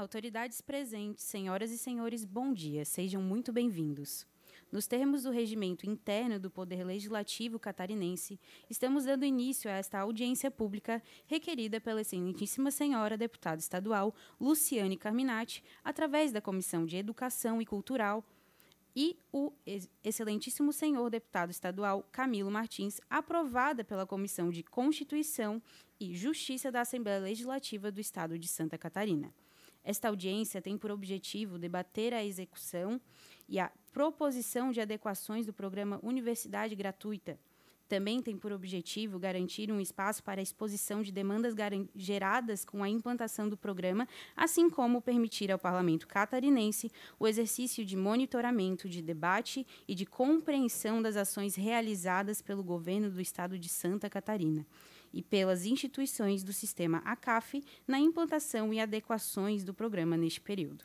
Autoridades presentes, senhoras e senhores, bom dia. Sejam muito bem-vindos. Nos termos do regimento interno do Poder Legislativo catarinense, estamos dando início a esta audiência pública requerida pela excelentíssima senhora deputada estadual Luciane Carminati, através da Comissão de Educação e Cultural e o excelentíssimo senhor deputado estadual Camilo Martins, aprovada pela Comissão de Constituição e Justiça da Assembleia Legislativa do Estado de Santa Catarina. Esta audiência tem por objetivo debater a execução e a proposição de adequações do programa Universidade Gratuita. Também tem por objetivo garantir um espaço para a exposição de demandas geradas com a implantação do programa, assim como permitir ao Parlamento catarinense o exercício de monitoramento, de debate e de compreensão das ações realizadas pelo governo do Estado de Santa Catarina e pelas instituições do sistema ACAF na implantação e adequações do programa neste período.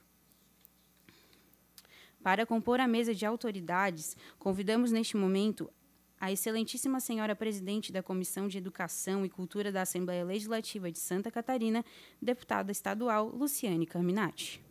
Para compor a mesa de autoridades, convidamos neste momento a excelentíssima senhora presidente da Comissão de Educação e Cultura da Assembleia Legislativa de Santa Catarina, deputada estadual Luciane Carminati.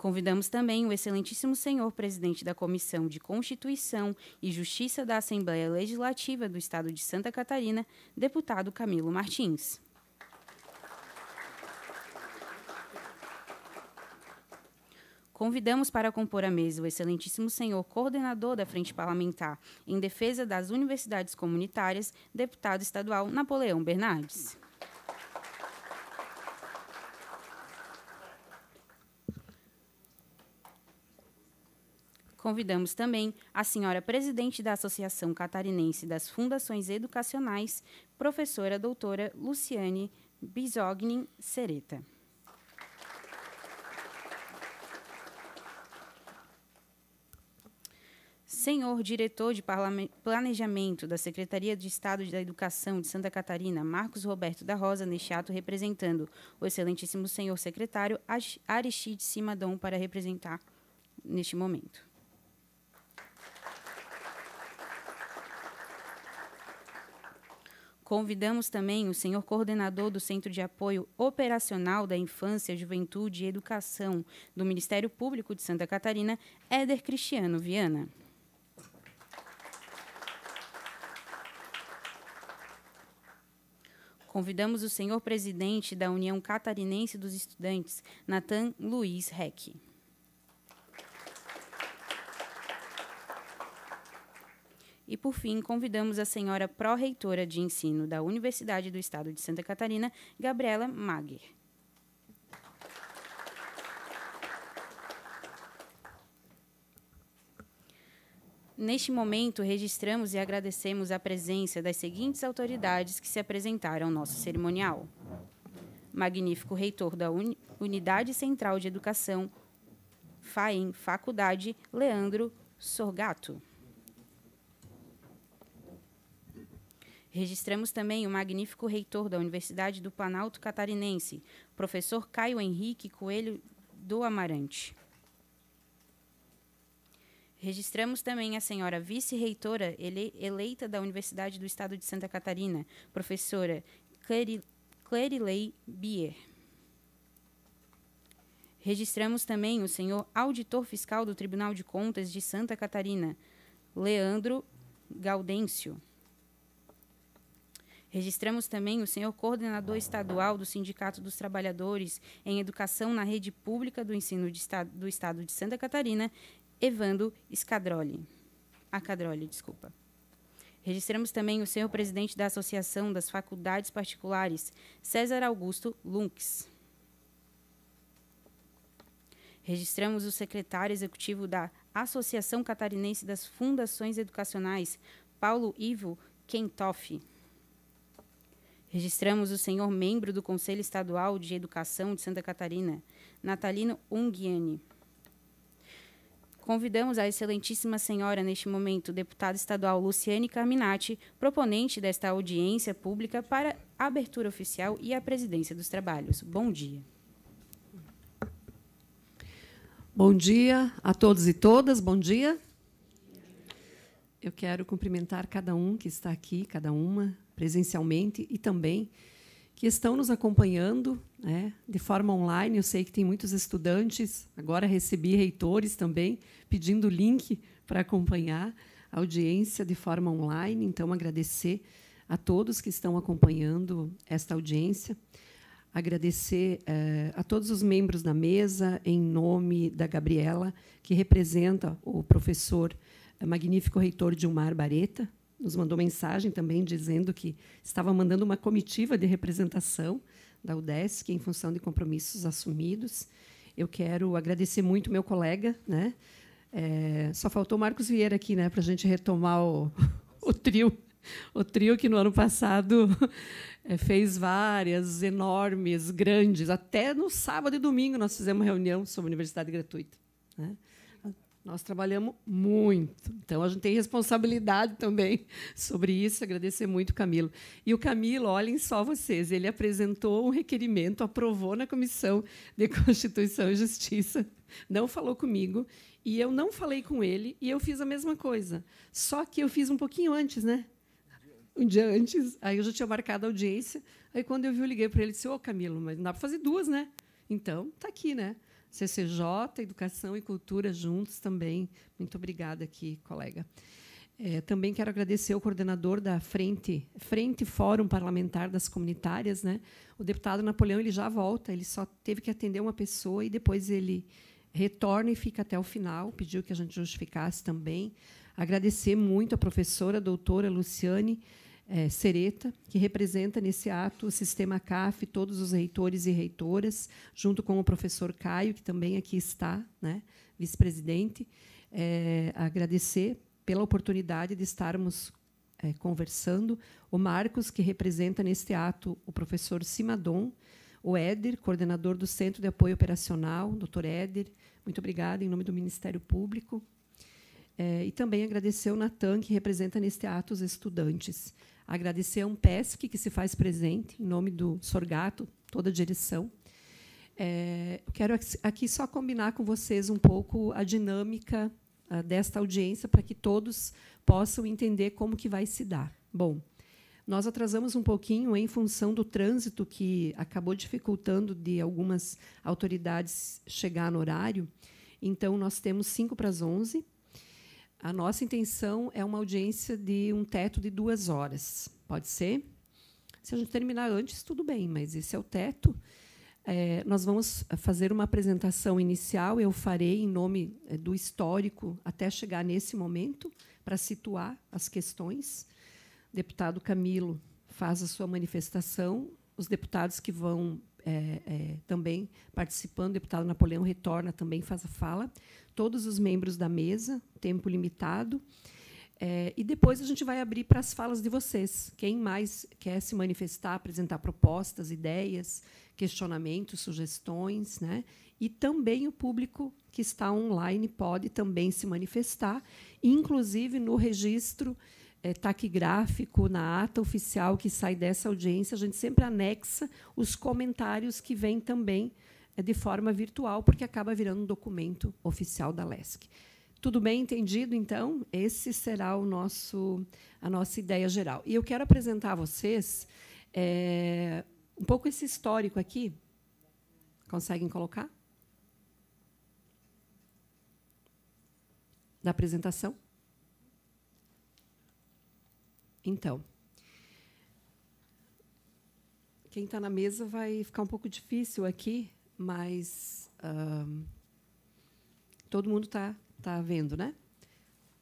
Convidamos também o excelentíssimo senhor presidente da Comissão de Constituição e Justiça da Assembleia Legislativa do Estado de Santa Catarina, deputado Camilo Martins. Convidamos para compor a mesa o excelentíssimo senhor coordenador da Frente Parlamentar em defesa das universidades comunitárias, deputado estadual Napoleão Bernardes. Convidamos também a senhora presidente da Associação Catarinense das Fundações Educacionais, professora doutora Luciane Bisognin Sereta. Senhor diretor de Planejamento da Secretaria de Estado da Educação de Santa Catarina, Marcos Roberto da Rosa, neste ato representando o excelentíssimo senhor secretário Aristide Simadon para representar neste momento. Convidamos também o senhor coordenador do Centro de Apoio Operacional da Infância, Juventude e Educação do Ministério Público de Santa Catarina, Éder Cristiano Viana. Convidamos o senhor presidente da União Catarinense dos Estudantes, Natan Luiz Reck. E, por fim, convidamos a senhora pró-reitora de ensino da Universidade do Estado de Santa Catarina, Gabriela Mager. Neste momento, registramos e agradecemos a presença das seguintes autoridades que se apresentaram ao nosso cerimonial: Magnífico Reitor da Uni Unidade Central de Educação, FAEM, Faculdade, Leandro Sorgato. Registramos também o magnífico reitor da Universidade do Planalto Catarinense, professor Caio Henrique Coelho do Amarante. Registramos também a senhora vice-reitora ele eleita da Universidade do Estado de Santa Catarina, professora Clary Bier. Registramos também o senhor auditor fiscal do Tribunal de Contas de Santa Catarina, Leandro Gaudêncio. Registramos também o senhor coordenador estadual do Sindicato dos Trabalhadores em Educação na Rede Pública do Ensino do Estado de Santa Catarina, Evando Escadroli. Acadroli, desculpa. Registramos também o senhor presidente da Associação das Faculdades Particulares, César Augusto Lunks. Registramos o secretário executivo da Associação Catarinense das Fundações Educacionais, Paulo Ivo Kentoff. Registramos o senhor membro do Conselho Estadual de Educação de Santa Catarina, Natalino Unguiani. Convidamos a excelentíssima senhora, neste momento, deputada estadual Luciane Carminati, proponente desta audiência pública, para a abertura oficial e a presidência dos trabalhos. Bom dia. Bom dia a todos e todas. Bom dia. Eu quero cumprimentar cada um que está aqui, cada uma, presencialmente e também que estão nos acompanhando né, de forma online. Eu sei que tem muitos estudantes, agora recebi reitores também pedindo link para acompanhar a audiência de forma online. Então, agradecer a todos que estão acompanhando esta audiência. Agradecer eh, a todos os membros da mesa, em nome da Gabriela, que representa o professor eh, magnífico reitor Dilmar Bareta, nos mandou mensagem também dizendo que estava mandando uma comitiva de representação da UDESC em função de compromissos assumidos. Eu quero agradecer muito meu colega, né? É, só faltou o Marcos Vieira aqui, né, para a gente retomar o, o trio, o trio que no ano passado é, fez várias enormes, grandes, até no sábado e domingo nós fizemos reunião sobre universidade gratuita. Né? Nós trabalhamos muito, então a gente tem responsabilidade também sobre isso. Agradecer muito, Camilo. E o Camilo, olhem só vocês, ele apresentou um requerimento, aprovou na Comissão de Constituição e Justiça, não falou comigo, e eu não falei com ele, e eu fiz a mesma coisa. Só que eu fiz um pouquinho antes, né? um dia antes. Aí eu já tinha marcado a audiência. Aí quando eu vi, eu liguei para ele e disse: Ô, Camilo, mas não dá para fazer duas, né? Então, tá aqui, né? CCJ, Educação e Cultura juntos também. Muito obrigada aqui, colega. É, também quero agradecer ao coordenador da Frente, Frente Fórum Parlamentar das Comunitárias, né? O deputado Napoleão ele já volta, ele só teve que atender uma pessoa e depois ele retorna e fica até o final, pediu que a gente justificasse também. Agradecer muito à professora doutora Luciane é, Sereta, que representa nesse ato o sistema CAF, todos os reitores e reitoras, junto com o professor Caio, que também aqui está, né, vice-presidente, é, agradecer pela oportunidade de estarmos é, conversando. O Marcos, que representa neste ato o professor Simadon, o Éder, coordenador do Centro de Apoio Operacional, doutor Éder, muito obrigada em nome do Ministério Público. É, e também agradecer o Natan, que representa neste ato os estudantes agradecer a um PESC que se faz presente, em nome do Sorgato, toda a direção. É, quero aqui só combinar com vocês um pouco a dinâmica ah, desta audiência, para que todos possam entender como que vai se dar. Bom, nós atrasamos um pouquinho em função do trânsito que acabou dificultando de algumas autoridades chegar no horário. Então, nós temos 5 para as 11, a nossa intenção é uma audiência de um teto de duas horas. Pode ser? Se a gente terminar antes, tudo bem, mas esse é o teto. É, nós vamos fazer uma apresentação inicial, eu farei em nome é, do histórico até chegar nesse momento, para situar as questões. O deputado Camilo faz a sua manifestação, os deputados que vão é, é, também participando, o deputado Napoleão retorna também, faz a fala todos os membros da mesa, tempo limitado. É, e depois a gente vai abrir para as falas de vocês. Quem mais quer se manifestar, apresentar propostas, ideias, questionamentos, sugestões, né? E também o público que está online pode também se manifestar, inclusive no registro é, taquigráfico, na ata oficial que sai dessa audiência, a gente sempre anexa os comentários que vêm também é de forma virtual, porque acaba virando um documento oficial da LESC. Tudo bem entendido, então? Esse será o nosso, a nossa ideia geral. E eu quero apresentar a vocês é, um pouco esse histórico aqui. Conseguem colocar? Da apresentação? Então, quem está na mesa vai ficar um pouco difícil aqui, mas hum, todo mundo está tá vendo, né?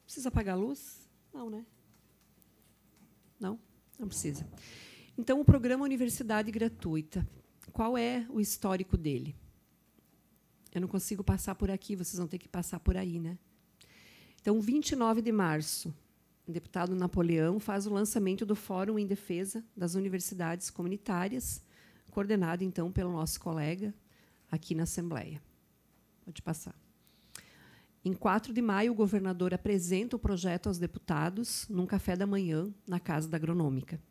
Precisa apagar a luz? Não, né? Não? Não precisa. Então, o programa Universidade Gratuita, qual é o histórico dele? Eu não consigo passar por aqui, vocês vão ter que passar por aí, né? Então, 29 de março, o deputado Napoleão faz o lançamento do Fórum em Defesa das Universidades Comunitárias, coordenado então pelo nosso colega aqui na Assembleia. Pode passar. Em 4 de maio, o governador apresenta o projeto aos deputados num café da manhã na Casa da Agronômica.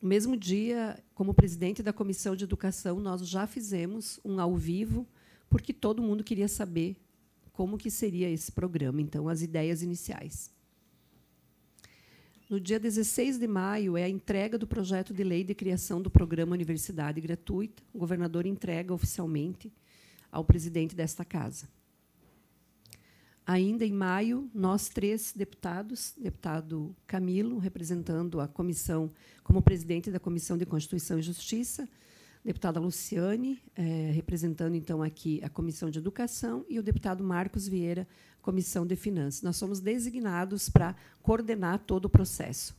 No mesmo dia, como presidente da Comissão de Educação, nós já fizemos um ao vivo, porque todo mundo queria saber como que seria esse programa, então as ideias iniciais. No dia 16 de maio é a entrega do projeto de lei de criação do programa Universidade Gratuita. O governador entrega oficialmente ao presidente desta casa. Ainda em maio, nós três deputados, deputado Camilo, representando a comissão como presidente da Comissão de Constituição e Justiça, deputada Luciane, eh, representando então aqui a Comissão de Educação, e o deputado Marcos Vieira, Comissão de Finanças. Nós somos designados para coordenar todo o processo.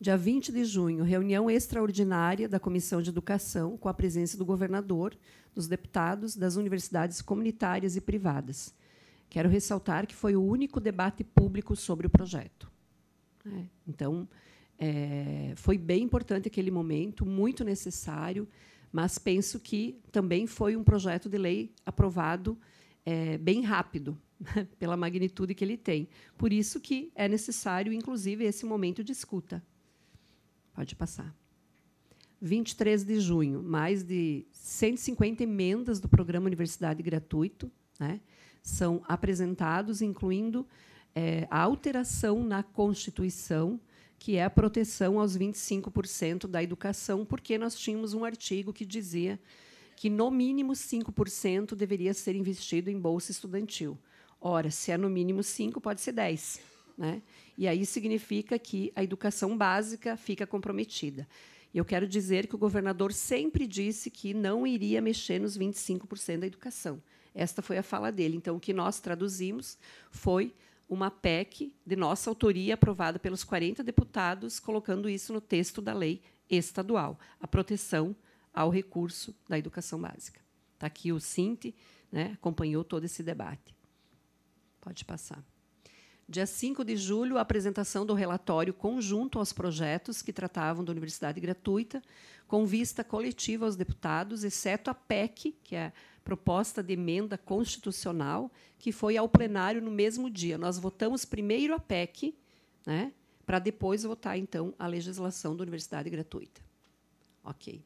Dia 20 de junho, reunião extraordinária da Comissão de Educação, com a presença do governador, dos deputados, das universidades comunitárias e privadas. Quero ressaltar que foi o único debate público sobre o projeto. É, então, é, foi bem importante aquele momento, muito necessário, mas penso que também foi um projeto de lei aprovado é, bem rápido, pela magnitude que ele tem. Por isso que é necessário, inclusive, esse momento de escuta. Pode passar. 23 de junho, mais de 150 emendas do programa Universidade Gratuito né, são apresentados, incluindo é, a alteração na Constituição, que é a proteção aos 25% da educação, porque nós tínhamos um artigo que dizia que, no mínimo, 5% deveria ser investido em bolsa estudantil. Ora, se é no mínimo 5, pode ser 10. Né? E aí significa que a educação básica fica comprometida. Eu quero dizer que o governador sempre disse que não iria mexer nos 25% da educação. Esta foi a fala dele. Então, o que nós traduzimos foi uma PEC de nossa autoria aprovada pelos 40 deputados, colocando isso no texto da lei estadual, a proteção ao recurso da educação básica. Está aqui o Cinti, né, acompanhou todo esse debate. Pode passar. Dia 5 de julho, a apresentação do relatório conjunto aos projetos que tratavam da universidade gratuita, com vista coletiva aos deputados, exceto a PEC, que é a proposta de emenda constitucional que foi ao plenário no mesmo dia. Nós votamos primeiro a PEC, né, para depois votar então a legislação da universidade gratuita. OK.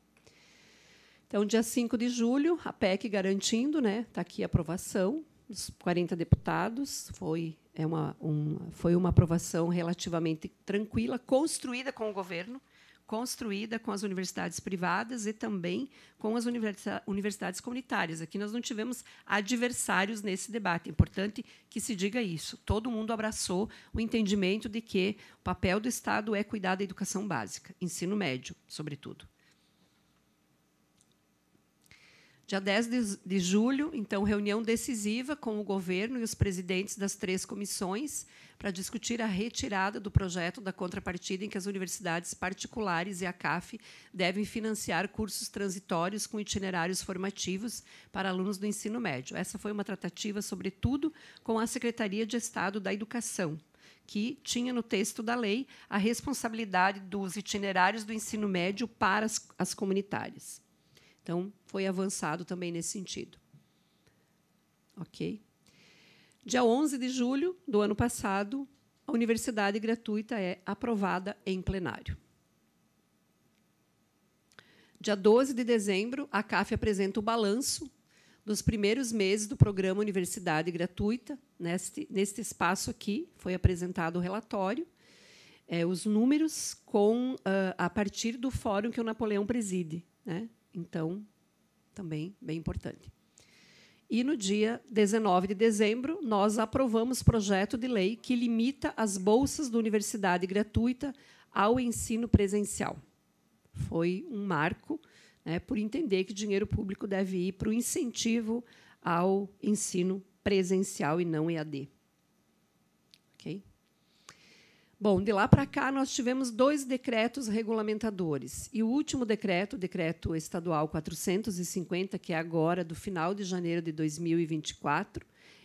Então, dia 5 de julho, a PEC garantindo, né, tá aqui a aprovação dos 40 deputados, foi é uma, um, foi uma aprovação relativamente tranquila, construída com o governo, construída com as universidades privadas e também com as universidades comunitárias. Aqui nós não tivemos adversários nesse debate. É importante que se diga isso. Todo mundo abraçou o entendimento de que o papel do Estado é cuidar da educação básica, ensino médio, sobretudo. Dia 10 de julho, então, reunião decisiva com o governo e os presidentes das três comissões para discutir a retirada do projeto da contrapartida em que as universidades particulares e a CAF devem financiar cursos transitórios com itinerários formativos para alunos do ensino médio. Essa foi uma tratativa, sobretudo, com a Secretaria de Estado da Educação que tinha no texto da lei a responsabilidade dos itinerários do ensino médio para as, as comunitárias. Então, foi avançado também nesse sentido. Ok? Dia 11 de julho do ano passado, a universidade gratuita é aprovada em plenário. Dia 12 de dezembro, a CAF apresenta o balanço dos primeiros meses do programa Universidade Gratuita. Neste, neste espaço aqui foi apresentado o relatório, é, os números com uh, a partir do fórum que o Napoleão preside. Né? Então, também bem importante. E no dia 19 de dezembro, nós aprovamos projeto de lei que limita as bolsas da universidade gratuita ao ensino presencial. Foi um marco né, por entender que dinheiro público deve ir para o incentivo ao ensino presencial e não EAD. Bom, de lá para cá nós tivemos dois decretos regulamentadores. E o último decreto, o decreto estadual 450, que é agora do final de janeiro de 2024,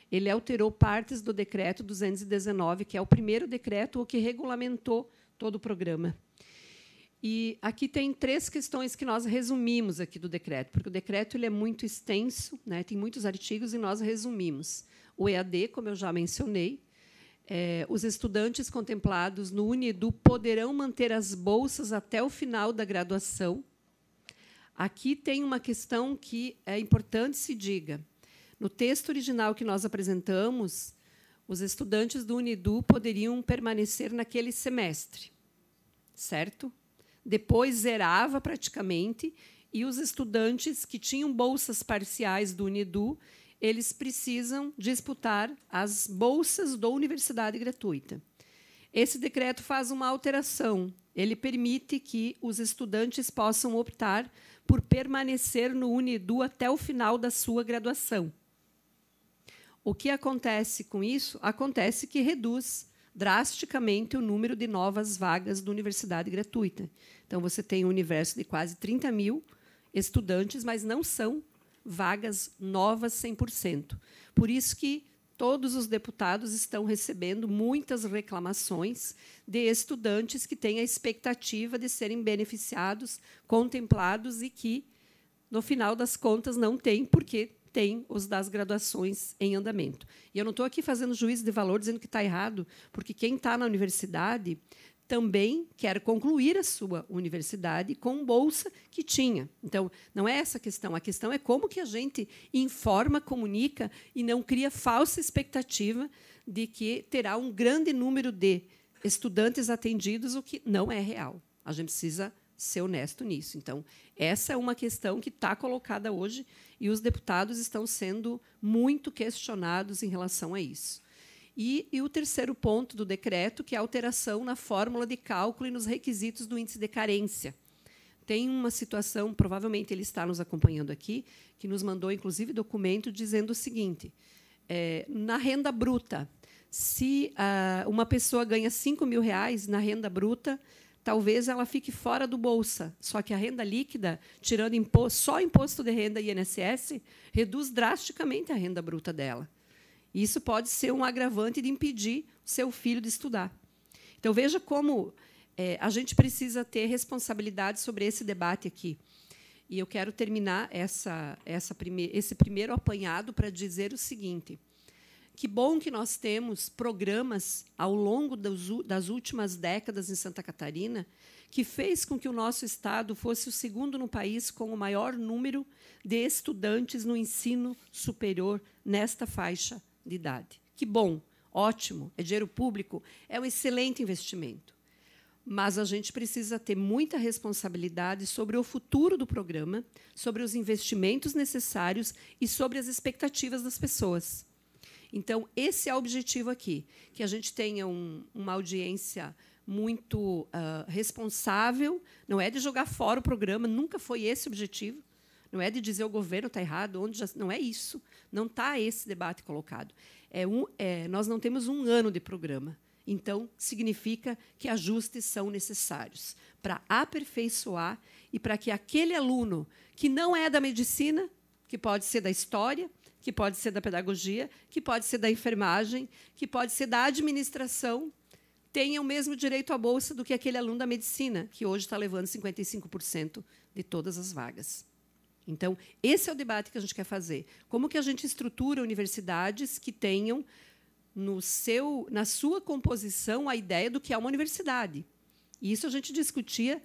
ele alterou partes do decreto 219, que é o primeiro decreto o que regulamentou todo o programa. E aqui tem três questões que nós resumimos aqui do decreto, porque o decreto ele é muito extenso, né? tem muitos artigos e nós resumimos. O EAD, como eu já mencionei, é, os estudantes contemplados no Unedu poderão manter as bolsas até o final da graduação. Aqui tem uma questão que é importante se diga. No texto original que nós apresentamos, os estudantes do Unidu poderiam permanecer naquele semestre, certo? Depois zerava praticamente e os estudantes que tinham bolsas parciais do Unidu eles precisam disputar as bolsas da universidade gratuita. Esse decreto faz uma alteração. Ele permite que os estudantes possam optar por permanecer no Unidu até o final da sua graduação. O que acontece com isso? Acontece que reduz drasticamente o número de novas vagas da universidade gratuita. Então, você tem um universo de quase 30 mil estudantes, mas não são vagas novas 100%. Por isso que todos os deputados estão recebendo muitas reclamações de estudantes que têm a expectativa de serem beneficiados, contemplados e que, no final das contas, não têm, porque tem os das graduações em andamento. E eu não estou aqui fazendo juízo de valor dizendo que está errado, porque quem está na universidade também quer concluir a sua universidade com bolsa que tinha. Então, não é essa a questão. A questão é como que a gente informa, comunica e não cria falsa expectativa de que terá um grande número de estudantes atendidos, o que não é real. A gente precisa ser honesto nisso. Então, essa é uma questão que está colocada hoje e os deputados estão sendo muito questionados em relação a isso. E, e o terceiro ponto do decreto, que é a alteração na fórmula de cálculo e nos requisitos do índice de carência tem uma situação, provavelmente ele está nos acompanhando aqui, que nos mandou inclusive documento dizendo o seguinte: é, na renda bruta, se ah, uma pessoa ganha 5 mil reais na renda bruta, talvez ela fique fora do bolsa. Só que a renda líquida, tirando imposto, só imposto de renda e INSS, reduz drasticamente a renda bruta dela. Isso pode ser um agravante de impedir seu filho de estudar. Então, veja como é, a gente precisa ter responsabilidade sobre esse debate aqui. E eu quero terminar essa, essa prime esse primeiro apanhado para dizer o seguinte: que bom que nós temos programas ao longo das últimas décadas em Santa Catarina que fez com que o nosso estado fosse o segundo no país com o maior número de estudantes no ensino superior nesta faixa de idade. Que bom, ótimo, é dinheiro público, é um excelente investimento. Mas a gente precisa ter muita responsabilidade sobre o futuro do programa, sobre os investimentos necessários e sobre as expectativas das pessoas. Então, esse é o objetivo aqui: que a gente tenha um, uma audiência muito uh, responsável, não é de jogar fora o programa, nunca foi esse o objetivo. Não é de dizer o governo está errado, onde já, não é isso. Não está esse debate colocado. É um, é, nós não temos um ano de programa. Então, significa que ajustes são necessários para aperfeiçoar e para que aquele aluno que não é da medicina, que pode ser da história, que pode ser da pedagogia, que pode ser da enfermagem, que pode ser da administração, tenha o mesmo direito à bolsa do que aquele aluno da medicina, que hoje está levando 55% de todas as vagas. Então, esse é o debate que a gente quer fazer. Como que a gente estrutura universidades que tenham no seu, na sua composição a ideia do que é uma universidade? E isso a gente discutia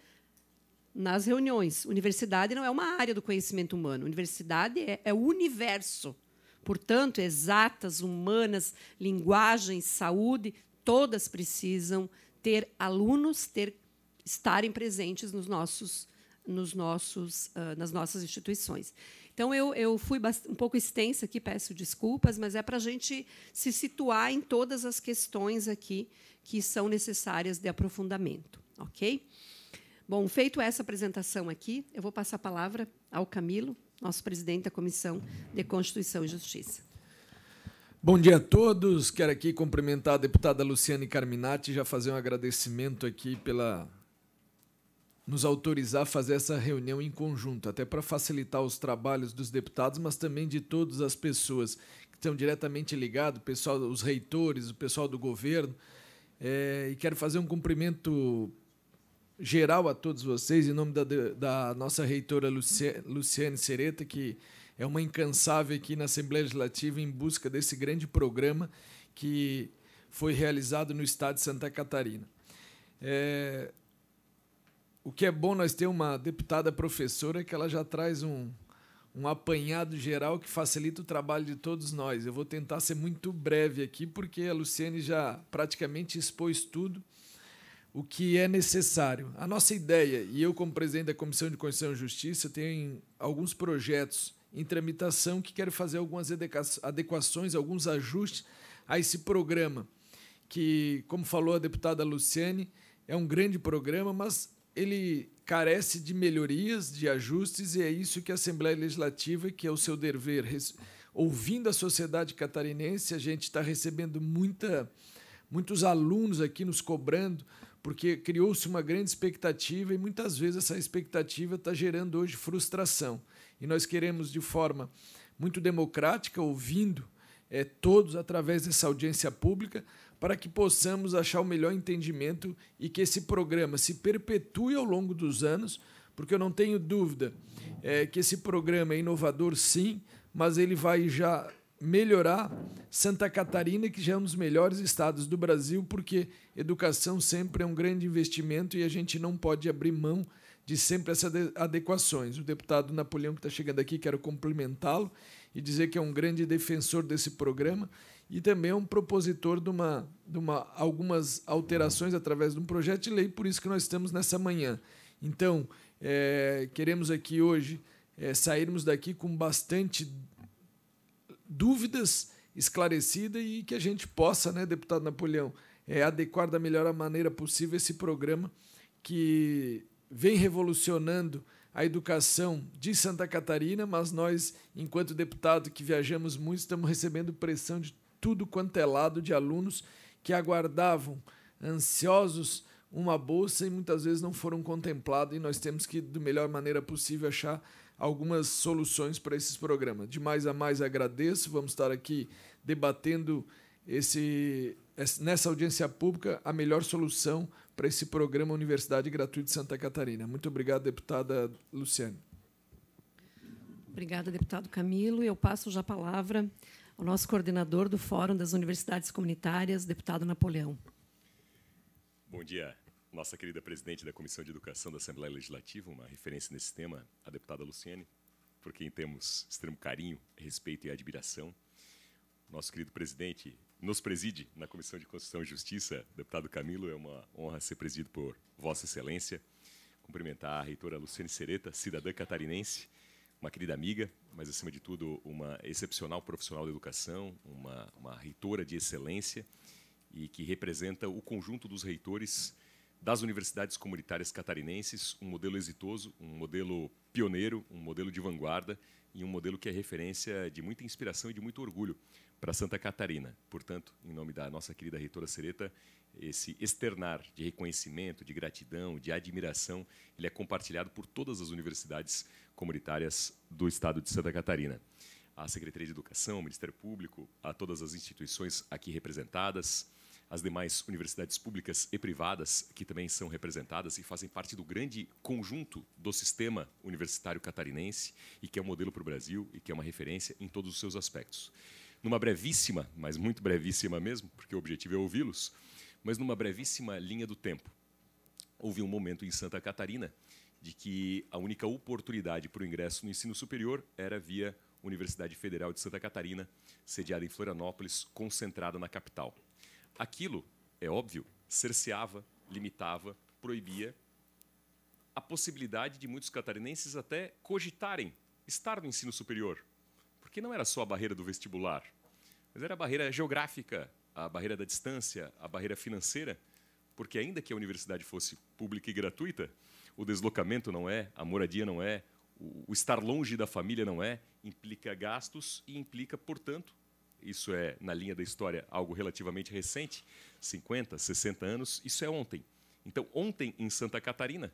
nas reuniões. Universidade não é uma área do conhecimento humano. Universidade é, é o universo. Portanto, exatas, humanas, linguagem, saúde, todas precisam ter alunos, ter estarem presentes nos nossos nos nossos, uh, nas nossas instituições. Então, eu, eu fui um pouco extensa aqui, peço desculpas, mas é para a gente se situar em todas as questões aqui que são necessárias de aprofundamento. Ok? Bom, feito essa apresentação aqui, eu vou passar a palavra ao Camilo, nosso presidente da Comissão de Constituição e Justiça. Bom dia a todos. Quero aqui cumprimentar a deputada Luciane Carminati e já fazer um agradecimento aqui pela nos autorizar a fazer essa reunião em conjunto, até para facilitar os trabalhos dos deputados, mas também de todas as pessoas que estão diretamente ligadas, pessoal, os reitores, o pessoal do governo. É, e quero fazer um cumprimento geral a todos vocês, em nome da, da nossa reitora Luciane Sereta, que é uma incansável aqui na Assembleia Legislativa em busca desse grande programa que foi realizado no estado de Santa Catarina. É, o que é bom nós ter uma deputada professora que ela já traz um, um apanhado geral que facilita o trabalho de todos nós. Eu vou tentar ser muito breve aqui, porque a Luciane já praticamente expôs tudo o que é necessário. A nossa ideia, e eu, como presidente da Comissão de Constituição e Justiça, tenho alguns projetos em tramitação que quero fazer algumas adequações, alguns ajustes a esse programa, que, como falou a deputada Luciane, é um grande programa, mas ele carece de melhorias, de ajustes, e é isso que a Assembleia Legislativa, que é o seu dever, ouvindo a sociedade catarinense, a gente está recebendo muita, muitos alunos aqui nos cobrando, porque criou-se uma grande expectativa e muitas vezes essa expectativa está gerando hoje frustração. E nós queremos, de forma muito democrática, ouvindo é, todos através dessa audiência pública, para que possamos achar o melhor entendimento e que esse programa se perpetue ao longo dos anos, porque eu não tenho dúvida é, que esse programa é inovador, sim, mas ele vai já melhorar Santa Catarina, que já é um dos melhores estados do Brasil, porque educação sempre é um grande investimento e a gente não pode abrir mão de sempre essas adequações. O deputado Napoleão, que está chegando aqui, quero cumprimentá-lo e dizer que é um grande defensor desse programa e também é um propositor de, uma, de uma, algumas alterações através de um projeto de lei, por isso que nós estamos nessa manhã. Então, é, queremos aqui hoje é, sairmos daqui com bastante dúvidas esclarecidas e que a gente possa, né, deputado Napoleão, é, adequar da melhor maneira possível esse programa que vem revolucionando a educação de Santa Catarina, mas nós, enquanto deputado que viajamos muito, estamos recebendo pressão de tudo quanto é lado de alunos que aguardavam ansiosos uma bolsa e muitas vezes não foram contemplados e nós temos que da melhor maneira possível achar algumas soluções para esses programas. De mais a mais agradeço, vamos estar aqui debatendo esse nessa audiência pública a melhor solução para esse programa Universidade Gratuita de Santa Catarina. Muito obrigado, deputada Luciane. Obrigada, deputado Camilo. Eu passo já a palavra o nosso coordenador do Fórum das Universidades Comunitárias, deputado Napoleão. Bom dia, nossa querida presidente da Comissão de Educação da Assembleia Legislativa, uma referência nesse tema, a deputada Luciene, por quem temos extremo carinho, respeito e admiração. Nosso querido presidente nos preside na Comissão de Constituição e Justiça, deputado Camilo, é uma honra ser presidido por Vossa Excelência. Cumprimentar a reitora Luciene Sereta, cidadã catarinense, uma querida amiga, mas acima de tudo uma excepcional profissional da educação, uma, uma reitora de excelência e que representa o conjunto dos reitores das universidades comunitárias catarinenses, um modelo exitoso, um modelo pioneiro, um modelo de vanguarda e um modelo que é referência de muita inspiração e de muito orgulho para Santa Catarina. Portanto, em nome da nossa querida reitora Sereta, esse externar de reconhecimento, de gratidão, de admiração, ele é compartilhado por todas as universidades comunitárias do estado de Santa Catarina. A Secretaria de Educação, o Ministério Público, a todas as instituições aqui representadas, as demais universidades públicas e privadas que também são representadas e fazem parte do grande conjunto do sistema universitário catarinense e que é um modelo para o Brasil e que é uma referência em todos os seus aspectos. Numa brevíssima, mas muito brevíssima mesmo, porque o objetivo é ouvi-los, mas numa brevíssima linha do tempo. Houve um momento em Santa Catarina de que a única oportunidade para o ingresso no ensino superior era via Universidade Federal de Santa Catarina, sediada em Florianópolis, concentrada na capital. Aquilo, é óbvio, cerceava, limitava, proibia a possibilidade de muitos catarinenses até cogitarem estar no ensino superior, porque não era só a barreira do vestibular, mas era a barreira geográfica, a barreira da distância, a barreira financeira, porque ainda que a universidade fosse pública e gratuita, o deslocamento não é, a moradia não é, o estar longe da família não é, implica gastos e implica, portanto, isso é na linha da história algo relativamente recente, 50, 60 anos, isso é ontem. Então, ontem em Santa Catarina,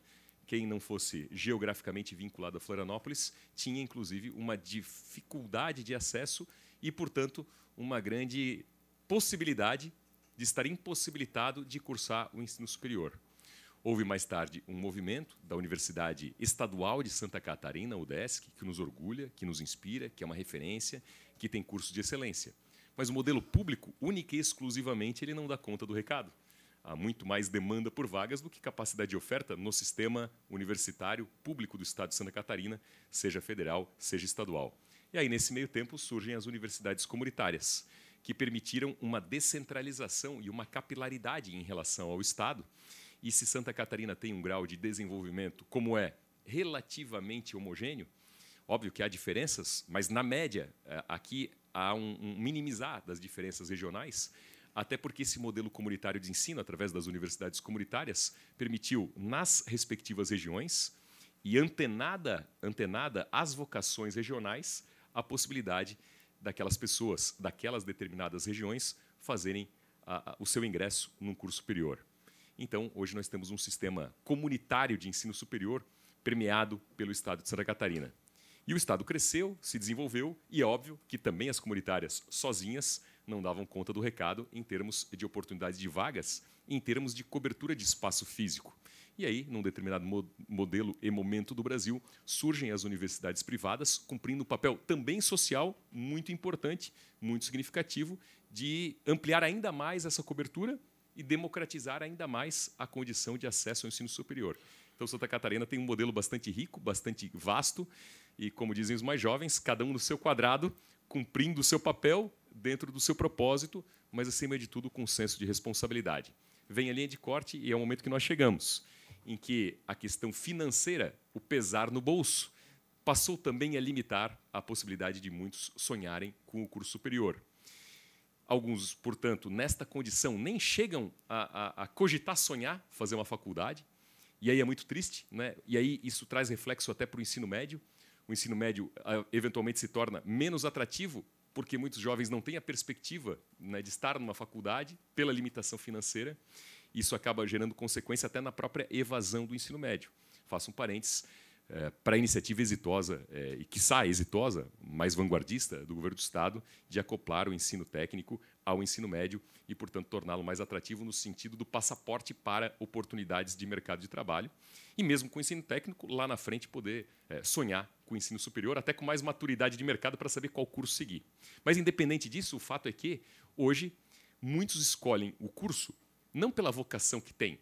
quem não fosse geograficamente vinculado a Florianópolis tinha inclusive uma dificuldade de acesso e, portanto, uma grande possibilidade de estar impossibilitado de cursar o ensino superior. Houve mais tarde um movimento da Universidade Estadual de Santa Catarina, UDESC, que nos orgulha, que nos inspira, que é uma referência, que tem curso de excelência. Mas o modelo público, única e exclusivamente, ele não dá conta do recado. Há muito mais demanda por vagas do que capacidade de oferta no sistema universitário público do Estado de Santa Catarina, seja federal, seja estadual. E aí, nesse meio tempo, surgem as universidades comunitárias que permitiram uma descentralização e uma capilaridade em relação ao Estado. E se Santa Catarina tem um grau de desenvolvimento como é relativamente homogêneo, óbvio que há diferenças, mas na média eh, aqui há um, minimizar das diferenças regionais, até porque esse modelo comunitário de ensino, através das universidades comunitárias, permitiu nas respectivas regiões e antenada, antenada às vocações regionais a possibilidade de daquelas pessoas, daquelas determinadas regiões, fazerem a, a, o seu ingresso num curso superior. Então, hoje nós temos um sistema comunitário de ensino superior permeado pelo Estado de Santa Catarina. E o Estado cresceu, se desenvolveu, e é óbvio que também as comunitárias sozinhas não davam conta do recado em termos de oportunidades de vagas, em termos de cobertura de espaço físico. E aí, num determinado modelo e momento do Brasil, surgem as universidades privadas, cumprindo um papel também social muito importante, muito significativo, de ampliar ainda mais essa cobertura e democratizar ainda mais a condição de acesso ao ensino superior. Então, Santa Catarina tem um modelo bastante rico, bastante vasto, e, como dizem os mais jovens, cada um no seu quadrado, cumprindo o seu papel, dentro do seu propósito, mas, acima de tudo, com um senso de responsabilidade. Vem a linha de corte e é o momento que nós chegamos, em que a questão financeira, o pesar no bolso, passou também a limitar a possibilidade de muitos sonharem com o curso superior. Alguns, portanto, nesta condição, nem chegam a, a, a cogitar sonhar fazer uma faculdade, e aí é muito triste, né? e aí isso traz reflexo até para o ensino médio. O ensino médio ah, eventualmente se torna menos atrativo porque muitos jovens não têm a perspectiva né, de estar numa faculdade pela limitação financeira. Isso acaba gerando consequência até na própria evasão do ensino médio. Faço um parênteses. É, para a iniciativa exitosa, é, e sai exitosa, mais vanguardista do governo do Estado, de acoplar o ensino técnico ao ensino médio e, portanto, torná-lo mais atrativo no sentido do passaporte para oportunidades de mercado de trabalho. E mesmo com o ensino técnico, lá na frente, poder é, sonhar com o ensino superior, até com mais maturidade de mercado para saber qual curso seguir. Mas, independente disso, o fato é que, hoje, muitos escolhem o curso não pela vocação que tem,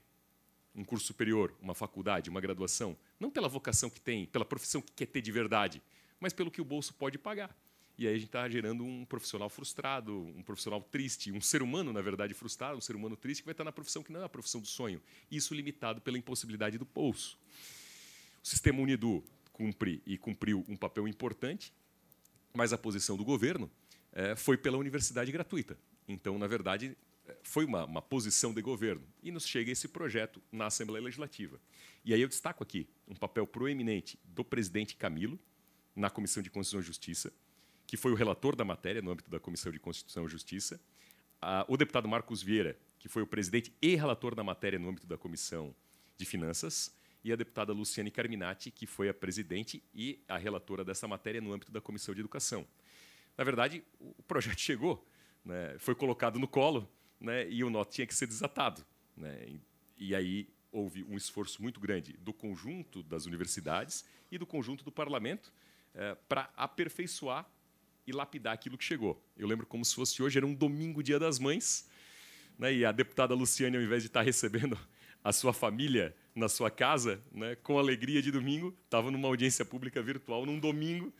um curso superior, uma faculdade, uma graduação, não pela vocação que tem, pela profissão que quer ter de verdade, mas pelo que o bolso pode pagar. E aí a gente está gerando um profissional frustrado, um profissional triste, um ser humano, na verdade, frustrado, um ser humano triste que vai estar na profissão que não é a profissão do sonho. Isso limitado pela impossibilidade do bolso. O sistema Unidu cumpre e cumpriu um papel importante, mas a posição do governo é, foi pela universidade gratuita. Então, na verdade, eh, foi uma, uma, posição de governo. E nos chega esse projeto na Assembleia Legislativa. E aí eu destaco aqui um papel proeminente do presidente Camilo, na Comissão de Constituição e Justiça, que foi o relator da matéria no âmbito da Comissão de Constituição e Justiça, o deputado Marcos Vieira, que foi o presidente e relator da matéria no âmbito da Comissão de Finanças, e a deputada Luciane Carminati, que foi a presidente e a relatora dessa matéria no âmbito da Comissão de Educação. Na verdade, o projeto chegou, né, foi colocado no colo né, e o nó tinha que ser desatado. Né, e, e aí houve um esforço muito grande do conjunto das universidades e do conjunto do parlamento eh, para aperfeiçoar e lapidar aquilo que chegou. Eu lembro como se fosse hoje, era um domingo, dia das mães, né, e a deputada Luciane, ao invés de estar recebendo a sua família na sua casa, né, com alegria de domingo, estava numa audiência pública virtual num domingo,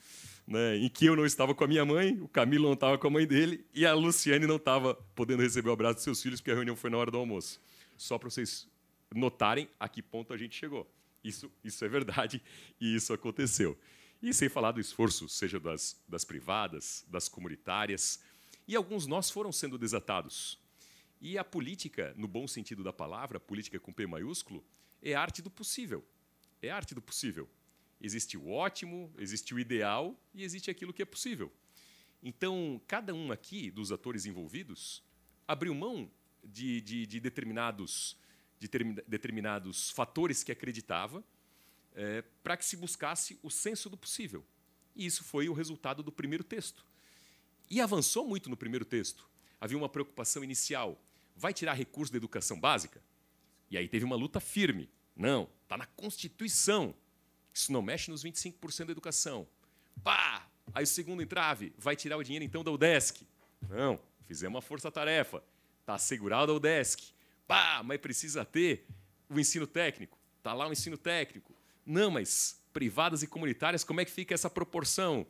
né, em que eu não estava com a minha mãe, o Camilo não estava com a mãe dele e a Luciane não estava podendo receber o abraço dos seus filhos, porque a reunião foi na hora do almoço. Só para vocês notarem a que ponto a gente chegou. Isso, isso é verdade e isso aconteceu. E sem falar do esforço, seja das, das privadas, das comunitárias. E alguns nós foram sendo desatados. E a política, no bom sentido da palavra, política com P maiúsculo, é arte do possível. É arte do possível. Existe o ótimo, existe o ideal e existe aquilo que é possível. Então, cada um aqui dos atores envolvidos abriu mão de, de, de determinados, de determinados fatores que acreditava é, para que se buscasse o senso do possível. E isso foi o resultado do primeiro texto. E avançou muito no primeiro texto. Havia uma preocupação inicial: vai tirar recurso da educação básica? E aí teve uma luta firme. Não, está na Constituição. Isso não mexe nos 25% da educação. Pá! Aí o segundo entrave: vai tirar o dinheiro então da UDESC? Não, fizemos uma força-tarefa. Está assegurado a UDESC. Pá! Mas precisa ter o ensino técnico. Está lá o ensino técnico. Não, mas privadas e comunitárias, como é que fica essa proporção?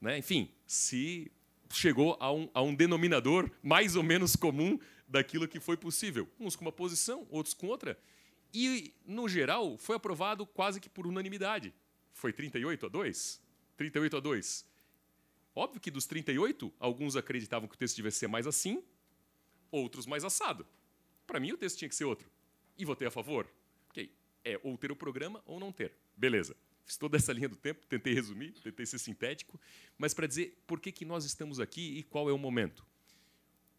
Né? Enfim, se chegou a um, a um denominador mais ou menos comum daquilo que foi possível. Uns com uma posição, outros com outra. E, no geral, foi aprovado quase que por unanimidade. Foi 38 a 2? 38 a 2. Óbvio que dos 38, alguns acreditavam que o texto devia ser mais assim, outros mais assado. Para mim, o texto tinha que ser outro. E votei a favor é ou ter o programa ou não ter. Beleza. Fiz toda essa linha do tempo, tentei resumir, tentei ser sintético, mas para dizer por que, que nós estamos aqui e qual é o momento.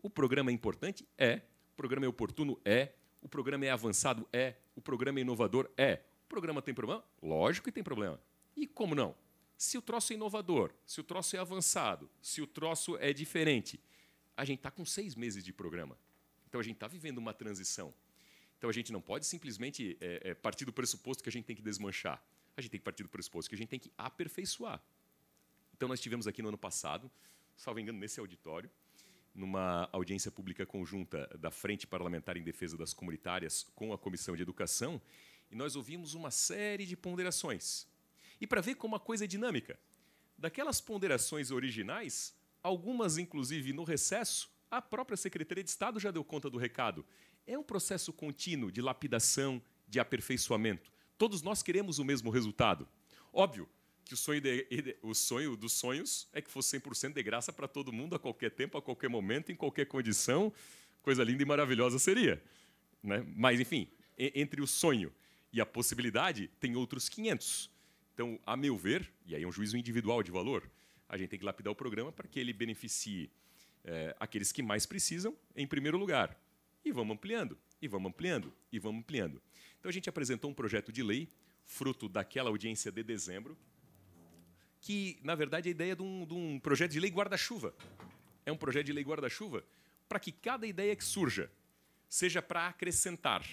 O programa é importante? É. O programa é oportuno? É. O programa é avançado? É. O programa é inovador? É. O programa tem problema? Lógico que tem problema. E como não? Se o troço é inovador, se o troço é avançado, se o troço é diferente, a gente está com seis meses de programa. Então a gente está vivendo uma transição. Então a gente não pode simplesmente é, é, partir do pressuposto que a gente tem que desmanchar. A gente tem que partir do pressuposto que a gente tem que aperfeiçoar. Então nós tivemos aqui no ano passado, salvo engano, nesse auditório, numa audiência pública conjunta da Frente Parlamentar em Defesa das Comunitárias com a Comissão de Educação, e nós ouvimos uma série de ponderações. E para ver como a coisa é dinâmica, daquelas ponderações originais, algumas inclusive no recesso, a própria Secretaria de Estado já deu conta do recado. É um processo contínuo de lapidação, de aperfeiçoamento. Todos nós queremos o mesmo resultado. Óbvio que o sonho, de, o sonho dos sonhos é que fosse 100% de graça para todo mundo, a qualquer tempo, a qualquer momento, em qualquer condição. Coisa linda e maravilhosa seria. Né? Mas, enfim, entre o sonho e a possibilidade, tem outros 500. Então, a meu ver, e aí é um juízo individual de valor, a gente tem que lapidar o programa para que ele beneficie é, aqueles que mais precisam, em primeiro lugar. E vamos ampliando, e vamos ampliando, e vamos ampliando. Então a gente apresentou um projeto de lei, fruto daquela audiência de dezembro, que, na verdade, é a ideia de um, de um projeto de lei guarda-chuva. É um projeto de lei guarda-chuva para que cada ideia que surja, seja para acrescentar,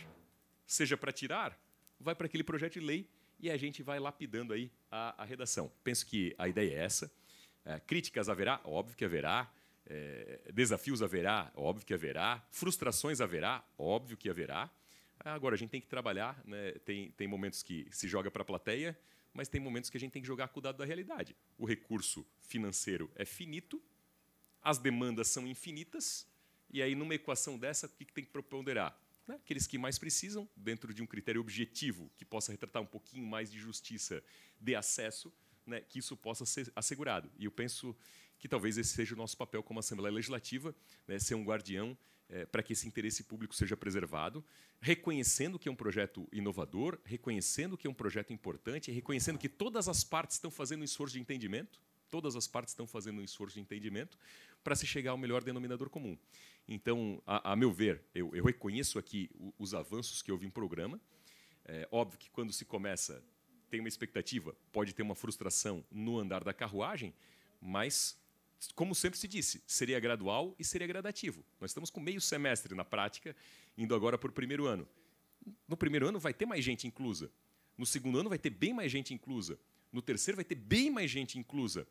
seja para tirar, vai para aquele projeto de lei e a gente vai lapidando aí a, a redação. Penso que a ideia é essa. É, críticas haverá? Óbvio que haverá. É, desafios haverá, óbvio que haverá. Frustrações haverá, óbvio que haverá. Agora, a gente tem que trabalhar. Né? Tem, tem momentos que se joga para a plateia, mas tem momentos que a gente tem que jogar com o dado da realidade. O recurso financeiro é finito, as demandas são infinitas, e aí, numa equação dessa, o que tem que preponderar? Né? Aqueles que mais precisam, dentro de um critério objetivo que possa retratar um pouquinho mais de justiça de acesso, né? que isso possa ser assegurado. E eu penso que talvez esse seja o nosso papel como Assembleia Legislativa, né, ser um guardião é, para que esse interesse público seja preservado, reconhecendo que é um projeto inovador, reconhecendo que é um projeto importante, reconhecendo que todas as partes estão fazendo um esforço de entendimento, todas as partes estão fazendo um esforço de entendimento para se chegar ao melhor denominador comum. Então, a, a meu ver, eu, eu, reconheço aqui os avanços que houve em programa. É óbvio que quando se começa tem uma expectativa, pode ter uma frustração no andar da carruagem, mas como sempre se disse, seria gradual e seria gradativo. Nós estamos com meio semestre na prática, indo agora para o primeiro ano. No primeiro ano vai ter mais gente inclusa. No segundo ano vai ter bem mais gente inclusa. No terceiro vai ter bem mais gente inclusa.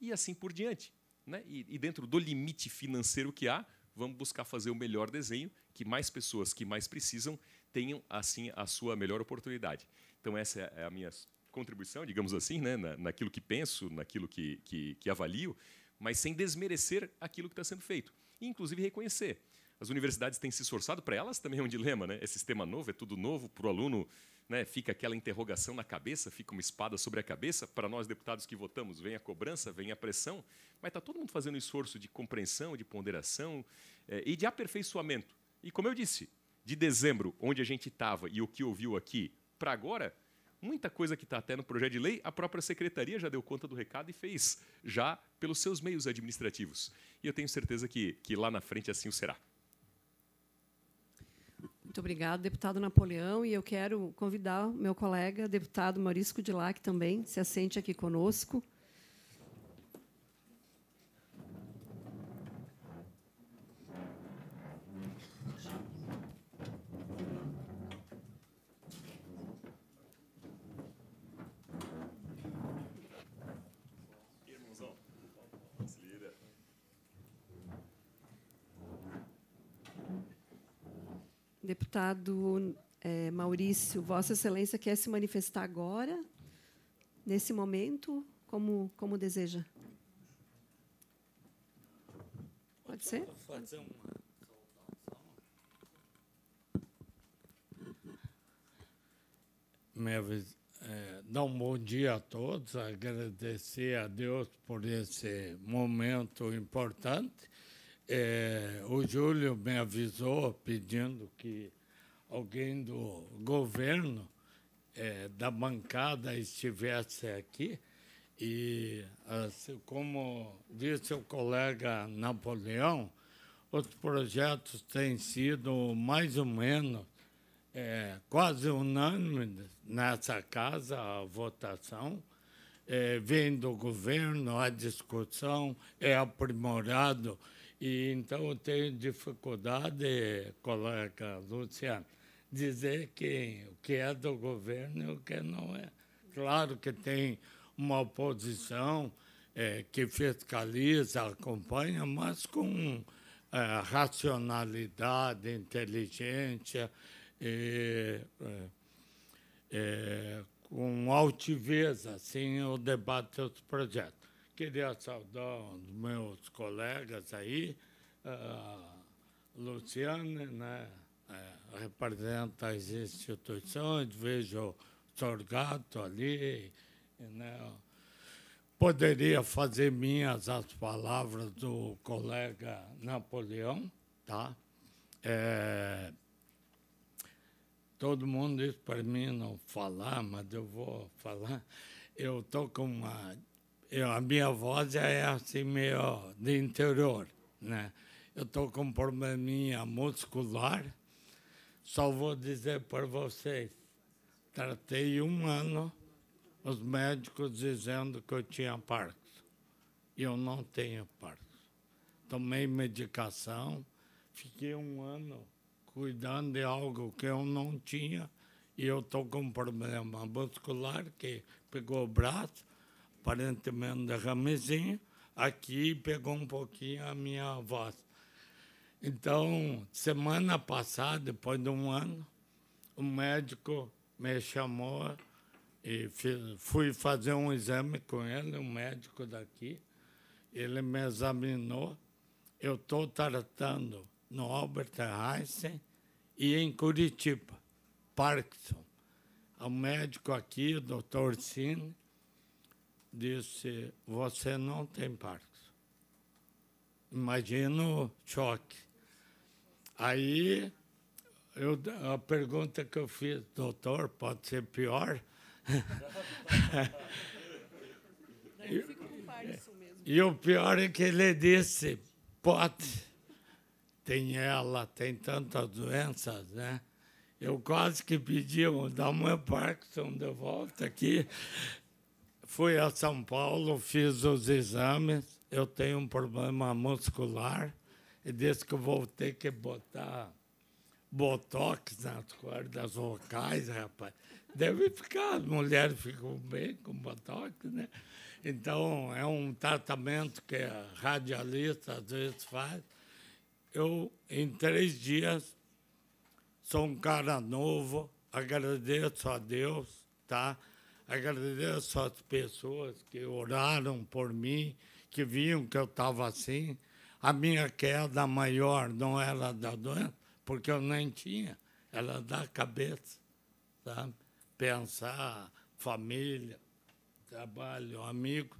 E assim por diante. Né? E, e dentro do limite financeiro que há, vamos buscar fazer o melhor desenho, que mais pessoas que mais precisam tenham assim a sua melhor oportunidade. Então essa é a minha contribuição, digamos assim, né? Na, naquilo que penso, naquilo que, que, que avalio, mas sem desmerecer aquilo que está sendo feito. E, inclusive, reconhecer. As universidades têm se esforçado, para elas também é um dilema, né? É sistema novo, é tudo novo, para o aluno né, fica aquela interrogação na cabeça, fica uma espada sobre a cabeça. Para nós, deputados que votamos, vem a cobrança, vem a pressão, mas está todo mundo fazendo um esforço de compreensão, de ponderação é, e de aperfeiçoamento. E, como eu disse, de dezembro, onde a gente estava e o que ouviu aqui, para agora, Muita coisa que está até no projeto de lei, a própria secretaria já deu conta do recado e fez já pelos seus meios administrativos. E eu tenho certeza que, que lá na frente assim o será. Muito obrigado, deputado Napoleão. E eu quero convidar meu colega, deputado Maurício Cudilac, também se assente aqui conosco. deputado é, Maurício, Vossa Excelência quer se manifestar agora, nesse momento, como, como deseja? Pode ser? Fazer uma... Mavis, é, dar um bom dia a todos, agradecer a Deus por esse momento importante. É, o Júlio me avisou pedindo que alguém do governo, é, da bancada, estivesse aqui, e, assim, como disse o colega Napoleão, os projetos têm sido mais ou menos é, quase unânime nessa casa a votação. É, vem do governo, a discussão é aprimorado. E, então, eu tenho dificuldade, colega Luciano, dizer que o que é do governo e o que não é. Claro que tem uma oposição é, que fiscaliza, acompanha, mas com é, racionalidade, inteligência, e, é, é com altivez assim, o debate dos projetos. Queria saudar os meus colegas aí, a Luciane, né? representa as instituições, vejo o Gato ali, né? poderia fazer minhas as palavras do colega Napoleão, tá? É, todo mundo diz para mim não falar, mas eu vou falar. Eu tô com uma, eu, a minha voz é assim meio de interior, né? Eu tô com um probleminha muscular só vou dizer para vocês, tratei um ano os médicos dizendo que eu tinha parto, E eu não tenho parto. Tomei medicação, fiquei um ano cuidando de algo que eu não tinha e eu estou com um problema muscular que pegou o braço, aparentemente derramezinho, aqui pegou um pouquinho a minha voz. Então, semana passada, depois de um ano, o médico me chamou e fui fazer um exame com ele, um médico daqui. Ele me examinou. Eu estou tratando no Albert Einstein e em Curitiba, Parkinson. O médico aqui, o doutor Cine, disse, você não tem Parkinson. Imagino choque. Aí eu, a pergunta que eu fiz, doutor, pode ser pior? e, e o pior é que ele disse, pode. Tem ela, tem tantas doenças, né? Eu quase que pedi, dá uma Parkinson de volta aqui. Fui a São Paulo, fiz os exames. Eu tenho um problema muscular é e disse que eu vou ter que botar botox nas cordas vocais, rapaz. Deve ficar, as mulheres ficam bem com botox, né? Então, é um tratamento que a radialista às vezes faz. Eu, em três dias, sou um cara novo, agradeço a Deus, tá? Agradeço às pessoas que oraram por mim, que viam que eu estava assim. A minha queda maior não era da doença, porque eu nem tinha, era da cabeça. Sabe? Pensar, família, trabalho, amigo.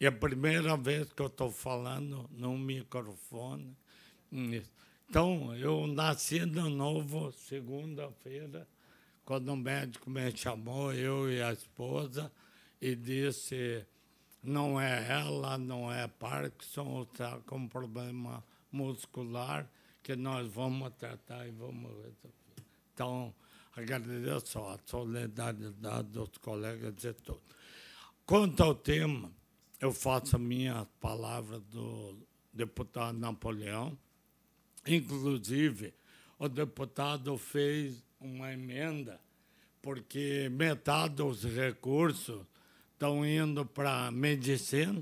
E a primeira vez que eu estou falando num microfone. Então, eu nasci de novo segunda-feira, quando o médico me chamou, eu e a esposa, e disse não é ela, não é Parkinson, está com problema muscular que nós vamos tratar e vamos resolver. Então, agradeço a solidariedade dos colegas e todos. Quanto ao tema, eu faço a minha palavra do deputado Napoleão. Inclusive, o deputado fez uma emenda, porque metade dos recursos estão indo para medicina.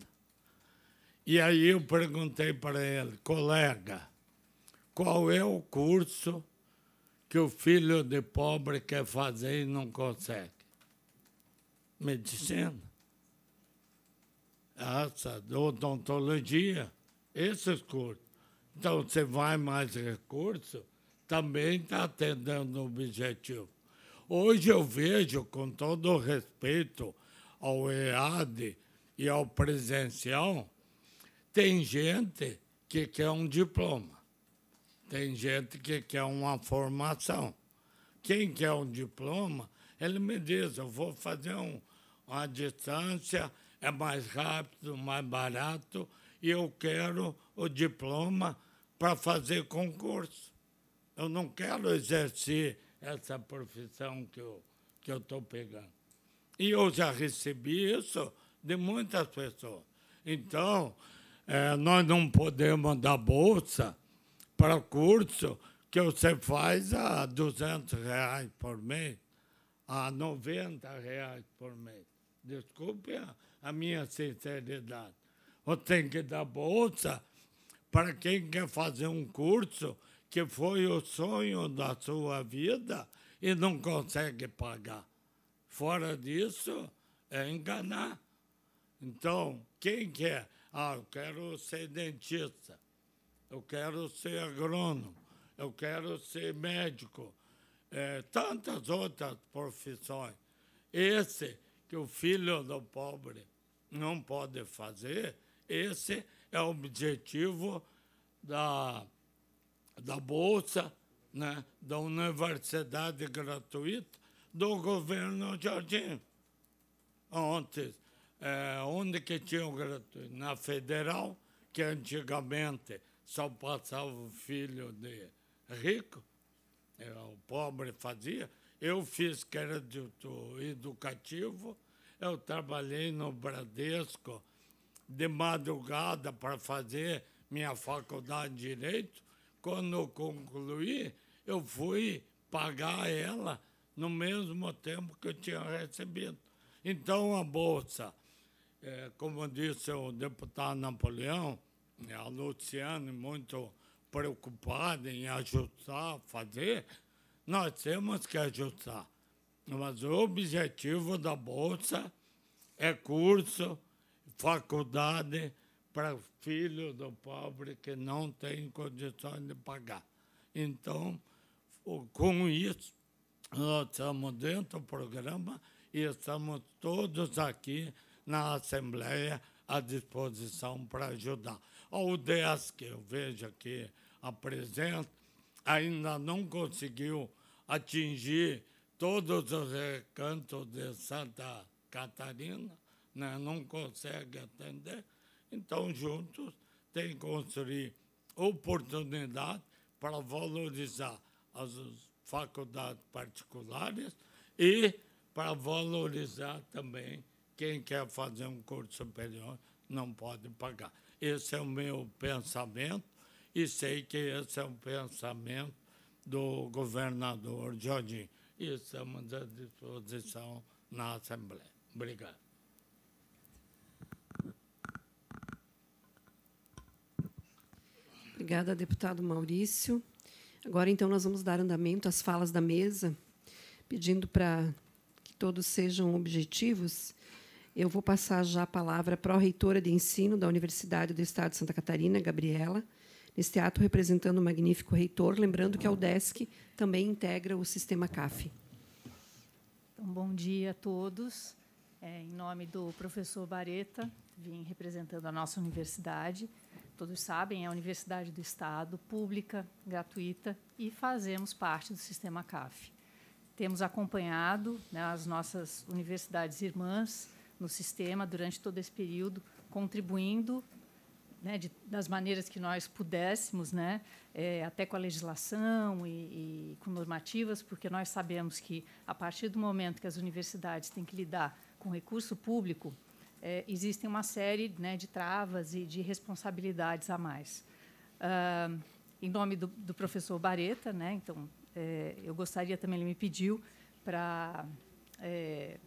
E aí eu perguntei para ele, colega, qual é o curso que o filho de pobre quer fazer e não consegue? Medicina. Essa, ah, odontologia, esses cursos. Então, você vai mais recurso, também está atendendo o objetivo. Hoje eu vejo, com todo respeito ao EAD e ao presencial, tem gente que quer um diploma, tem gente que quer uma formação. Quem quer um diploma, ele me diz: eu vou fazer um, uma distância, é mais rápido, mais barato, e eu quero o diploma para fazer concurso. Eu não quero exercer essa profissão que eu estou que eu pegando. E eu já recebi isso de muitas pessoas. Então, é, nós não podemos dar bolsa para curso que você faz a 200 reais por mês, a 90 reais por mês. Desculpe a, a minha sinceridade. Eu tenho que dar bolsa para quem quer fazer um curso que foi o sonho da sua vida e não consegue pagar. Fora disso, é enganar. Então, quem quer? É? Ah, eu quero ser dentista, eu quero ser agrônomo, eu quero ser médico, é, tantas outras profissões. Esse que o filho do pobre não pode fazer, esse é o objetivo da, da Bolsa, né, da universidade gratuita do governo Jardim. Antes, é, onde que tinha o gratuito? Na federal, que antigamente só passava o filho de rico, o pobre fazia. Eu fiz crédito educativo, eu trabalhei no Bradesco de madrugada para fazer minha faculdade de Direito. Quando concluí, eu fui pagar ela no mesmo tempo que eu tinha recebido. Então, a Bolsa, é, como disse o deputado Napoleão, né, a Luciane, muito preocupada em ajustar, fazer, nós temos que ajustar. Mas o objetivo da Bolsa é curso, faculdade para filho do pobre que não tem condições de pagar. Então, com isso, nós estamos dentro do programa e estamos todos aqui na Assembleia à disposição para ajudar. O DES, que eu vejo aqui a ainda não conseguiu atingir todos os recantos de Santa Catarina, né? não consegue atender. Então, juntos, tem que construir oportunidade para valorizar as faculdades particulares e para valorizar também quem quer fazer um curso superior não pode pagar. Esse é o meu pensamento e sei que esse é o pensamento do governador Jorginho. E estamos à disposição na Assembleia. Obrigado. Obrigada, deputado Maurício. Agora, então, nós vamos dar andamento às falas da mesa, pedindo para que todos sejam objetivos. Eu vou passar já a palavra para a reitora de ensino da Universidade do Estado de Santa Catarina, Gabriela, neste ato representando o magnífico reitor, lembrando que a UDESC também integra o sistema CAF. Então, bom dia a todos. É, em nome do professor Bareta, vim representando a nossa universidade todos sabem, é a Universidade do Estado, pública, gratuita, e fazemos parte do sistema CAF. Temos acompanhado né, as nossas universidades irmãs no sistema durante todo esse período, contribuindo né, de, das maneiras que nós pudéssemos, né, é, até com a legislação e, e, com normativas, porque nós sabemos que, a partir do momento que as universidades têm que lidar com recurso público, é, existem uma série né, de travas e de responsabilidades a mais. Ah, em nome do, do, professor Bareta, né, então, é, eu gostaria também, ele me pediu para é,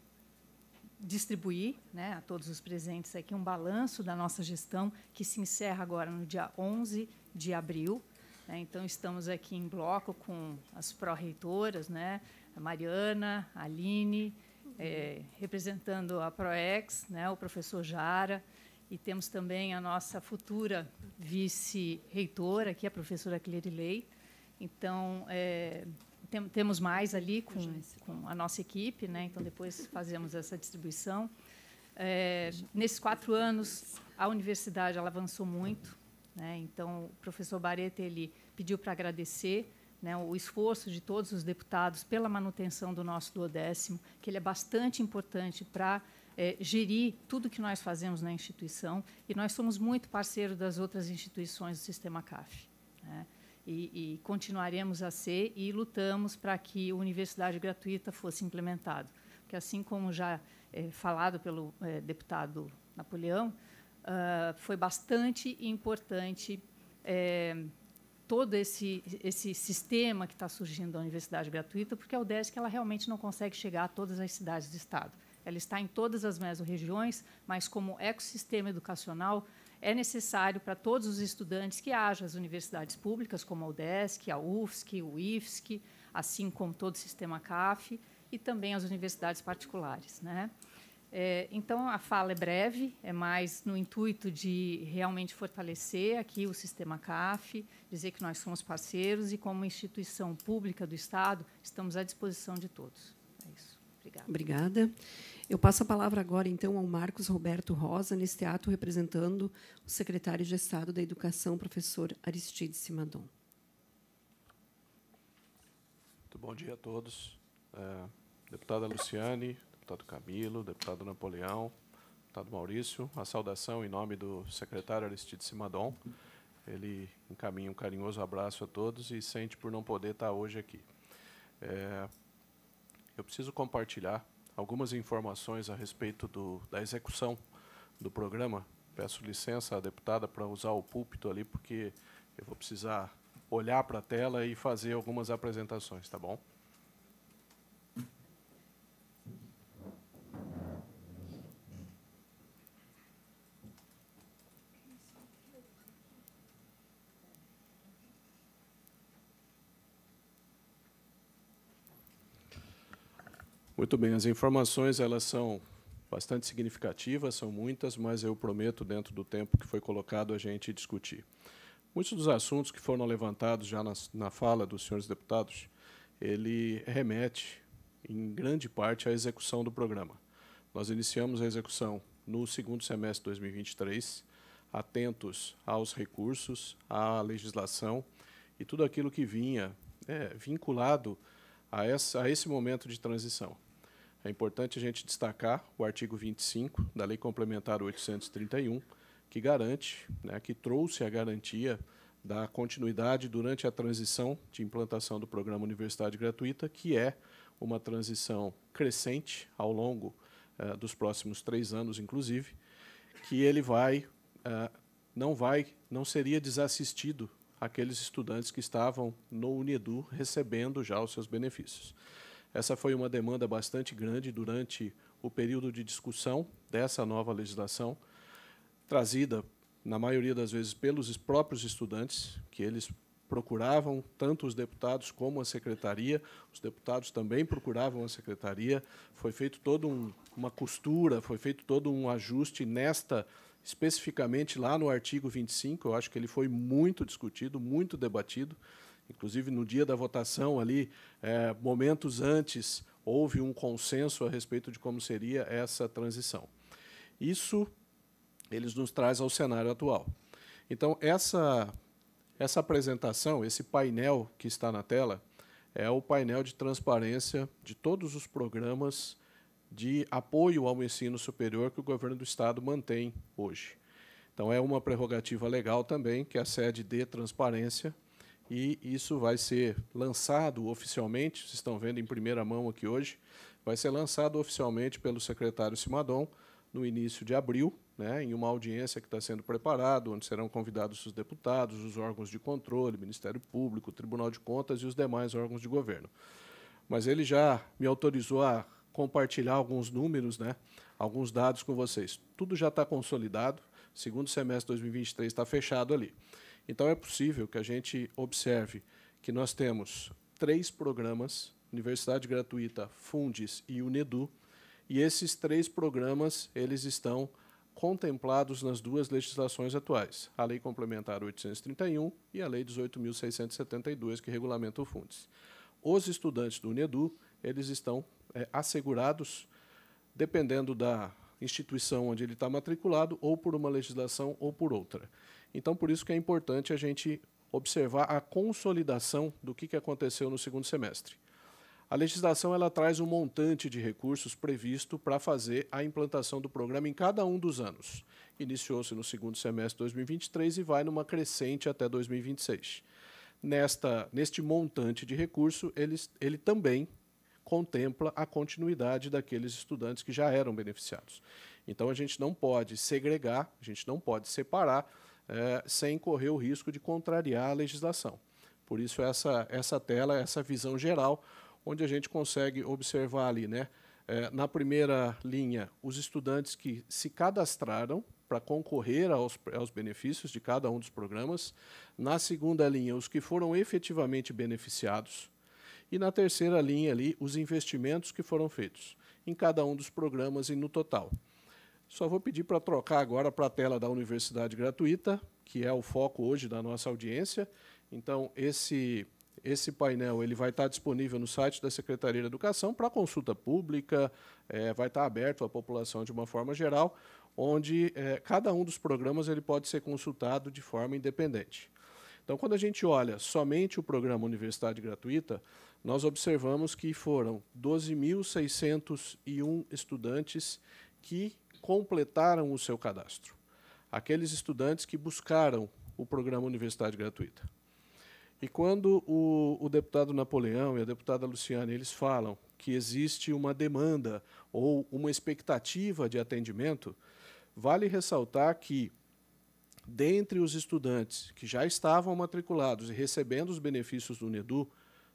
distribuir né, a todos os presentes aqui um balanço da nossa gestão, que se encerra agora no dia 11 de abril. Né, então, estamos aqui em bloco com as pró-reitoras, né, a Mariana, a Aline, é, representando a PROEX, né, o professor Jara, e temos também a nossa futura vice-reitora, que é a professora Lei. Então, é, tem, temos mais ali com, com, a nossa equipe, né? então depois fazemos essa distribuição. É, nesses quatro anos, a universidade ela avançou muito. Né? Então, o professor Bareta ele pediu para agradecer né, o esforço de todos os deputados pela manutenção do nosso duodécimo, que ele é bastante importante para é, gerir tudo que nós fazemos na instituição, e nós somos muito parceiros das outras instituições do sistema CAF. Né, e, e, continuaremos a ser e lutamos para que a universidade gratuita fosse implementada. Porque, assim como já é, falado pelo é, deputado Napoleão, uh, foi bastante importante é, todo esse, esse sistema que está surgindo da universidade gratuita, porque a UDESC ela realmente não consegue chegar a todas as cidades do Estado. Ela está em todas as mesorregiões, mas como ecossistema educacional, é necessário para todos os estudantes que haja as universidades públicas, como a UDESC, a UFSC, o IFSC, assim como todo o sistema CAF, e também as universidades particulares. Né? É, então, a fala é breve, é mais no intuito de realmente fortalecer aqui o sistema CAF, dizer que nós somos parceiros e, como instituição pública do Estado, estamos à disposição de todos. É isso. Obrigada. Obrigada. Eu passo a palavra agora, então, ao Marcos Roberto Rosa, neste ato representando o secretário de Estado da Educação, professor Aristides Simadon. Muito bom dia a todos. É, deputada Luciane, deputado Camilo, deputado Napoleão, deputado Maurício, a saudação em nome do secretário Aristide Simadon. Ele encaminha um carinhoso abraço a todos e sente por não poder estar hoje aqui. É, eu preciso compartilhar algumas informações a respeito do, da execução do programa. Peço licença à deputada para usar o púlpito ali, porque eu vou precisar olhar para a tela e fazer algumas apresentações, tá bom? Muito bem, as informações elas são bastante significativas, são muitas, mas eu prometo, dentro do tempo que foi colocado, a gente discutir. Muitos dos assuntos que foram levantados já na, na fala dos senhores deputados, ele remete, em grande parte, à execução do programa. Nós iniciamos a execução no segundo semestre de 2023, atentos aos recursos, à legislação e tudo aquilo que vinha é, vinculado a, a esse momento de transição. É importante a gente destacar o artigo 25 da Lei Complementar 831, que garante, né, que trouxe a garantia da continuidade durante a transição de implantação do programa Universidade Gratuita, que é uma transição crescente ao longo eh, dos próximos três anos, inclusive, que ele vai, eh, não vai, não seria desassistido aqueles estudantes que estavam no Unedu recebendo já os seus benefícios. Essa foi uma demanda bastante grande durante o período de discussão dessa nova legislação, trazida, na maioria das vezes, pelos próprios estudantes, que eles procuravam tanto os deputados como a secretaria. Os deputados também procuravam a secretaria. Foi feito todo um, uma costura, foi feito todo um ajuste nesta especificamente lá no artigo 25. Eu acho que ele foi muito discutido, muito debatido. Inclusive, no dia da votação, ali, é, momentos antes, houve um consenso a respeito de como seria essa transição. Isso eles nos traz ao cenário atual. Então, essa, essa apresentação, esse painel que está na tela, é o painel de transparência de todos os programas de apoio ao ensino superior que o governo do Estado mantém hoje. Então, é uma prerrogativa legal também que a sede dê transparência e isso vai ser lançado oficialmente, vocês estão vendo em primeira mão aqui hoje, vai ser lançado oficialmente pelo secretário Simadon no início de abril, né, em uma audiência que está sendo preparada, onde serão convidados os deputados, os órgãos de controle, Ministério Público, Tribunal de Contas e os demais órgãos de governo. Mas ele já me autorizou a compartilhar alguns números, né, alguns dados com vocês. Tudo já está consolidado, segundo semestre de 2023 está fechado ali. Então, é possível que a gente observe que nós temos três programas, Universidade Gratuita, Fundes e Unedu, e esses três programas eles estão contemplados nas duas legislações atuais, a Lei Complementar 831 e a Lei 18.672, que regulamenta o Fundes. Os estudantes do Unedu eles estão é, assegurados, dependendo da instituição onde ele está matriculado, ou por uma legislação ou por outra. Então, por isso que é importante a gente observar a consolidação do que, aconteceu no segundo semestre. A legislação ela traz um montante de recursos previsto para fazer a implantação do programa em cada um dos anos. Iniciou-se no segundo semestre de 2023 e vai numa crescente até 2026. Nesta, neste montante de recurso, ele, ele também contempla a continuidade daqueles estudantes que já eram beneficiados. Então, a gente não pode segregar, a gente não pode separar é, sem correr o risco de contrariar a legislação. Por isso, essa, essa tela, essa visão geral, onde a gente consegue observar ali, né, é, na primeira linha, os estudantes que se cadastraram para concorrer aos, aos benefícios de cada um dos programas, na segunda linha, os que foram efetivamente beneficiados, e na terceira linha ali, os investimentos que foram feitos em cada um dos programas e no total. Só vou pedir para trocar agora para a tela da universidade gratuita, que é o foco hoje da nossa audiência. Então, esse esse painel ele vai estar tá disponível no site da Secretaria de Educação para consulta pública, é, vai estar tá aberto à população de uma forma geral, onde é, cada um dos programas ele pode ser consultado de forma independente. Então, quando a gente olha somente o programa Universidade Gratuita, nós observamos que foram 12.601 estudantes que completaram o seu cadastro, aqueles estudantes que buscaram o programa Universidade Gratuita. E quando o, o, deputado Napoleão e a deputada Luciana eles falam que existe uma demanda ou uma expectativa de atendimento, vale ressaltar que dentre os estudantes que já estavam matriculados e recebendo os benefícios do Nedu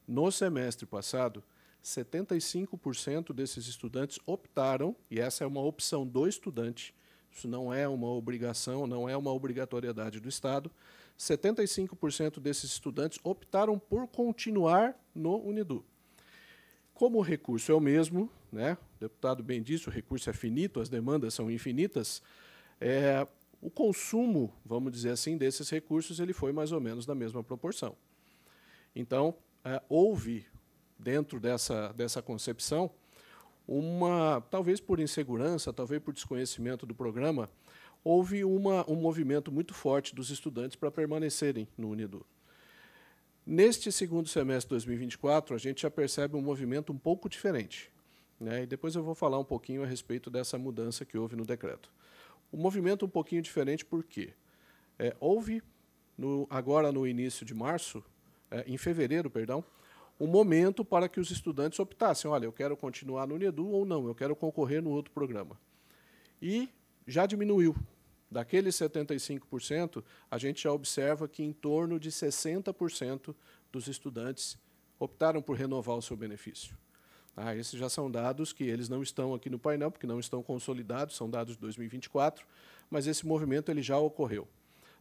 no semestre passado, 75% desses estudantes optaram, e essa é uma opção do estudante, isso não é uma obrigação, não é uma obrigatoriedade do Estado, 75% desses estudantes optaram por continuar no Unidu. Como o recurso é o mesmo, né? o deputado bem disse, o recurso é finito, as demandas são infinitas, é, o consumo, vamos dizer assim, desses recursos ele foi mais ou menos da mesma proporção. Então, é, houve dentro dessa, dessa concepção, uma, talvez por insegurança, talvez por desconhecimento do programa, houve uma, um movimento muito forte dos estudantes para permanecerem no Unidur. Neste segundo semestre de 2024, a gente já percebe um movimento um pouco diferente. Né? E depois eu vou falar um pouquinho a respeito dessa mudança que houve no decreto. O um movimento um pouquinho diferente porque é, houve, no, agora no início de março, é, em fevereiro, perdão, um momento para que os estudantes optassem, olha, eu quero continuar no Unedu ou não, eu quero concorrer no outro programa. E já diminuiu. Daqueles 75%, a gente já observa que em torno de 60% dos estudantes optaram por renovar o seu benefício. Ah, esses já são dados que eles não estão aqui no painel, porque não estão consolidados, são dados de 2024, mas esse movimento ele já ocorreu.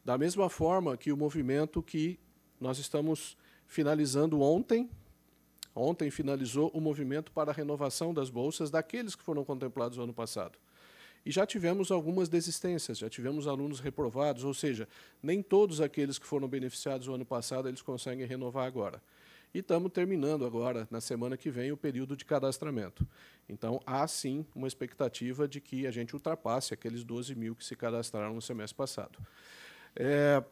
Da mesma forma que o movimento que nós estamos finalizando ontem, Ontem finalizou o movimento para a renovação das bolsas daqueles que foram contemplados no ano passado. E já tivemos algumas desistências, já tivemos alunos reprovados, ou seja, nem todos aqueles que foram beneficiados no ano passado eles conseguem renovar agora. E estamos terminando agora, na semana que vem, o período de cadastramento. Então, há sim uma expectativa de que a gente ultrapasse aqueles 12 mil que se cadastraram no semestre passado. É,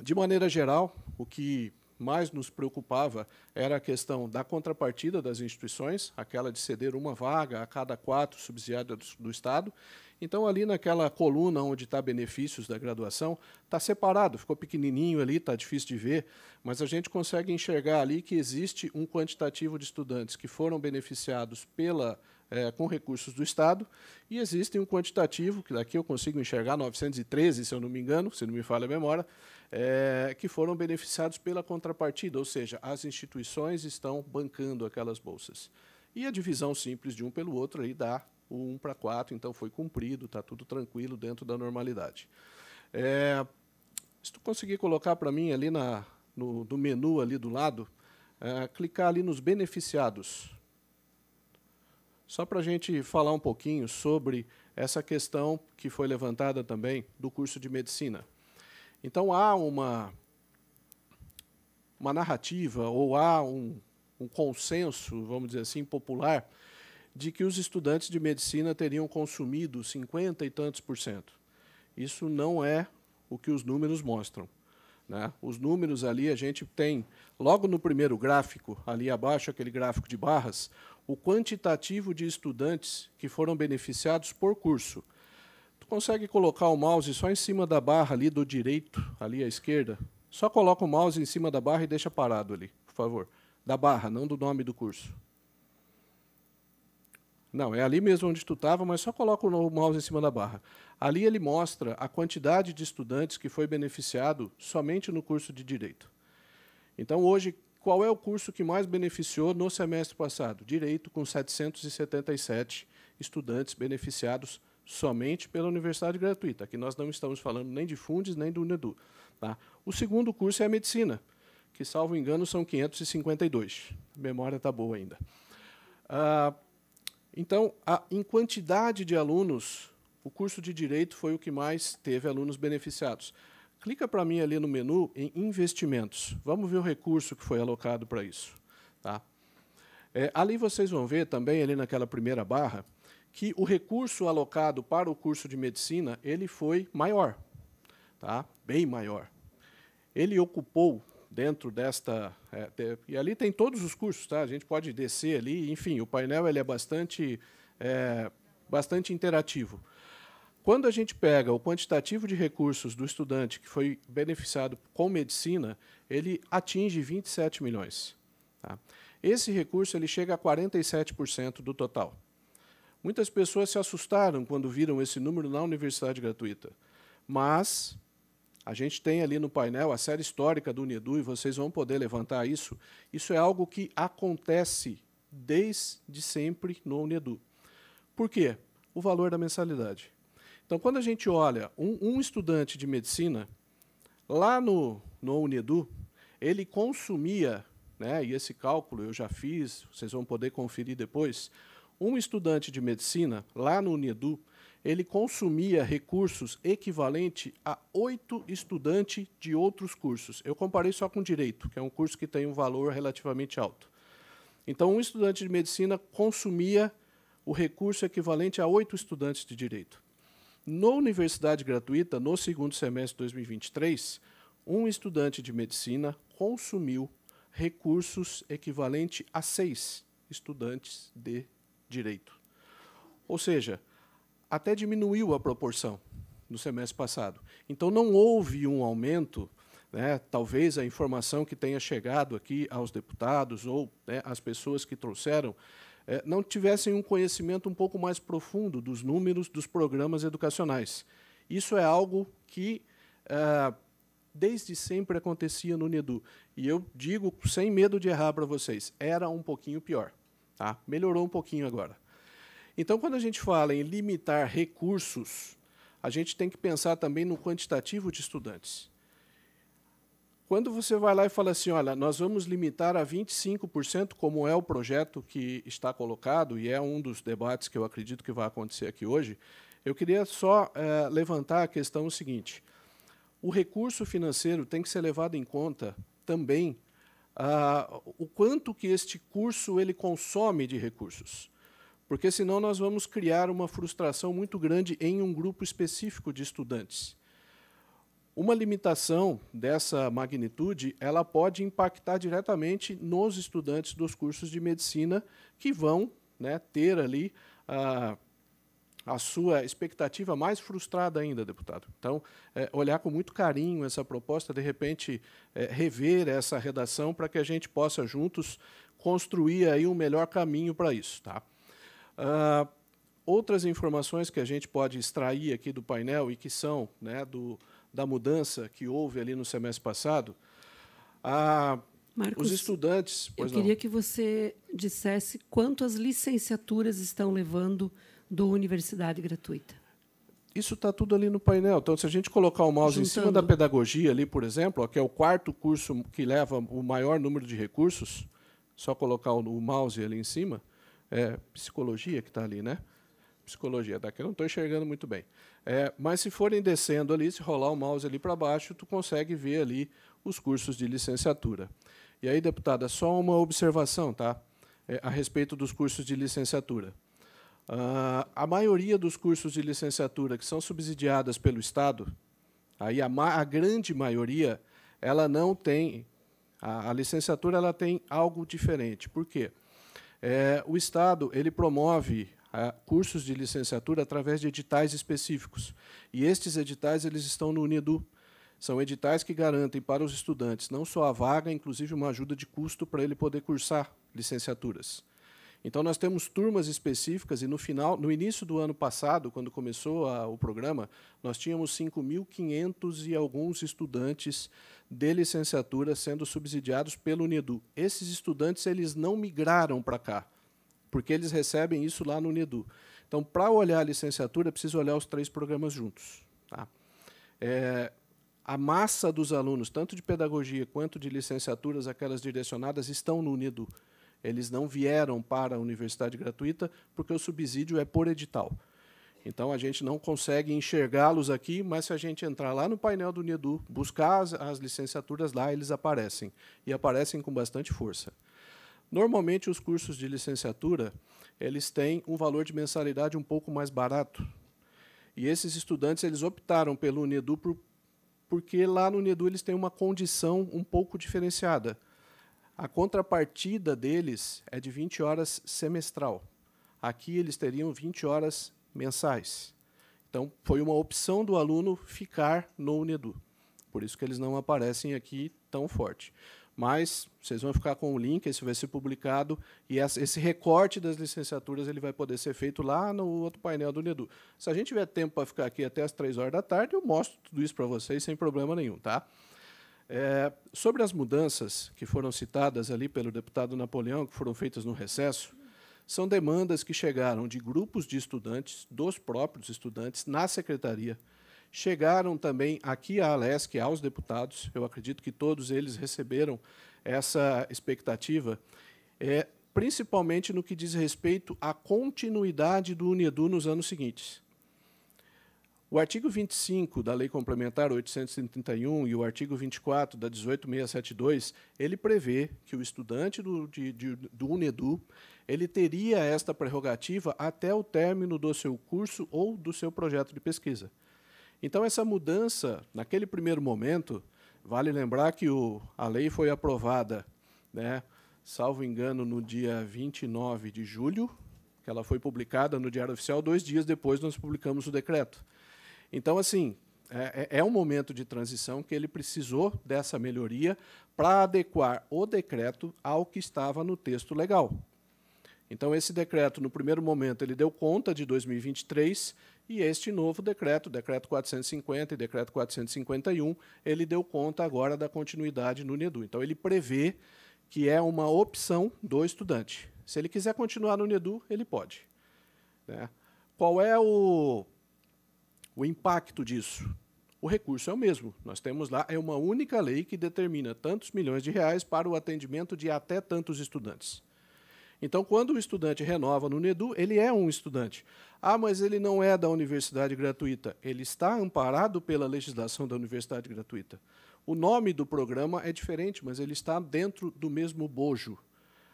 de maneira geral, o que mais nos preocupava era a questão da contrapartida das instituições, aquela de ceder uma vaga a cada quatro subsidiados do, do Estado. Então, ali naquela coluna onde está benefícios da graduação, está separado, ficou pequenininho ali, está difícil de ver, mas a gente consegue enxergar ali que existe um quantitativo de estudantes que foram beneficiados pela é, com recursos do Estado, e existe um quantitativo, que daqui eu consigo enxergar 913, se eu não me engano, se não me falha a memória, é, que foram beneficiados pela contrapartida, ou seja, as instituições estão bancando aquelas bolsas. E a divisão simples de um pelo outro aí dá o 1 para 4, então foi cumprido, está tudo tranquilo dentro da normalidade. É, se tu conseguir colocar para mim ali na, no, do menu ali do lado, é, clicar ali nos beneficiados. Só para a gente falar um pouquinho sobre essa questão que foi levantada também do curso de medicina. Então, há uma, uma narrativa ou há um, um consenso, vamos dizer assim, popular, de que os estudantes de medicina teriam consumido 50 e tantos por cento. Isso não é o que os números mostram. Né? Os números ali, a gente tem, logo no primeiro gráfico, ali abaixo, aquele gráfico de barras, o quantitativo de estudantes que foram beneficiados por curso. Tu consegue colocar o mouse só em cima da barra ali do direito, ali à esquerda? Só coloca o mouse em cima da barra e deixa parado ali, por favor. Da barra, não do nome do curso. Não, é ali mesmo onde tu estava, mas só coloca o mouse em cima da barra. Ali ele mostra a quantidade de estudantes que foi beneficiado somente no curso de Direito. Então, hoje, qual é o curso que mais beneficiou no semestre passado? Direito, com 777 estudantes beneficiados somente pela universidade gratuita. Aqui nós não estamos falando nem de Fundes, nem do UNEDU. Tá? O segundo curso é a Medicina, que, salvo engano, são 552. A memória está boa ainda. Ah, então, a, em quantidade de alunos, o curso de Direito foi o que mais teve alunos beneficiados clica para mim ali no menu em investimentos. Vamos ver o recurso que foi alocado para isso. Tá? É, ali vocês vão ver também, ali naquela primeira barra, que o recurso alocado para o curso de medicina ele foi maior, tá? bem maior. Ele ocupou dentro desta... É, e ali tem todos os cursos, tá? a gente pode descer ali, enfim, o painel ele é bastante, é, bastante interativo. Quando a gente pega o quantitativo de recursos do estudante que foi beneficiado com medicina, ele atinge 27 milhões. Tá? Esse recurso ele chega a 47% do total. Muitas pessoas se assustaram quando viram esse número na universidade gratuita, mas a gente tem ali no painel a série histórica do Unedu e vocês vão poder levantar isso. Isso é algo que acontece desde sempre no Unedu. Por quê? O valor da mensalidade. Então, quando a gente olha um, um estudante de medicina, lá no, no Unedu, ele consumia, né, e esse cálculo eu já fiz, vocês vão poder conferir depois, um estudante de medicina, lá no Unedu, ele consumia recursos equivalente a oito estudantes de outros cursos. Eu comparei só com direito, que é um curso que tem um valor relativamente alto. Então, um estudante de medicina consumia o recurso equivalente a oito estudantes de direito. No Universidade Gratuita, no segundo semestre de 2023, um estudante de medicina consumiu recursos equivalente a seis estudantes de direito. Ou seja, até diminuiu a proporção no semestre passado. Então, não houve um aumento. Né? Talvez a informação que tenha chegado aqui aos deputados ou né, às pessoas que trouxeram é, não tivessem um conhecimento um pouco mais profundo dos números dos programas educacionais. Isso é algo que é, desde sempre acontecia no NEDU. E eu digo, sem medo de errar para vocês, era um pouquinho pior. Tá? Melhorou um pouquinho agora. Então, quando a gente fala em limitar recursos, a gente tem que pensar também no quantitativo de estudantes. Quando você vai lá e fala assim, olha, nós vamos limitar a 25%, como é o projeto que está colocado, e é um dos debates que eu acredito que vai acontecer aqui hoje, eu queria só é, levantar a questão seguinte. O recurso financeiro tem que ser levado em conta também ah, o quanto que este curso ele consome de recursos. Porque senão nós vamos criar uma frustração muito grande em um grupo específico de estudantes. Uma limitação dessa magnitude, ela pode impactar diretamente nos estudantes dos cursos de medicina que vão né, ter ali a, ah, a sua expectativa mais frustrada ainda, deputado. Então, é, olhar com muito carinho essa proposta, de repente é, rever essa redação para que a gente possa juntos construir aí um melhor caminho para isso, tá? Uh, outras informações que a gente pode extrair aqui do painel e que são né, do da mudança que houve ali no semestre passado, Marcos, os estudantes. eu queria não. que você dissesse quantas licenciaturas estão levando do Universidade Gratuita. Isso está tudo ali no painel. Então, se a gente colocar o mouse Juntando. em cima da pedagogia ali, por exemplo, ó, que é o quarto curso que leva o maior número de recursos, só colocar o mouse ali em cima, é psicologia que está ali, né? psicologia, daqui tá? que eu não estou enxergando muito bem. É, mas se forem descendo ali, se rolar o mouse ali para baixo, tu consegue ver ali os cursos de licenciatura. E aí, deputada, só uma observação tá? É, a respeito dos cursos de licenciatura. Uh, a maioria dos cursos de licenciatura que são subsidiadas pelo Estado, aí a, ma a grande maioria, ela não tem a, a, licenciatura ela tem algo diferente. Por quê? É, o Estado ele promove a cursos de licenciatura através de editais específicos. E estes editais eles estão no Unedu. São editais que garantem para os estudantes não só a vaga, inclusive uma ajuda de custo para ele poder cursar licenciaturas. Então nós temos turmas específicas e no final, no início do ano passado, quando começou a, o programa, nós tínhamos 5.500 e alguns estudantes de licenciatura sendo subsidiados pelo Unedu. Esses estudantes eles não migraram para cá porque eles recebem isso lá no NEDU. Então, para olhar a licenciatura, precisa olhar os três programas juntos. Tá? É, a massa dos alunos, tanto de pedagogia quanto de licenciaturas, aquelas direcionadas, estão no NEDU. Eles não vieram para a universidade gratuita porque o subsídio é por edital. Então, a gente não consegue enxergá-los aqui, mas se a gente entrar lá no painel do NEDU, buscar as, as licenciaturas lá, eles aparecem. E aparecem com bastante força. Normalmente, os cursos de licenciatura eles têm um valor de mensalidade um pouco mais barato. E esses estudantes eles optaram pelo Unedu por, porque lá no Unedu eles têm uma condição um pouco diferenciada. A contrapartida deles é de 20 horas semestral. Aqui eles teriam 20 horas mensais. Então, foi uma opção do aluno ficar no Unedu. Por isso que eles não aparecem aqui tão forte mas vocês vão ficar com o link, esse vai ser publicado e esse recorte das licenciaturas ele vai poder ser feito lá no outro painel do Nedu. Se a gente tiver tempo para ficar aqui até as três horas da tarde, eu mostro tudo isso para vocês sem problema nenhum, tá? É, sobre as mudanças que foram citadas ali pelo deputado Napoleão, que foram feitas no recesso, são demandas que chegaram de grupos de estudantes, dos próprios estudantes, na secretaria Chegaram também aqui à Alesc, aos deputados, eu acredito que todos eles receberam essa expectativa, é, principalmente no que diz respeito à continuidade do UNEDU nos anos seguintes. O artigo 25 da Lei Complementar 831 e o artigo 24 da 18672, ele prevê que o estudante do, de, de, do UNEDU ele teria esta prerrogativa até o término do seu curso ou do seu projeto de pesquisa. Então, essa mudança, naquele primeiro momento, vale lembrar que o, a lei foi aprovada, né, salvo engano, no dia 29 de julho, que ela foi publicada no Diário Oficial, dois dias depois nós publicamos o decreto. Então, assim, é, é, é um momento de transição que ele precisou dessa melhoria para adequar o decreto ao que estava no texto legal. Então, esse decreto, no primeiro momento, ele deu conta de 2023 e este novo decreto, decreto 450 e decreto 451, ele deu conta agora da continuidade no NEDU. Então, ele prevê que é uma opção do estudante. Se ele quiser continuar no NEDU, ele pode. Né? Qual é o, o impacto disso? O recurso é o mesmo. Nós temos lá, é uma única lei que determina tantos milhões de reais para o atendimento de até tantos estudantes. Então, quando o estudante renova no NEDU, ele é um estudante. Ah, mas ele não é da universidade gratuita. Ele está amparado pela legislação da universidade gratuita. O nome do programa é diferente, mas ele está dentro do mesmo bojo.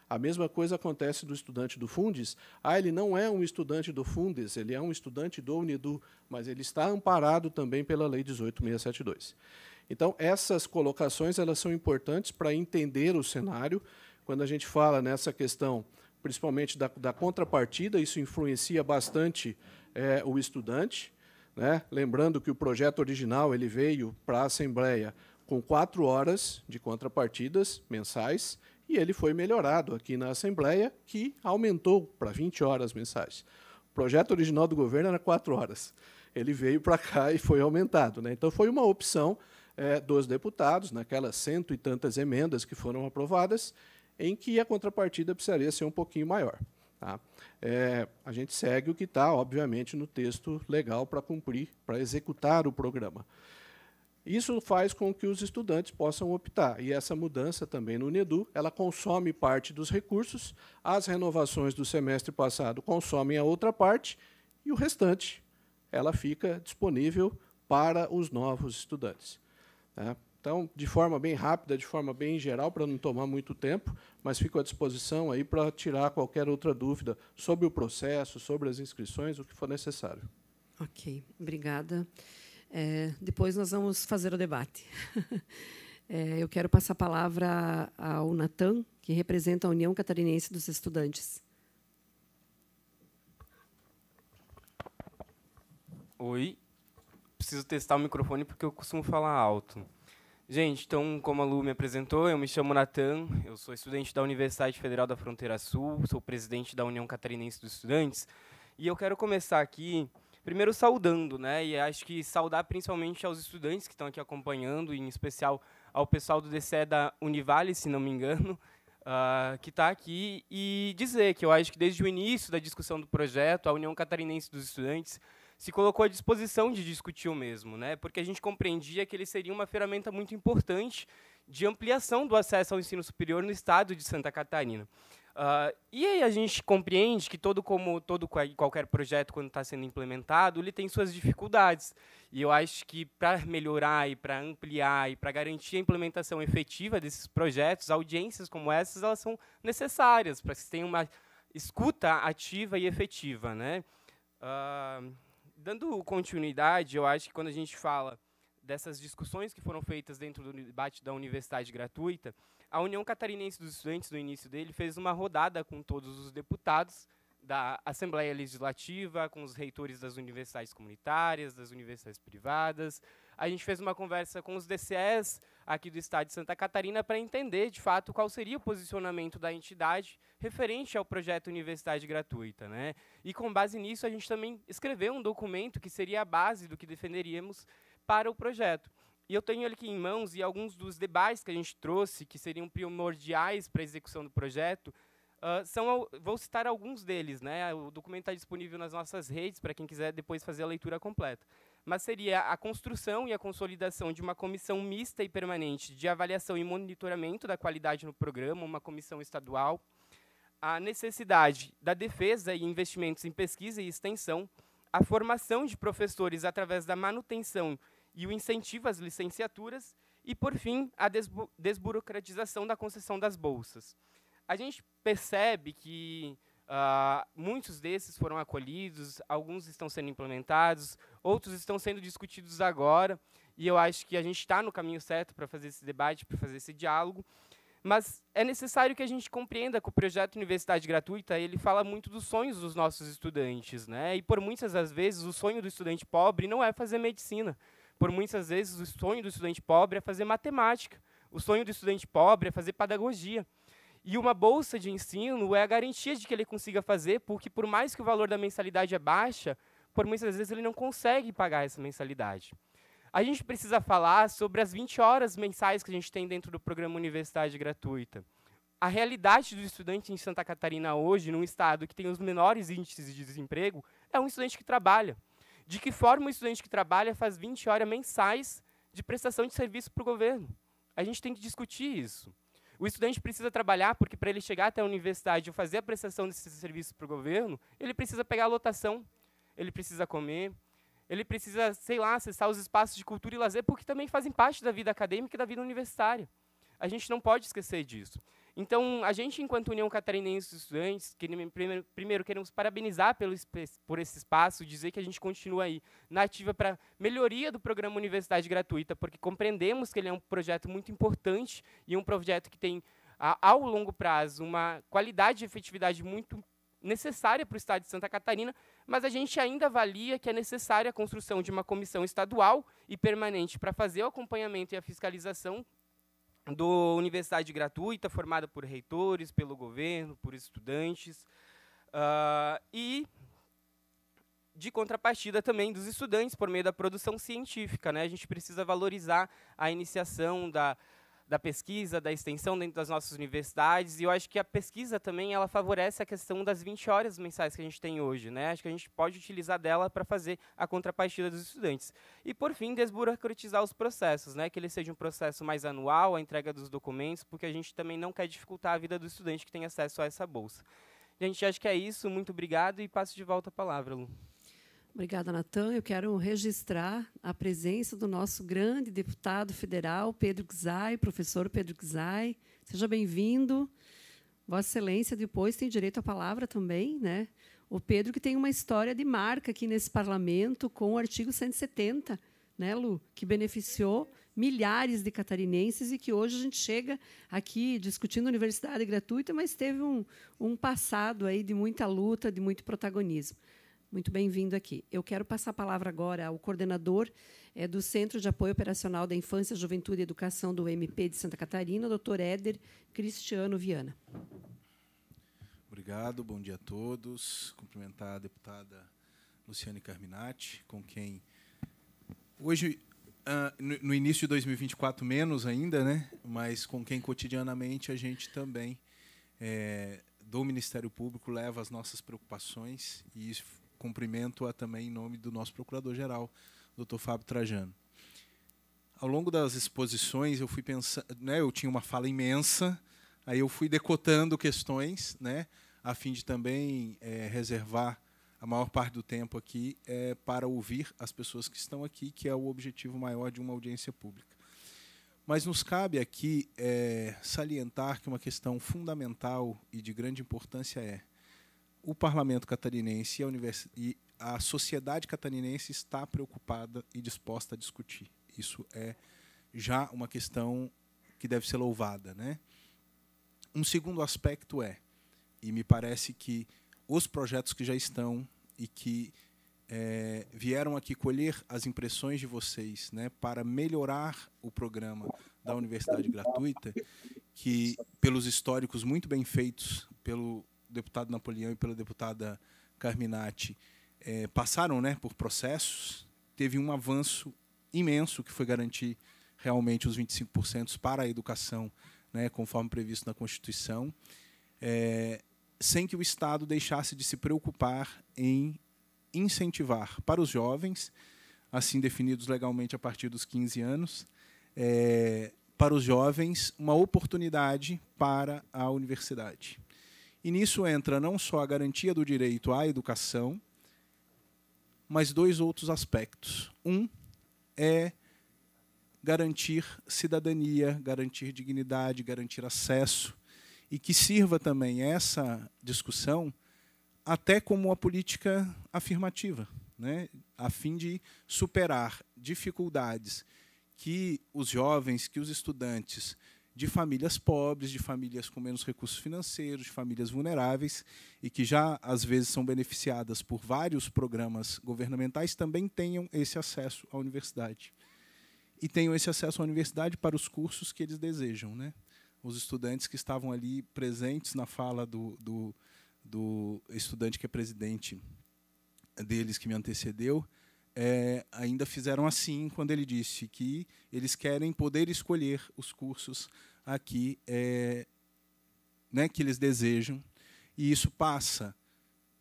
A mesma coisa acontece do estudante do Fundes. Ah, ele não é um estudante do Fundes, ele é um estudante do UNEDU, mas ele está amparado também pela Lei 18672. Então, essas colocações elas são importantes para entender o cenário quando a gente fala nessa questão, principalmente da, da contrapartida, isso influencia bastante é, o estudante. Né? Lembrando que o projeto original ele veio para a Assembleia com quatro horas de contrapartidas mensais e ele foi melhorado aqui na Assembleia, que aumentou para 20 horas mensais. O projeto original do governo era quatro horas. Ele veio para cá e foi aumentado. Né? Então, foi uma opção é, dos deputados, naquelas cento e tantas emendas que foram aprovadas, em que a contrapartida precisaria ser um pouquinho maior. Tá? É, a gente segue o que está, obviamente, no texto legal para cumprir, para executar o programa. Isso faz com que os estudantes possam optar. E essa mudança também no NEDU, ela consome parte dos recursos, as renovações do semestre passado consomem a outra parte, e o restante ela fica disponível para os novos estudantes. Tá? Então, de forma bem rápida, de forma bem geral, para não tomar muito tempo, mas fico à disposição aí para tirar qualquer outra dúvida sobre o processo, sobre as inscrições, o que for necessário. Ok, obrigada. É, depois nós vamos fazer o debate. É, eu quero passar a palavra ao Natan, que representa a União Catarinense dos Estudantes. Oi, preciso testar o microfone porque eu costumo falar alto. Gente, então, como a Lu me apresentou, eu me chamo Natan, eu sou estudante da Universidade Federal da Fronteira Sul, sou presidente da União Catarinense dos Estudantes, e eu quero começar aqui, primeiro saudando, né? E acho que saudar principalmente aos estudantes que estão aqui acompanhando, em especial ao pessoal do DCE da Univale, se não me engano, uh, que está aqui, e dizer que eu acho que desde o início da discussão do projeto, a União Catarinense dos Estudantes se colocou à disposição de discutir o mesmo, né? porque a gente compreendia que ele seria uma ferramenta muito importante de ampliação do acesso ao ensino superior no estado de Santa Catarina. Uh, e aí a gente compreende que todo como todo qualquer projeto quando está sendo implementado ele tem suas dificuldades e eu acho que para melhorar e para ampliar e para garantir a implementação efetiva desses projetos audiências como essas elas são necessárias para que se tenha uma escuta ativa e efetiva né uh, dando continuidade, eu acho que quando a gente fala dessas discussões que foram feitas dentro do debate da universidade gratuita, a União Catarinense dos Estudantes, no início dele, fez uma rodada com todos os deputados da Assembleia Legislativa, com os reitores das universidades comunitárias, das universidades privadas. A gente fez uma conversa com os DCEs aqui do estado de Santa Catarina para entender, de fato, qual seria o posicionamento da entidade referente ao projeto Universidade Gratuita. Né? E com base nisso, a gente também escreveu um documento que seria a base do que defenderíamos para o projeto. E eu tenho aqui em mãos e alguns dos debates que a gente trouxe, que seriam primordiais para a execução do projeto, Uh, são, vou citar alguns deles. Né? O documento está disponível nas nossas redes para quem quiser depois fazer a leitura completa mas seria a construção e a consolidação de uma comissão mista e permanente de avaliação e monitoramento da qualidade no programa, uma comissão estadual, a necessidade da defesa e investimentos em pesquisa e extensão, a formação de professores através da manutenção e o incentivo às licenciaturas, e, por fim, a desbu desburocratização da concessão das bolsas. A gente percebe que Uh, muitos desses foram acolhidos, alguns estão sendo implementados, outros estão sendo discutidos agora, e eu acho que a gente está no caminho certo para fazer esse debate, para fazer esse diálogo, mas é necessário que a gente compreenda que o projeto Universidade Gratuita ele fala muito dos sonhos dos nossos estudantes, né? E por muitas das vezes o sonho do estudante pobre não é fazer medicina, por muitas vezes o sonho do estudante pobre é fazer matemática, o sonho do estudante pobre é fazer pedagogia. E uma bolsa de ensino é a garantia de que ele consiga fazer, porque por mais que o valor da mensalidade é baixa, por muitas vezes ele não consegue pagar essa mensalidade. A gente precisa falar sobre as 20 horas mensais que a gente tem dentro do programa Universidade Gratuita. A realidade do estudante em Santa Catarina hoje, num estado que tem os menores índices de desemprego, é um estudante que trabalha. De que forma o estudante que trabalha faz 20 horas mensais de prestação de serviço para o governo? A gente tem que discutir isso. O estudante precisa trabalhar porque para ele chegar até a universidade e fazer a prestação desses serviços para o governo, ele precisa pegar a lotação, ele precisa comer, ele precisa, sei lá, acessar os espaços de cultura e lazer porque também fazem parte da vida acadêmica e da vida universitária. A gente não pode esquecer disso. Então, a gente, enquanto União Catarinense dos Estudantes, queremos, primeiro, primeiro, queremos parabenizar pelo, por esse espaço, dizer que a gente continua aí na ativa para melhoria do programa Universidade Gratuita, porque compreendemos que ele é um projeto muito importante e um projeto que tem, a, ao longo prazo, uma qualidade e efetividade muito necessária para o Estado de Santa Catarina, mas a gente ainda avalia que é necessária a construção de uma comissão estadual e permanente para fazer o acompanhamento e a fiscalização do Universidade Gratuita, formada por reitores, pelo governo, por estudantes, uh, e de contrapartida também dos estudantes por meio da produção científica. Né? A gente precisa valorizar a iniciação da, da pesquisa, da extensão dentro das nossas universidades, e eu acho que a pesquisa também ela favorece a questão das 20 horas mensais que a gente tem hoje, né? Acho que a gente pode utilizar dela para fazer a contrapartida dos estudantes. E por fim, desburocratizar os processos, né? Que ele seja um processo mais anual, a entrega dos documentos, porque a gente também não quer dificultar a vida do estudante que tem acesso a essa bolsa. Gente, acho que é isso. Muito obrigado e passo de volta a palavra, Lu. Obrigada, Natan. Eu quero registrar a presença do nosso grande deputado federal, Pedro Gzai, professor Pedro Gzai. Seja bem-vindo. Vossa Excelência depois tem direito à palavra também, né? O Pedro que tem uma história de marca aqui nesse parlamento com o artigo 170, né, Lu, que beneficiou milhares de catarinenses e que hoje a gente chega aqui discutindo universidade gratuita, mas teve um, um passado aí de muita luta, de muito protagonismo. Muito bem-vindo aqui. Eu quero passar a palavra agora ao coordenador é, do Centro de Apoio Operacional da Infância, Juventude e Educação do MP de Santa Catarina, doutor Éder Cristiano Viana. Obrigado, bom dia a todos. Cumprimentar a deputada Luciane Carminati, com quem hoje, ah, no início de 2024, menos ainda, né? mas com quem cotidianamente a gente também, é, do Ministério Público, leva as nossas preocupações e isso cumprimento-a também em nome do nosso procurador-geral, Dr. Fábio Trajano. Ao longo das exposições, eu fui pensando, né, eu tinha uma fala imensa, aí eu fui decotando questões, né, a fim de também é, reservar a maior parte do tempo aqui é, para ouvir as pessoas que estão aqui, que é o objetivo maior de uma audiência pública. Mas nos cabe aqui é, salientar que uma questão fundamental e de grande importância é o parlamento catarinense e a, univers... e a sociedade catarinense está preocupada e disposta a discutir. Isso é já uma questão que deve ser louvada. Né? Um segundo aspecto é, e me parece que os projetos que já estão e que é, vieram aqui colher as impressões de vocês né, para melhorar o programa da Universidade Gratuita, que, pelos históricos muito bem feitos pelo deputado Napoleão e pela deputada Carminati, é, passaram né, por processos, teve um avanço imenso que foi garantir realmente os 25% para a educação, né, conforme previsto na Constituição, é, sem que o Estado deixasse de se preocupar em incentivar para os jovens, assim definidos legalmente a partir dos 15 anos, é, para os jovens uma oportunidade para a universidade. E nisso entra não só a garantia do direito à educação, mas dois outros aspectos. Um é garantir cidadania, garantir dignidade, garantir acesso, e que sirva também essa discussão até como uma política afirmativa, né, a fim de superar dificuldades que os jovens, que os estudantes de famílias pobres, de famílias com menos recursos financeiros, de famílias vulneráveis e que já às vezes são beneficiadas por vários programas governamentais também tenham esse acesso à universidade. E tenham esse acesso à universidade para os cursos que eles desejam, né? Os estudantes que estavam ali presentes na fala do, do, do estudante que é presidente deles que me antecedeu, é, ainda fizeram assim quando ele disse que eles querem poder escolher os cursos aqui é, né, que eles desejam. E isso passa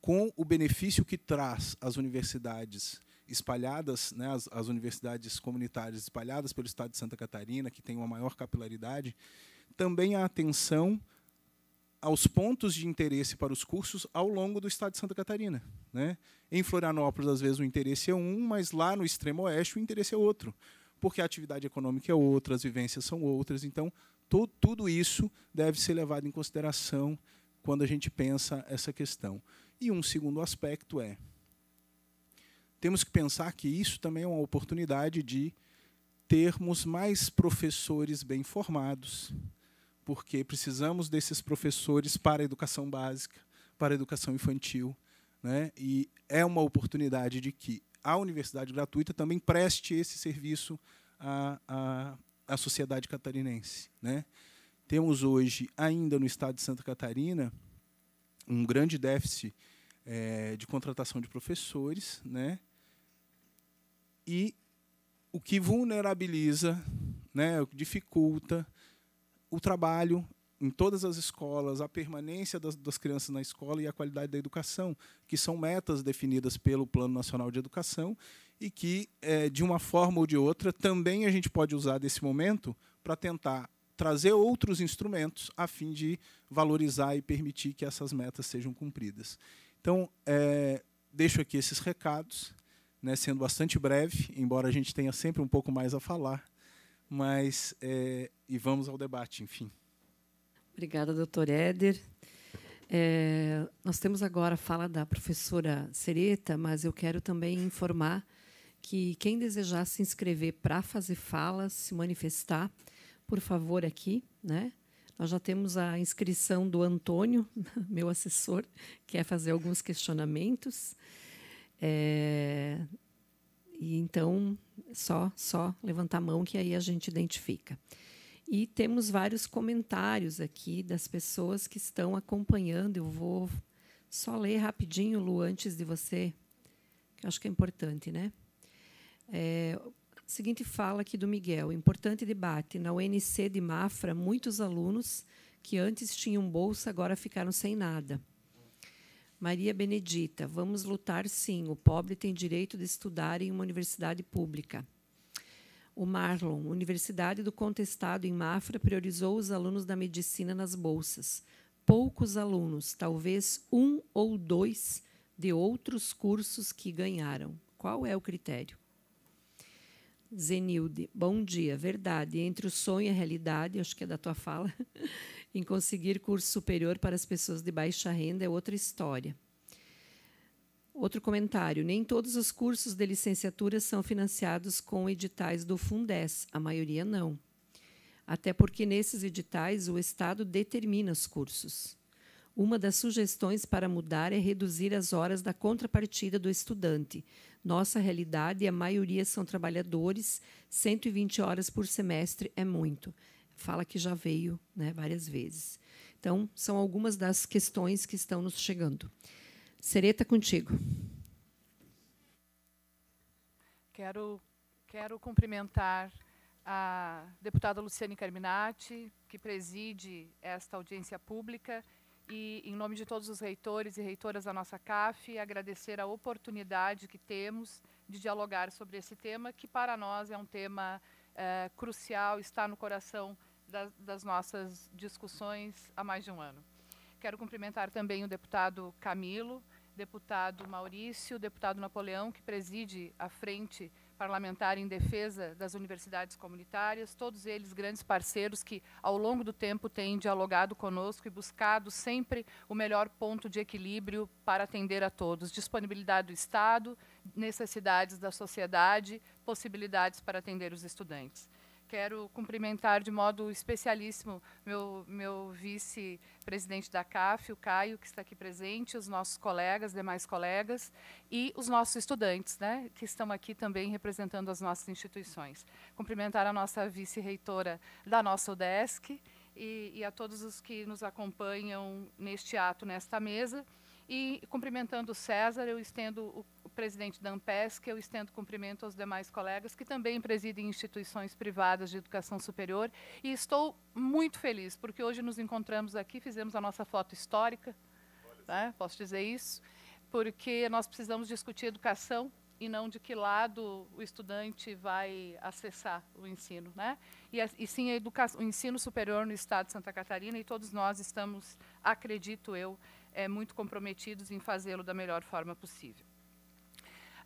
com o benefício que traz as universidades espalhadas, né, as, as universidades comunitárias espalhadas pelo estado de Santa Catarina, que tem uma maior capilaridade, também a atenção aos pontos de interesse para os cursos ao longo do estado de Santa Catarina. Né? Em Florianópolis, às vezes, o interesse é um, mas lá no extremo oeste o interesse é outro, porque a atividade econômica é outra, as vivências são outras. Então, to tudo isso deve ser levado em consideração quando a gente pensa essa questão. E um segundo aspecto é: temos que pensar que isso também é uma oportunidade de termos mais professores bem formados, porque precisamos desses professores para a educação básica, para a educação infantil. Né? E é uma oportunidade de que a universidade gratuita também preste esse serviço à, à, à sociedade catarinense. Né? Temos hoje, ainda no estado de Santa Catarina, um grande déficit é, de contratação de professores, né? e o que vulnerabiliza, né, o que dificulta o trabalho em todas as escolas, a permanência das, das, crianças na escola e a qualidade da educação, que são metas definidas pelo Plano Nacional de Educação e que, é, de uma forma ou de outra, também a gente pode usar desse momento para tentar trazer outros instrumentos a fim de valorizar e permitir que essas metas sejam cumpridas. Então, é, deixo aqui esses recados, né, sendo bastante breve, embora a gente tenha sempre um pouco mais a falar mas é, e vamos ao debate, enfim. Obrigada, doutor Éder. É, nós temos agora a fala da professora Sereta, mas eu quero também informar que quem desejar se inscrever para fazer falas, se manifestar, por favor, aqui, né? Nós já temos a inscrição do Antônio, meu assessor, que quer fazer alguns questionamentos. É, e então, só, só levantar a mão que aí a gente identifica. E temos vários comentários aqui das pessoas que estão acompanhando. Eu vou só ler rapidinho, Lu, antes de você, que acho que é importante, né? É, seguinte fala aqui do Miguel. Importante debate. Na UNC de Mafra, muitos alunos que antes tinham bolsa agora ficaram sem nada. Maria Benedita, vamos lutar sim. O pobre tem direito de estudar em uma universidade pública. O Marlon, Universidade do Contestado em Mafra, priorizou os alunos da medicina nas bolsas. Poucos alunos, talvez um ou dois, de outros cursos que ganharam. Qual é o critério? Zenilde, bom dia. Verdade. Entre o sonho e a realidade, acho que é da tua fala, em conseguir curso superior para as pessoas de baixa renda é outra história. Outro comentário: nem todos os cursos de licenciatura são financiados com editais do Fundes, a maioria não. Até porque nesses editais o Estado determina os cursos. Uma das sugestões para mudar é reduzir as horas da contrapartida do estudante. Nossa realidade, a maioria são trabalhadores, 120 horas por semestre é muito fala que já veio né, várias vezes. Então, são algumas das questões que estão nos chegando. Sereta, contigo. Quero, quero cumprimentar a deputada Luciane Carminati, que preside esta audiência pública, e, em nome de todos os reitores e reitoras da nossa CAF, agradecer a oportunidade que temos de dialogar sobre esse tema, que para nós é um tema é, crucial, está no coração das nossas discussões há mais de um ano. Quero cumprimentar também o deputado Camilo, deputado Maurício, deputado Napoleão, que preside a frente parlamentar em defesa das universidades comunitárias, todos eles grandes parceiros que, ao longo do tempo, têm dialogado conosco e buscado sempre o melhor ponto de equilíbrio para atender a todos. Disponibilidade do Estado, necessidades da sociedade, possibilidades para atender os estudantes. Quero cumprimentar de modo especialíssimo meu, meu vice-presidente da CAF, o Caio, que está aqui presente, os nossos colegas, demais colegas, e os nossos estudantes, né, que estão aqui também representando as nossas instituições. Cumprimentar a nossa vice-reitora da nossa UDESC e, e a todos os que nos acompanham neste ato, nesta mesa. E cumprimentando o César, eu estendo o presidente da que eu estendo cumprimento aos demais colegas que também presidem instituições privadas de educação superior e estou muito feliz porque hoje nos encontramos aqui, fizemos a nossa foto histórica, né? posso dizer isso, porque nós precisamos discutir educação e não de que lado o estudante vai acessar o ensino, né? E, e sim a educação, o ensino superior no Estado de Santa Catarina e todos nós estamos, acredito eu, é, muito comprometidos em fazê-lo da melhor forma possível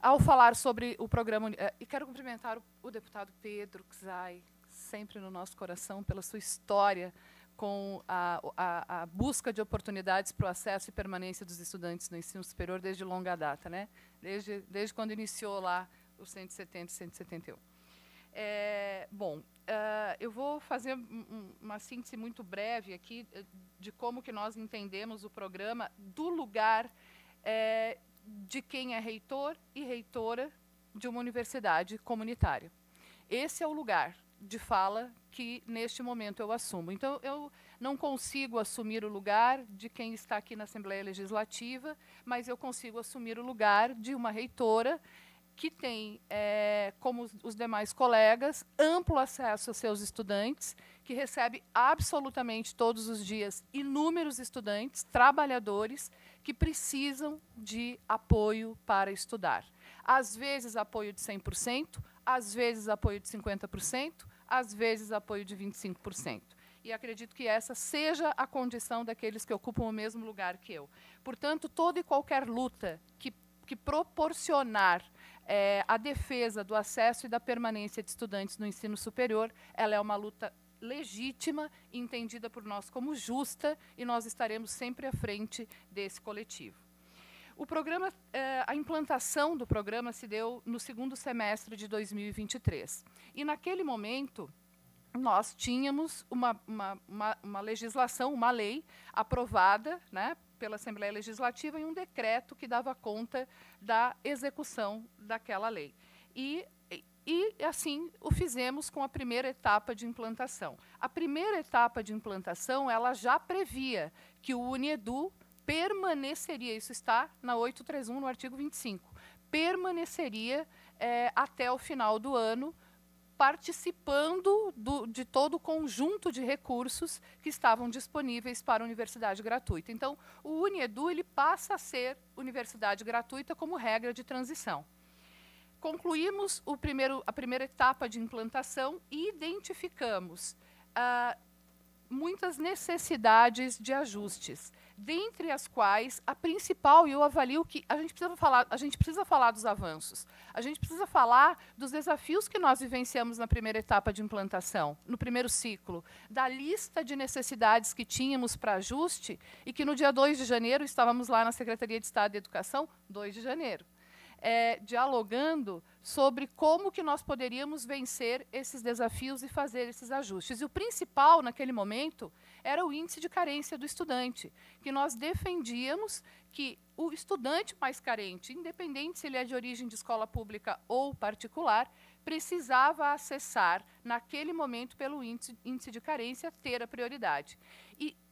ao falar sobre o programa. Eh, e quero cumprimentar o, deputado Pedro Xai, sempre no nosso coração, pela sua história com a, a, a busca de oportunidades para o acesso e permanência dos estudantes no ensino superior desde longa data, né? desde, desde quando iniciou lá o 170 e 171. É, bom, uh, eu vou fazer uma síntese muito breve aqui eh, de como que nós entendemos o programa do lugar é, de quem é reitor e reitora de uma universidade comunitária. Esse é o lugar de fala que neste momento eu assumo. Então eu não consigo assumir o lugar de quem está aqui na Assembleia Legislativa, mas eu consigo assumir o lugar de uma reitora que tem, é, como os demais colegas, amplo acesso a seus estudantes, que recebe absolutamente todos os dias inúmeros estudantes, trabalhadores, que precisam de apoio para estudar. Às vezes, apoio de 100%, às vezes, apoio de 50%, às vezes, apoio de 25%. E acredito que essa seja a condição daqueles que ocupam o mesmo lugar que eu. Portanto, toda e qualquer luta que, que proporcionar é, a defesa do acesso e da permanência de estudantes no ensino superior, ela é uma luta legítima, entendida por nós como justa, e nós estaremos sempre à frente desse coletivo. O programa, eh, a implantação do programa se deu no segundo semestre de 2023. E, naquele momento, nós tínhamos uma, uma, uma, uma legislação, uma lei aprovada né, pela Assembleia Legislativa e um decreto que dava conta da execução daquela lei. E e assim o fizemos com a primeira etapa de implantação. A primeira etapa de implantação, ela já previa que o Unedu permaneceria, isso está na 831, no artigo 25, permaneceria é, até o final do ano, participando do, de todo o conjunto de recursos que estavam disponíveis para a universidade gratuita. Então, o Unedu ele passa a ser universidade gratuita como regra de transição. Concluímos primeiro, a primeira etapa de implantação e identificamos ah, muitas necessidades de ajustes, dentre as quais a principal, e eu avalio que a gente precisa falar, a gente precisa falar dos avanços, a gente precisa falar dos desafios que nós vivenciamos na primeira etapa de implantação, no primeiro ciclo, da lista de necessidades que tínhamos para ajuste e que no dia 2 de janeiro, estávamos lá na Secretaria de Estado de Educação, 2 de janeiro, é, dialogando sobre como que nós poderíamos vencer esses desafios e fazer esses ajustes. E o principal naquele momento era o índice de carência do estudante, que nós defendíamos que o estudante mais carente, independente se ele é de origem de escola pública ou particular, precisava acessar naquele momento pelo índice, índice de carência ter a prioridade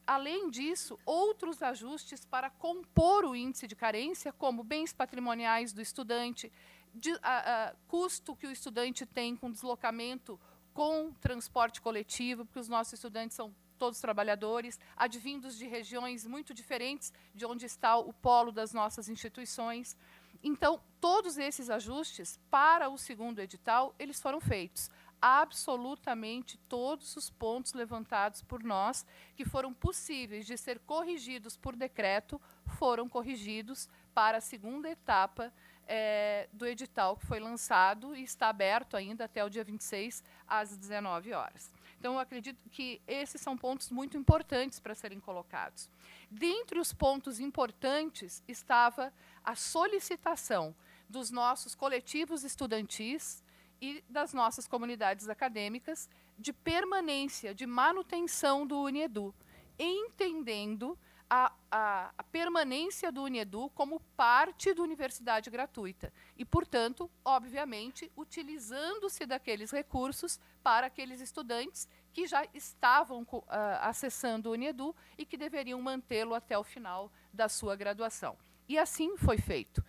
além disso, outros ajustes para compor o índice de carência, como bens patrimoniais do estudante, de, a, a, custo que o estudante tem com deslocamento com transporte coletivo, porque os nossos estudantes são todos trabalhadores, advindos de regiões muito diferentes de onde está o polo das nossas instituições. Então, todos esses ajustes para o segundo edital, eles foram feitos absolutamente todos os pontos levantados por nós que foram possíveis de ser corrigidos por decreto foram corrigidos para a segunda etapa é, do edital que foi lançado e está aberto ainda até o dia 26 às 19 horas. Então, eu acredito que esses são pontos muito importantes para serem colocados. Dentre os pontos importantes estava a solicitação dos nossos coletivos estudantis e das nossas comunidades acadêmicas de permanência, de manutenção do Unedu, entendendo a, a, a, permanência do Unedu como parte da universidade gratuita. E, portanto, obviamente, utilizando-se daqueles recursos para aqueles estudantes que já estavam uh, acessando o Unedu e que deveriam mantê-lo até o final da sua graduação. E assim foi feito. Uh,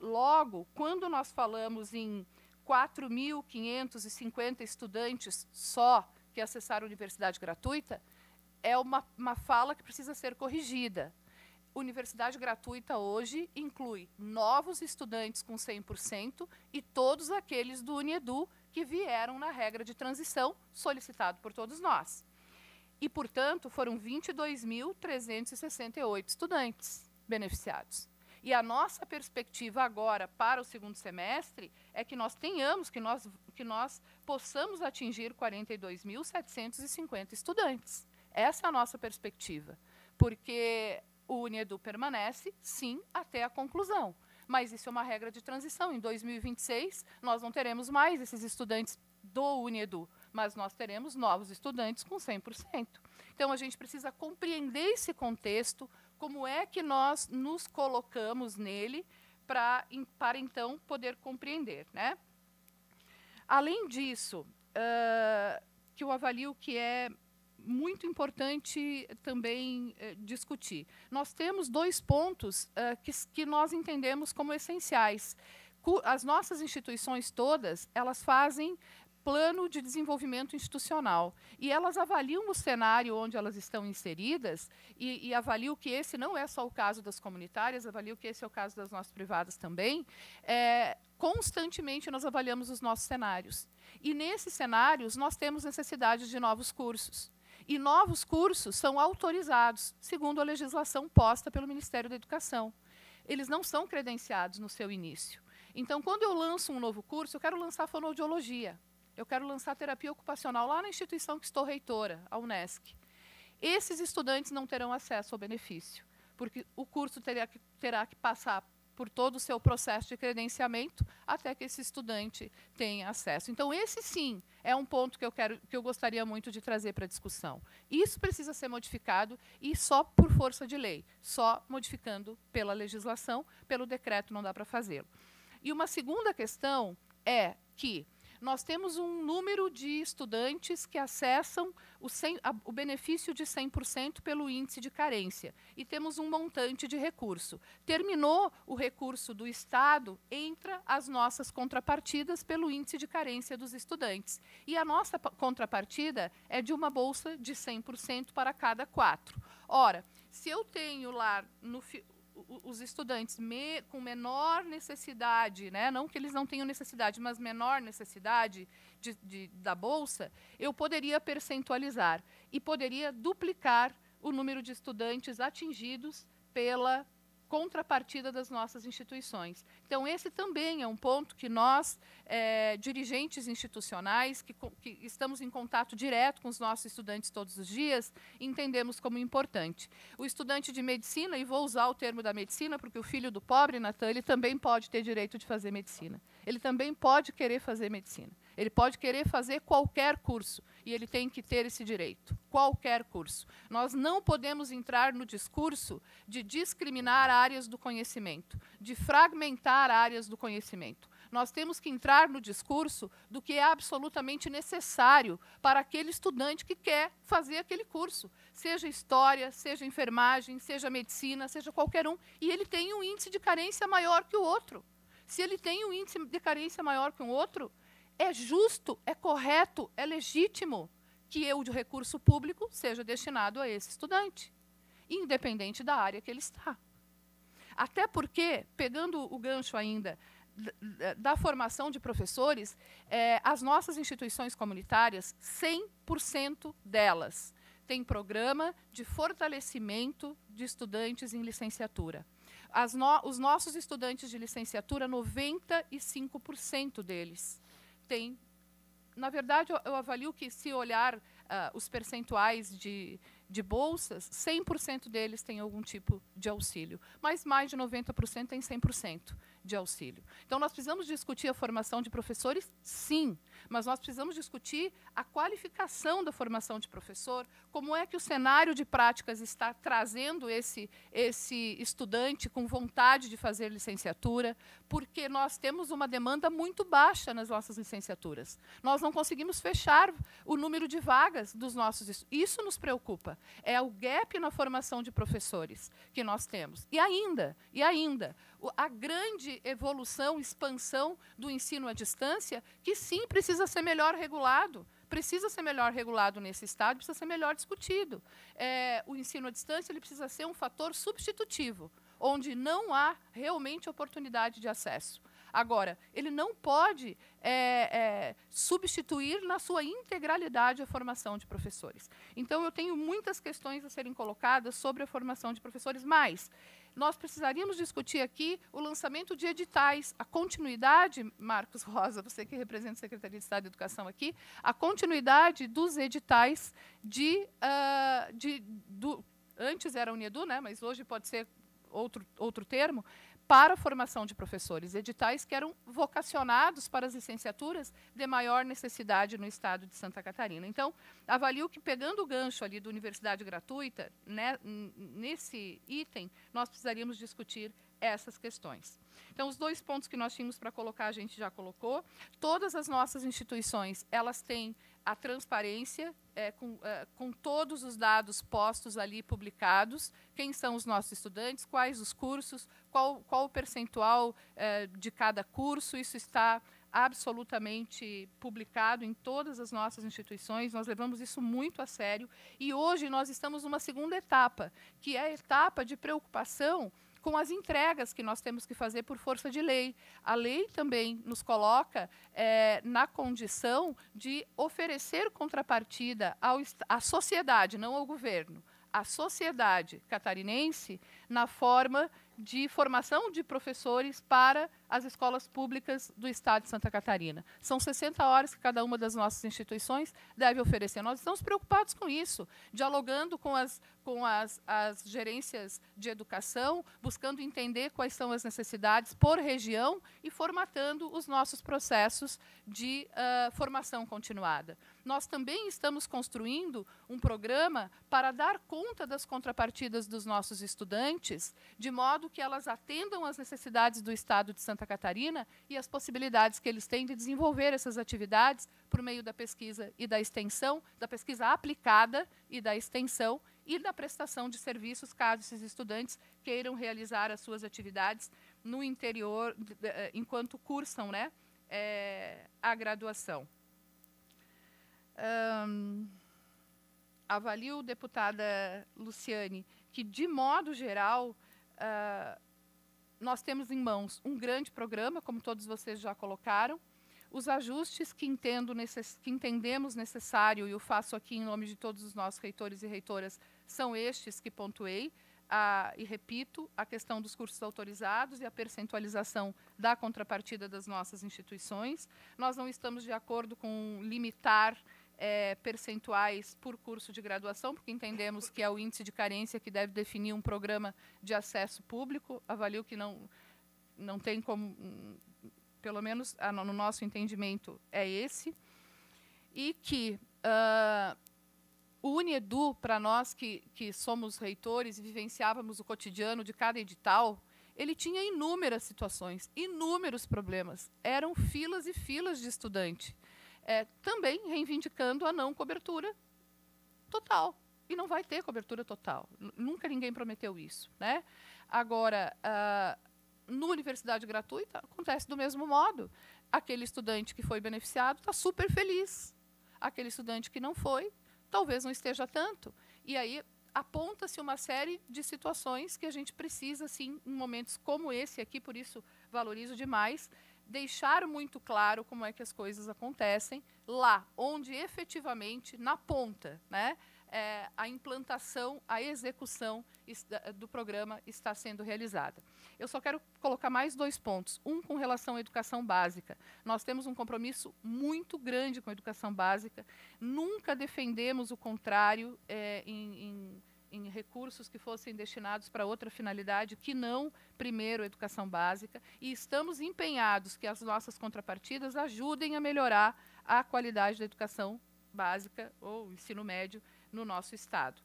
logo, quando nós falamos em 4.550 estudantes só que acessaram a universidade gratuita, é uma, uma fala que precisa ser corrigida. Universidade gratuita hoje inclui novos estudantes com 100% e todos aqueles do Unedu que vieram na regra de transição solicitado por todos nós. E, portanto, foram 22.368 estudantes beneficiados. E a nossa perspectiva agora para o segundo semestre é que nós tenhamos, que nós, que nós possamos atingir 42.750 estudantes. Essa é a nossa perspectiva, porque o Unedu permanece, sim, até a conclusão. Mas isso é uma regra de transição. Em 2026, nós não teremos mais esses estudantes do Unedu, mas nós teremos novos estudantes com 100%. Então, a gente precisa compreender esse contexto, como é que nós nos colocamos nele pra, em, para então poder compreender. Né? Além disso, uh, que eu avalio que é muito importante também eh, discutir. Nós temos dois pontos uh, que, que nós entendemos como essenciais. as nossas instituições todas, elas fazem plano de desenvolvimento institucional. E elas avaliam o cenário onde elas estão inseridas e, e, avaliam que esse não é só o caso das comunitárias, avaliam que esse é o caso das nossas privadas também. É, constantemente nós avaliamos os nossos cenários. E nesses cenários nós temos necessidade de novos cursos. E novos cursos são autorizados, segundo a legislação posta pelo Ministério da Educação. Eles não são credenciados no seu início. Então, quando eu lanço um novo curso, eu quero lançar fonoaudiologia. Eu quero lançar terapia ocupacional lá na instituição que estou reitora, a Unesc. Esses estudantes não terão acesso ao benefício, porque o curso terá que, terá que passar por todo o seu processo de credenciamento até que esse estudante tenha acesso. Então, esse sim é um ponto que eu, quero, que eu gostaria muito de trazer para a discussão. Isso precisa ser modificado e só por força de lei, só modificando pela legislação, pelo decreto não dá para fazê-lo. E uma segunda questão é que nós temos um número de estudantes que acessam o, 100, a, o benefício de 100% pelo índice de carência e temos um montante de recurso. Terminou o recurso do Estado, entra as nossas contrapartidas pelo índice de carência dos estudantes. E a nossa contrapartida é de uma bolsa de 100% para cada quatro. Ora, se eu tenho lá no, os estudantes me, com menor necessidade, né, não que eles não tenham necessidade, mas menor necessidade de, de, da bolsa, eu poderia percentualizar e poderia duplicar o número de estudantes atingidos pela contrapartida das nossas instituições. Então, esse também é um ponto que nós, é, dirigentes institucionais, que, que, estamos em contato direto com os nossos estudantes todos os dias, entendemos como importante. O estudante de medicina, e vou usar o termo da medicina, porque o filho do pobre, Natan, ele também pode ter direito de fazer medicina. Ele também pode querer fazer medicina. Ele pode querer fazer qualquer curso e ele tem que ter esse direito. Qualquer curso. Nós não podemos entrar no discurso de discriminar áreas do conhecimento, de fragmentar áreas do conhecimento. Nós temos que entrar no discurso do que é absolutamente necessário para aquele estudante que quer fazer aquele curso, seja história, seja enfermagem, seja medicina, seja qualquer um, e ele tem um índice de carência maior que o outro. Se ele tem um índice de carência maior que o um outro, é justo, é correto, é legítimo que o recurso público seja destinado a esse estudante, independente da área que ele está. Até porque, pegando o gancho ainda da, formação de professores, é, as nossas instituições comunitárias, 100% delas, têm programa de fortalecimento de estudantes em licenciatura. No, os nossos estudantes de licenciatura, 95% deles tem. Na verdade, eu, eu avalio que, se olhar uh, os percentuais de, de bolsas, 100% deles têm algum tipo de auxílio, mas mais de 90% têm 100% de auxílio. Então, nós precisamos discutir a formação de professores, sim, mas nós precisamos discutir a qualificação da formação de professor, como é que o cenário de práticas está trazendo esse, esse estudante com vontade de fazer licenciatura, porque nós temos uma demanda muito baixa nas nossas licenciaturas. Nós não conseguimos fechar o número de vagas dos nossos. Isso nos preocupa. É o gap na formação de professores que nós temos. E ainda, e ainda, a grande evolução, expansão do ensino à distância, que sim precisa ser melhor regulado, precisa ser melhor regulado nesse estado, precisa ser melhor discutido. É, o ensino à distância ele precisa ser um fator substitutivo, onde não há realmente oportunidade de acesso. Agora, ele não pode é, é, substituir na sua integralidade a formação de professores. Então, eu tenho muitas questões a serem colocadas sobre a formação de professores, mas nós precisaríamos discutir aqui o lançamento de editais, a continuidade, Marcos Rosa, você que representa a Secretaria de Estado de Educação aqui, a continuidade dos editais de, uh, de do, antes era a Unedu, né, mas hoje pode ser outro, outro termo, para a formação de professores, editais que eram vocacionados para as licenciaturas de maior necessidade no estado de Santa Catarina. Então, avalio que pegando o gancho ali da universidade gratuita, né, nesse item, nós precisaríamos discutir essas questões. Então, os dois pontos que nós tínhamos para colocar, a gente já colocou. Todas as nossas instituições, elas têm a transparência é, com, é, com, todos os dados postos ali publicados, quem são os nossos estudantes, quais os cursos, qual, qual o percentual é, de cada curso, isso está absolutamente publicado em todas as nossas instituições, nós levamos isso muito a sério e hoje nós estamos numa segunda etapa, que é a etapa de preocupação com as entregas que nós temos que fazer por força de lei. A lei também nos coloca é, na condição de oferecer contrapartida ao, à sociedade, não ao governo, à sociedade catarinense, na forma de formação de professores para as escolas públicas do Estado de Santa Catarina. São 60 horas que cada uma das nossas instituições deve oferecer. Nós estamos preocupados com isso, dialogando com as, com as, as gerências de educação, buscando entender quais são as necessidades por região e formatando os nossos processos de uh, formação continuada nós também estamos construindo um programa para dar conta das contrapartidas dos nossos estudantes, de modo que elas atendam às necessidades do Estado de Santa Catarina e as possibilidades que eles têm de desenvolver essas atividades por meio da pesquisa e da extensão, da pesquisa aplicada e da extensão e da prestação de serviços, caso esses estudantes queiram realizar as suas atividades no interior, eh, enquanto cursam né, é, a graduação um, avalio, deputada Luciane, que, de modo geral, uh, nós temos em mãos um grande programa, como todos vocês já colocaram, os ajustes que, entendo necess que entendemos necessário, e eu faço aqui em nome de todos os nossos reitores e reitoras, são estes que pontuei, a, e repito, a questão dos cursos autorizados e a percentualização da contrapartida das nossas instituições. Nós não estamos de acordo com limitar é, percentuais por curso de graduação, porque entendemos que é o índice de carência que deve definir um programa de acesso público. Avalio que não, não tem como, pelo menos no nosso entendimento, é esse. E que uh, ah, o Unedu, para nós que, que somos reitores e vivenciávamos o cotidiano de cada edital, ele tinha inúmeras situações, inúmeros problemas. Eram filas e filas de estudante é, também reivindicando a não cobertura total. E não vai ter cobertura total. Nunca ninguém prometeu isso. Né? Agora, ah, no universidade gratuita, acontece do mesmo modo. Aquele estudante que foi beneficiado está super feliz. Aquele estudante que não foi, talvez não esteja tanto. E aí aponta-se uma série de situações que a gente precisa, sim, em momentos como esse aqui, por isso valorizo demais, deixar muito claro como é que as coisas acontecem lá, onde efetivamente, na ponta, né, é, a implantação, a execução do programa está sendo realizada. Eu só quero colocar mais dois pontos. Um com relação à educação básica. Nós temos um compromisso muito grande com a educação básica. Nunca defendemos o contrário é, em, em em recursos que fossem destinados para outra finalidade que não, primeiro, educação básica, e estamos empenhados que as nossas contrapartidas ajudem a melhorar a qualidade da educação básica ou ensino médio no nosso Estado.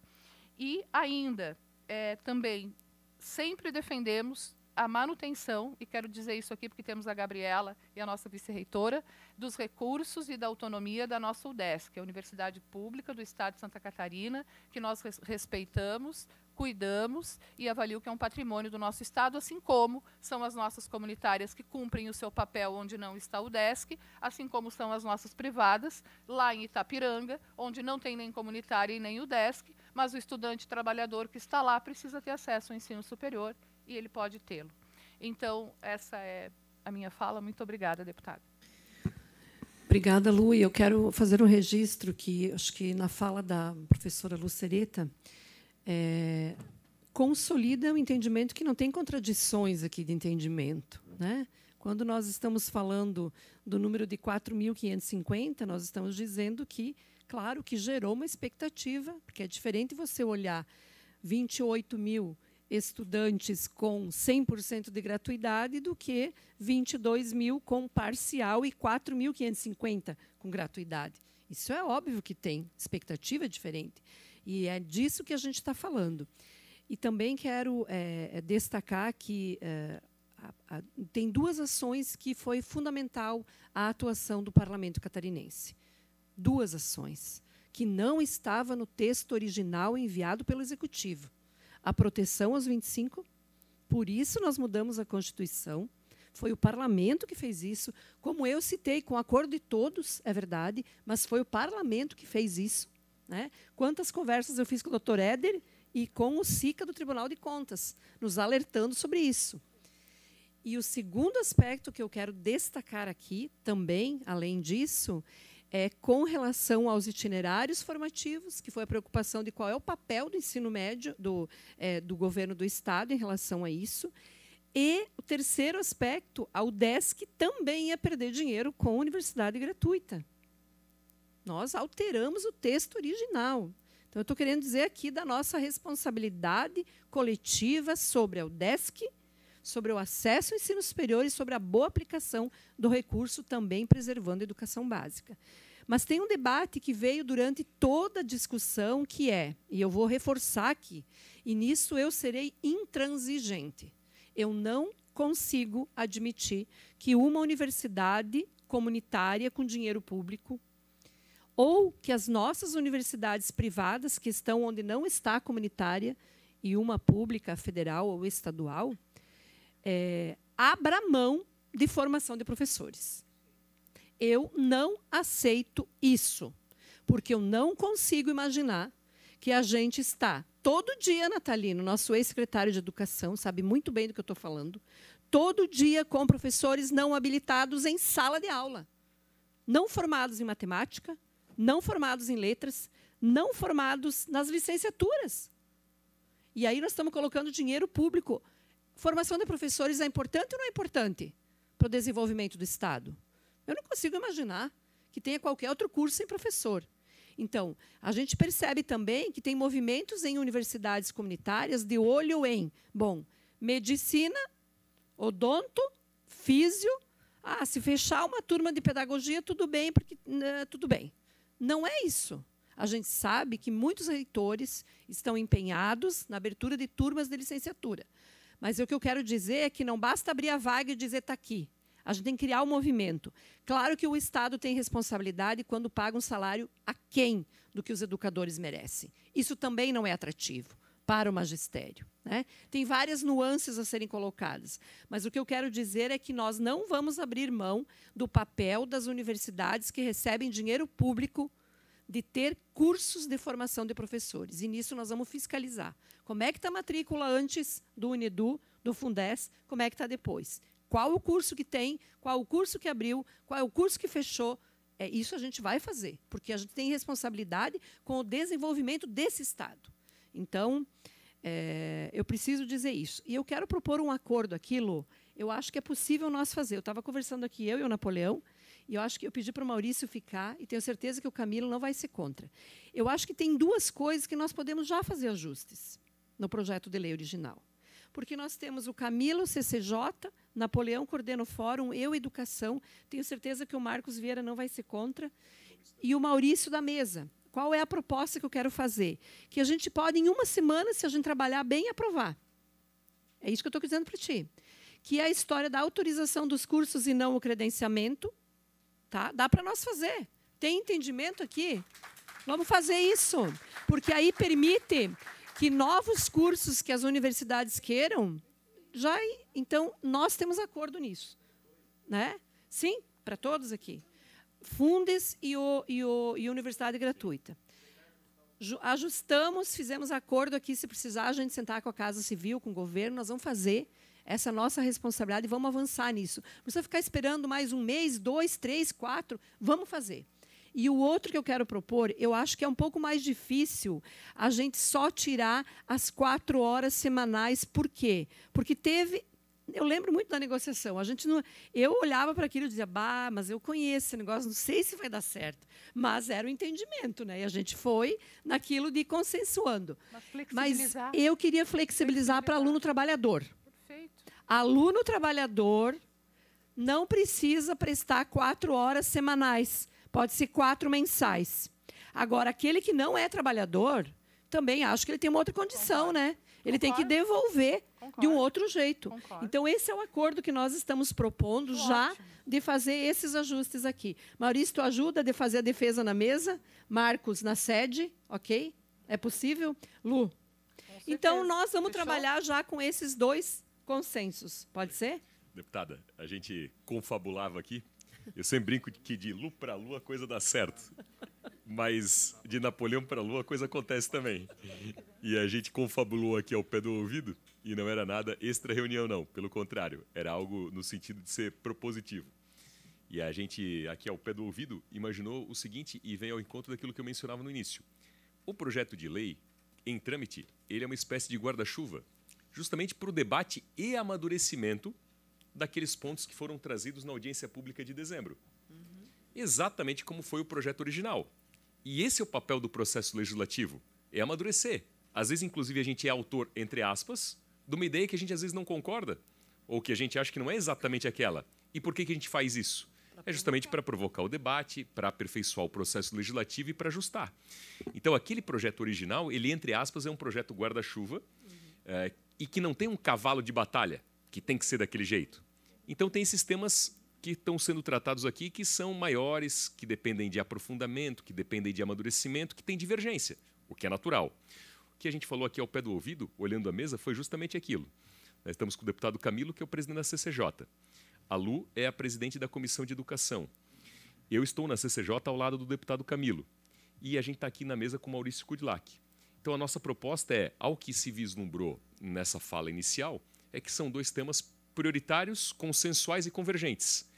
E ainda, é, também, sempre defendemos a manutenção, e quero dizer isso aqui porque temos a Gabriela e a nossa vice-reitora, dos recursos e da autonomia da nossa UDESC, é a Universidade Pública do Estado de Santa Catarina, que nós res respeitamos, cuidamos e avaliamos que é um patrimônio do nosso Estado, assim como são as nossas comunitárias que cumprem o seu papel onde não está o UDESC, assim como são as nossas privadas, lá em Itapiranga, onde não tem nem comunitária e nem o mas o estudante trabalhador que está lá precisa ter acesso ao ensino superior e ele pode tê-lo. Então, essa é a minha fala. Muito obrigada, deputada. Obrigada, Lu. E eu quero fazer um registro que, acho que na fala da professora Lucereta, é, consolida o entendimento que não tem contradições aqui de entendimento. Né? Quando nós estamos falando do número de 4.550, nós estamos dizendo que, claro, que gerou uma expectativa, porque é diferente você olhar 28 mil estudantes com 100% de gratuidade do que 22 mil com parcial e 4.550 com gratuidade. Isso é óbvio que tem expectativa é diferente. E é disso que a gente está falando. E também quero é, é, destacar que é, a, a, tem duas ações que foi fundamental a atuação do parlamento catarinense. Duas ações que não estava no texto original enviado pelo executivo a proteção aos 25. Por isso nós mudamos a Constituição. Foi o parlamento que fez isso. Como eu citei, com acordo de todos, é verdade, mas foi o parlamento que fez isso. Né? Quantas conversas eu fiz com o doutor Éder e com o SICA do Tribunal de Contas, nos alertando sobre isso. E o segundo aspecto que eu quero destacar aqui, também, além disso, é, com relação aos itinerários formativos, que foi a preocupação de qual é o papel do ensino médio, do, é, do governo do Estado em relação a isso. E o terceiro aspecto, a UDESC também ia perder dinheiro com a universidade gratuita. Nós alteramos o texto original. Então, eu estou querendo dizer aqui da nossa responsabilidade coletiva sobre a UDESC sobre o acesso ao ensino superior e sobre a boa aplicação do recurso, também preservando a educação básica. Mas tem um debate que veio durante toda a discussão, que é, e eu vou reforçar aqui, e nisso eu serei intransigente. Eu não consigo admitir que uma universidade comunitária com dinheiro público ou que as nossas universidades privadas, que estão onde não está a comunitária, e uma pública federal ou estadual, é, abra mão de formação de professores. Eu não aceito isso, porque eu não consigo imaginar que a gente está todo dia, Natalino, nosso ex-secretário de Educação, sabe muito bem do que eu estou falando, todo dia com professores não habilitados em sala de aula, não formados em matemática, não formados em letras, não formados nas licenciaturas. E aí nós estamos colocando dinheiro público formação de professores é importante ou não é importante para o desenvolvimento do Estado? Eu não consigo imaginar que tenha qualquer outro curso sem professor. Então, a gente percebe também que tem movimentos em universidades comunitárias de olho em, bom, medicina, odonto, físio. Ah, se fechar uma turma de pedagogia, tudo bem, porque né, tudo bem. Não é isso. A gente sabe que muitos reitores estão empenhados na abertura de turmas de licenciatura. Mas o que eu quero dizer é que não basta abrir a vaga e dizer está aqui. A gente tem que criar o um movimento. Claro que o Estado tem responsabilidade quando paga um salário aquém do que os educadores merecem. Isso também não é atrativo para o magistério. Né? Tem várias nuances a serem colocadas, mas o que eu quero dizer é que nós não vamos abrir mão do papel das universidades que recebem dinheiro público de ter cursos de formação de professores. E nisso nós vamos fiscalizar. Como é que está a matrícula antes do Unedu, do Fundes, como é que está depois? Qual o curso que tem, qual o curso que abriu, qual é o curso que fechou. É, isso a gente vai fazer, porque a gente tem responsabilidade com o desenvolvimento desse Estado. Então, é, eu preciso dizer isso. E eu quero propor um acordo aquilo. Eu acho que é possível nós fazer. Eu estava conversando aqui, eu e o Napoleão, e eu acho que eu pedi para o Maurício ficar e tenho certeza que o Camilo não vai ser contra. Eu acho que tem duas coisas que nós podemos já fazer ajustes no projeto de lei original. Porque nós temos o Camilo, CCJ, Napoleão coordena o fórum, eu, Educação. Tenho certeza que o Marcos Vieira não vai ser contra. E o Maurício da mesa. Qual é a proposta que eu quero fazer? Que a gente pode, em uma semana, se a gente trabalhar bem, aprovar. É isso que eu estou dizendo para ti. Que é a história da autorização dos cursos e não o credenciamento, Tá? Dá para nós fazer. Tem entendimento aqui? Vamos fazer isso, porque aí permite que novos cursos que as universidades queiram, já então nós temos acordo nisso, né? Sim, para todos aqui. Fundes e, o, e, o, e universidade gratuita. Ajustamos, fizemos acordo aqui, se precisar a gente sentar com a Casa Civil, com o governo, nós vamos fazer essa é a nossa responsabilidade e vamos avançar nisso. Não precisa ficar esperando mais um mês, dois, três, quatro. Vamos fazer. E o outro que eu quero propor, eu acho que é um pouco mais difícil a gente só tirar as quatro horas semanais. Por quê? Porque teve. Eu lembro muito da negociação. A gente não, eu olhava para aquilo e dizia, bah, mas eu conheço esse negócio, não sei se vai dar certo. Mas era o entendimento, né? E a gente foi naquilo de consensuando. Mas, mas eu queria flexibilizar, flexibilizar. para aluno trabalhador. Aluno trabalhador não precisa prestar quatro horas semanais, pode ser quatro mensais. Agora, aquele que não é trabalhador, também acho que ele tem uma outra condição, Concordo. né? Ele Concordo. tem que devolver Concordo. de um outro jeito. Então, esse é o acordo que nós estamos propondo já de fazer esses ajustes aqui. Maurício, tu ajuda de fazer a defesa na mesa? Marcos, na sede, ok? É possível? Lu? Então, nós vamos Fechou? trabalhar já com esses dois consensos. Pode ser? Deputada, a gente confabulava aqui. Eu sempre brinco que de Lu para Lua a coisa dá certo. Mas de Napoleão para Lua a coisa acontece também. E a gente confabulou aqui ao pé do ouvido e não era nada extra reunião, não. Pelo contrário, era algo no sentido de ser propositivo. E a gente, aqui ao pé do ouvido, imaginou o seguinte e vem ao encontro daquilo que eu mencionava no início. O projeto de lei, em trâmite, ele é uma espécie de guarda-chuva justamente para o debate e amadurecimento daqueles pontos que foram trazidos na audiência pública de dezembro. Uhum. Exatamente como foi o projeto original. E esse é o papel do processo legislativo: é amadurecer. Às vezes, inclusive, a gente é autor, entre aspas, de uma ideia que a gente às vezes não concorda, ou que a gente acha que não é exatamente aquela. E por que, que a gente faz isso? é justamente para provocar o debate, para aperfeiçoar o processo legislativo e para ajustar. Então, aquele projeto original, ele, entre aspas, é um projeto guarda-chuva, uhum. é, e que não tem um cavalo de batalha, que tem que ser daquele jeito. Então, tem esses temas que estão sendo tratados aqui que são maiores, que dependem de aprofundamento, que dependem de amadurecimento, que têm divergência, o que é natural. O que a gente falou aqui ao pé do ouvido, olhando a mesa, foi justamente aquilo. Nós estamos com o deputado Camilo, que é o presidente da CCJ. A Lu é a presidente da Comissão de Educação. Eu estou na CCJ ao lado do deputado Camilo. E a gente está aqui na mesa com o Maurício Kudlak. Então, a nossa proposta é, ao que se vislumbrou nessa fala inicial é que são dois temas prioritários, consensuais e convergentes.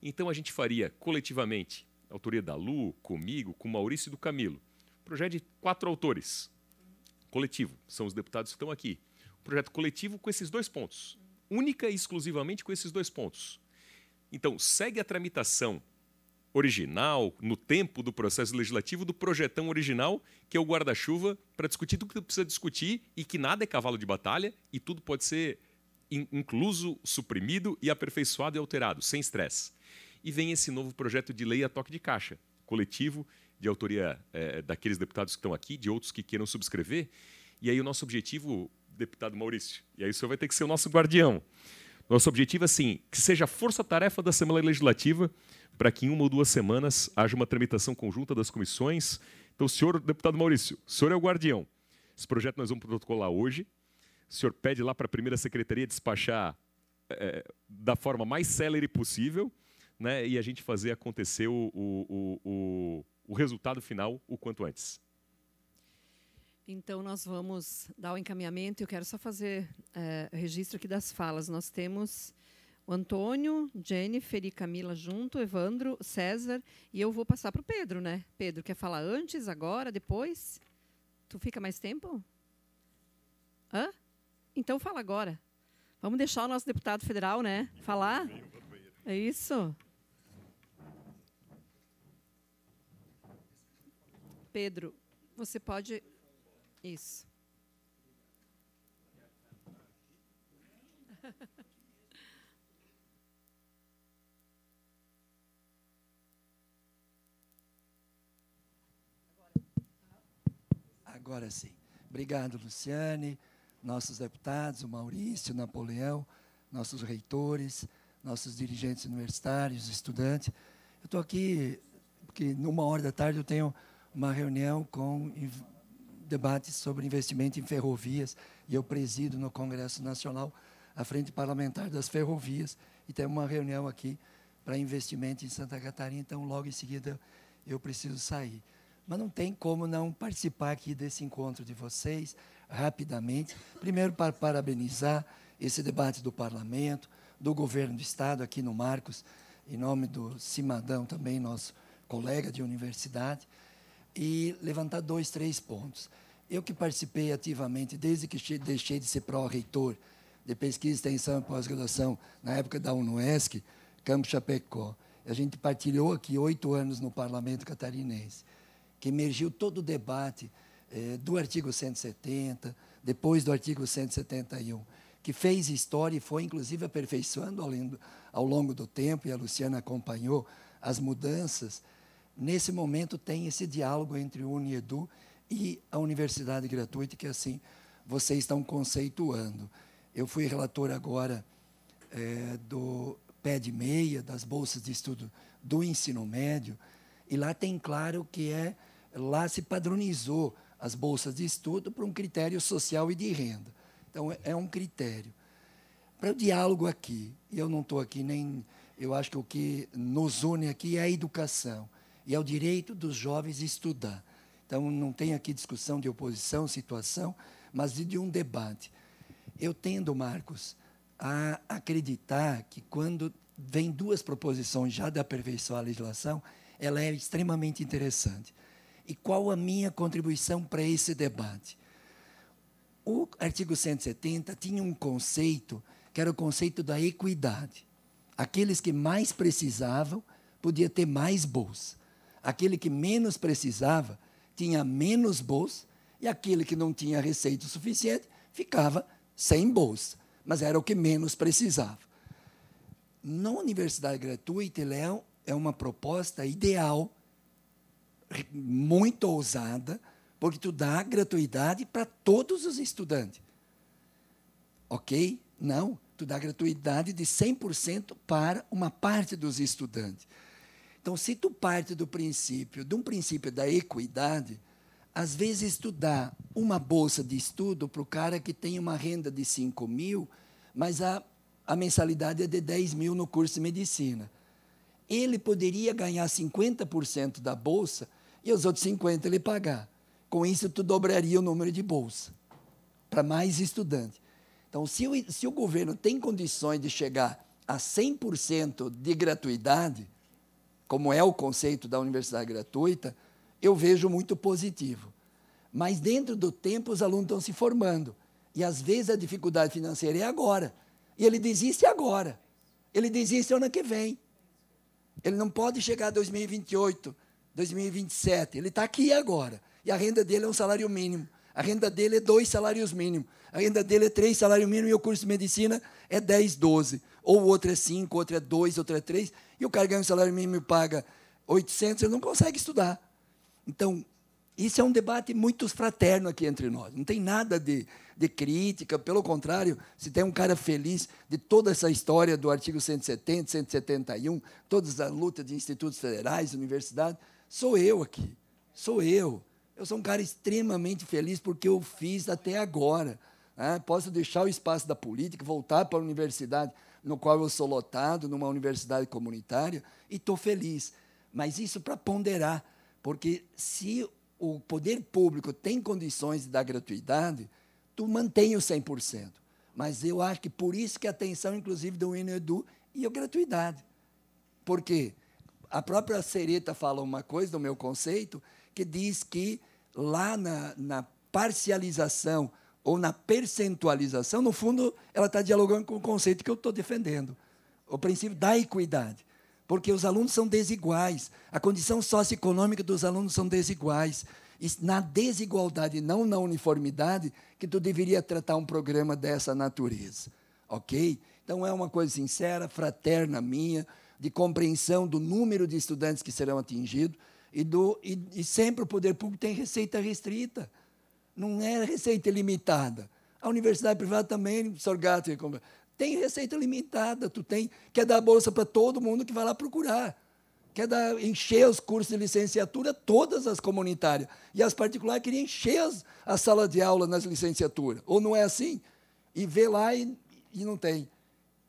Então a gente faria coletivamente, a autoria da Lu, comigo, com Maurício e do Camilo, projeto de quatro autores, coletivo, são os deputados que estão aqui. Projeto coletivo com esses dois pontos, única e exclusivamente com esses dois pontos. Então, segue a tramitação original, no tempo do processo legislativo, do projetão original, que é o guarda-chuva para discutir tudo que precisa discutir e que nada é cavalo de batalha e tudo pode ser in incluso, suprimido e aperfeiçoado e alterado, sem estresse. E vem esse novo projeto de lei a toque de caixa, coletivo, de autoria é, daqueles deputados que estão aqui, de outros que queiram subscrever. E aí o nosso objetivo, deputado Maurício, e aí o senhor vai ter que ser o nosso guardião. Nosso objetivo é, assim, que seja a força-tarefa da Assembleia Legislativa para que em uma ou duas semanas haja uma tramitação conjunta das comissões. Então, senhor deputado Maurício, o senhor é o guardião. Esse projeto nós vamos protocolar hoje. O senhor pede lá para a primeira secretaria despachar é, da forma mais célere possível né, e a gente fazer acontecer o, o, o, o resultado final o quanto antes. Então, nós vamos dar o encaminhamento. Eu quero só fazer é, registro aqui das falas. Nós temos o Antônio, Jennifer e Camila junto, Evandro, César, e eu vou passar para o Pedro, né? Pedro, quer falar antes, agora, depois? Tu fica mais tempo? Hã? Então fala agora. Vamos deixar o nosso deputado federal, né? Falar? É isso. Pedro, você pode. Isso. Agora sim. Obrigado, Luciane, nossos deputados, o Maurício, o Napoleão, nossos reitores, nossos dirigentes universitários, estudantes. Eu estou aqui porque, numa hora da tarde, eu tenho uma reunião com debates sobre investimento em ferrovias e eu presido no Congresso Nacional a Frente Parlamentar das Ferrovias e tem uma reunião aqui para investimento em Santa Catarina, então logo em seguida eu preciso sair mas não tem como não participar aqui desse encontro de vocês rapidamente. Primeiro, para parabenizar esse debate do Parlamento, do Governo do Estado, aqui no Marcos, em nome do Cimadão, também nosso colega de universidade, e levantar dois, três pontos. Eu que participei ativamente desde que deixei de ser pró-reitor de pesquisa, extensão e pós-graduação na época da UNUESC, Campo Chapecó. A gente partilhou aqui oito anos no parlamento catarinense que emergiu todo o debate eh, do artigo 170, depois do artigo 171, que fez história e foi, inclusive, aperfeiçoando ao, ao longo do tempo, e a Luciana acompanhou as mudanças. Nesse momento, tem esse diálogo entre o Uniedu e a universidade gratuita, que, assim, vocês estão conceituando. Eu fui relator agora eh, do pé de meia, das bolsas de estudo do ensino médio, e lá tem claro que é lá se padronizou as bolsas de estudo para um critério social e de renda. Então, é, é um critério. Para o diálogo aqui, e eu não estou aqui nem. Eu acho que o que nos une aqui é a educação e é o direito dos jovens estudar. Então, não tem aqui discussão de oposição, situação, mas de um debate. Eu tendo, Marcos, a acreditar que quando vem duas proposições já de aperfeiçoar a legislação, ela é extremamente interessante. E qual a minha contribuição para esse debate? O artigo 170 tinha um conceito, que era o conceito da equidade. Aqueles que mais precisavam podia ter mais bolsa. Aquele que menos precisava tinha menos bolsa e aquele que não tinha receita suficiente ficava sem bolsa, mas era o que menos precisava. Na universidade gratuita, Leão é uma proposta ideal muito ousada, porque tu dá gratuidade para todos os estudantes. Ok? Não, tu dá gratuidade de 100% para uma parte dos estudantes. Então, se tu parte do princípio, de um princípio da equidade, às vezes tu dá uma bolsa de estudo para o cara que tem uma renda de 5 mil, mas a, a mensalidade é de 10 mil no curso de medicina. Ele poderia ganhar 50% da bolsa e os outros 50 ele pagar. Com isso, tu dobraria o número de bolsa para mais estudantes. Então, se o, se o governo tem condições de chegar a 100% de gratuidade, como é o conceito da universidade gratuita, eu vejo muito positivo. Mas dentro do tempo os alunos estão se formando. E às vezes a dificuldade financeira é agora. E ele desiste agora. Ele desiste ano que vem. Ele não pode chegar a 2028 2027. Ele está aqui agora. E a renda dele é um salário mínimo. A renda dele é dois salários mínimos. A renda dele é três salários mínimos e o curso de medicina é 10, 12. Ou outro é 5, outro é 2, outro é 3. E o cara ganha um salário mínimo e paga 800, ele não consegue estudar. Então, isso é um debate muito fraterno aqui entre nós. Não tem nada de, de crítica, pelo contrário, se tem um cara feliz de toda essa história do artigo 170, 171, todas as lutas de institutos federais, universidades, Sou eu aqui. Sou eu. Eu sou um cara extremamente feliz porque eu fiz até agora. Né? Posso deixar o espaço da política, voltar para a universidade no qual eu sou lotado, numa universidade comunitária, e estou feliz. Mas isso para ponderar, porque se o poder público tem condições de dar gratuidade, tu mantém o 100%. Mas eu acho que por isso que a atenção, inclusive, do Inedu e a gratuidade. Por quê? A própria Sereta fala uma coisa do meu conceito, que diz que lá na, na parcialização ou na percentualização, no fundo, ela está dialogando com o conceito que eu estou defendendo, o princípio da equidade. Porque os alunos são desiguais, a condição socioeconômica dos alunos são desiguais. E na desigualdade, não na uniformidade, que tu deveria tratar um programa dessa natureza. Ok? Então é uma coisa sincera, fraterna minha de compreensão do número de estudantes que serão atingidos, e, do, e, e sempre o poder público tem receita restrita, não é receita limitada. A universidade privada também, Sorgato, tem receita limitada, tu tem, quer dar bolsa para todo mundo que vai lá procurar, quer dar, encher os cursos de licenciatura, todas as comunitárias, e as particulares queriam encher as, a sala de aula nas licenciaturas, ou não é assim? E vê lá e, e não tem.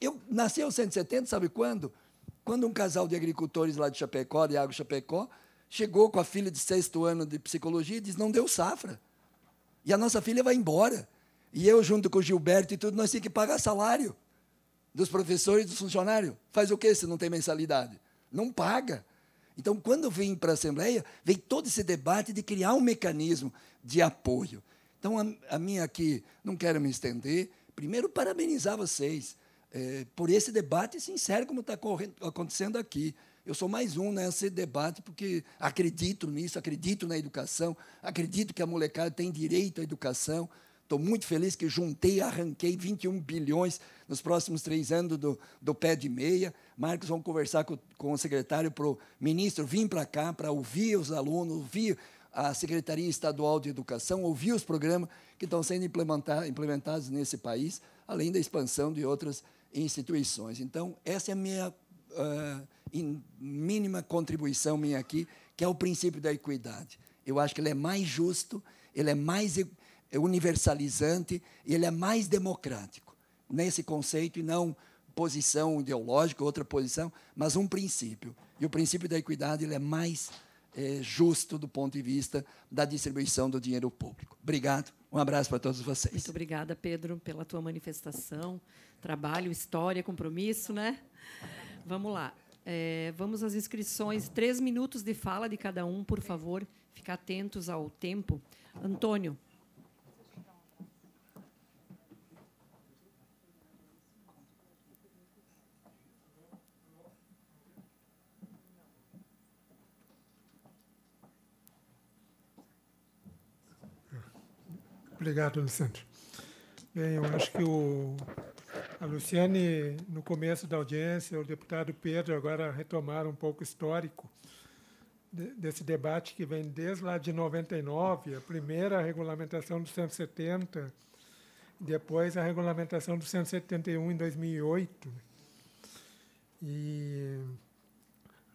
Eu nasci aos 170, sabe quando? Quando um casal de agricultores lá de Chapecó, de Água Chapecó, chegou com a filha de sexto ano de psicologia e disse: não deu safra. E a nossa filha vai embora. E eu, junto com o Gilberto e tudo, nós temos que pagar salário dos professores e dos funcionários. Faz o quê se não tem mensalidade? Não paga. Então, quando vim para a Assembleia, veio todo esse debate de criar um mecanismo de apoio. Então, a, a minha aqui, não quero me estender, primeiro parabenizar vocês é, por esse debate sincero como está acontecendo aqui. Eu sou mais um nesse debate porque acredito nisso, acredito na educação, acredito que a molecada tem direito à educação. Estou muito feliz que juntei, arranquei 21 bilhões nos próximos três anos do, do pé de meia. Marcos, vamos conversar com, com o secretário para o ministro. Vim para cá para ouvir os alunos, ouvir a Secretaria Estadual de Educação, ouvir os programas que estão sendo implementados nesse país, além da expansão de outras instituições. Então, essa é a minha uh, mínima contribuição minha aqui, que é o princípio da equidade. Eu acho que ele é mais justo, ele é mais é universalizante e ele é mais democrático. Nesse conceito, e não posição ideológica, outra posição, mas um princípio. E o princípio da equidade ele é mais é, justo do ponto de vista da distribuição do dinheiro público. Obrigado. Um abraço para todos vocês. Muito obrigada, Pedro, pela tua manifestação, trabalho, história, compromisso, né? Vamos lá. É, vamos às inscrições. Três minutos de fala de cada um, por favor. Ficar atentos ao tempo. Antônio. Obrigado, Alessandro. Bem, eu acho que o, a Luciane, no começo da audiência, o deputado Pedro agora retomaram um pouco o histórico desse debate que vem desde lá de 99, a primeira regulamentação do 170, depois a regulamentação do 171 em 2008. Né? E,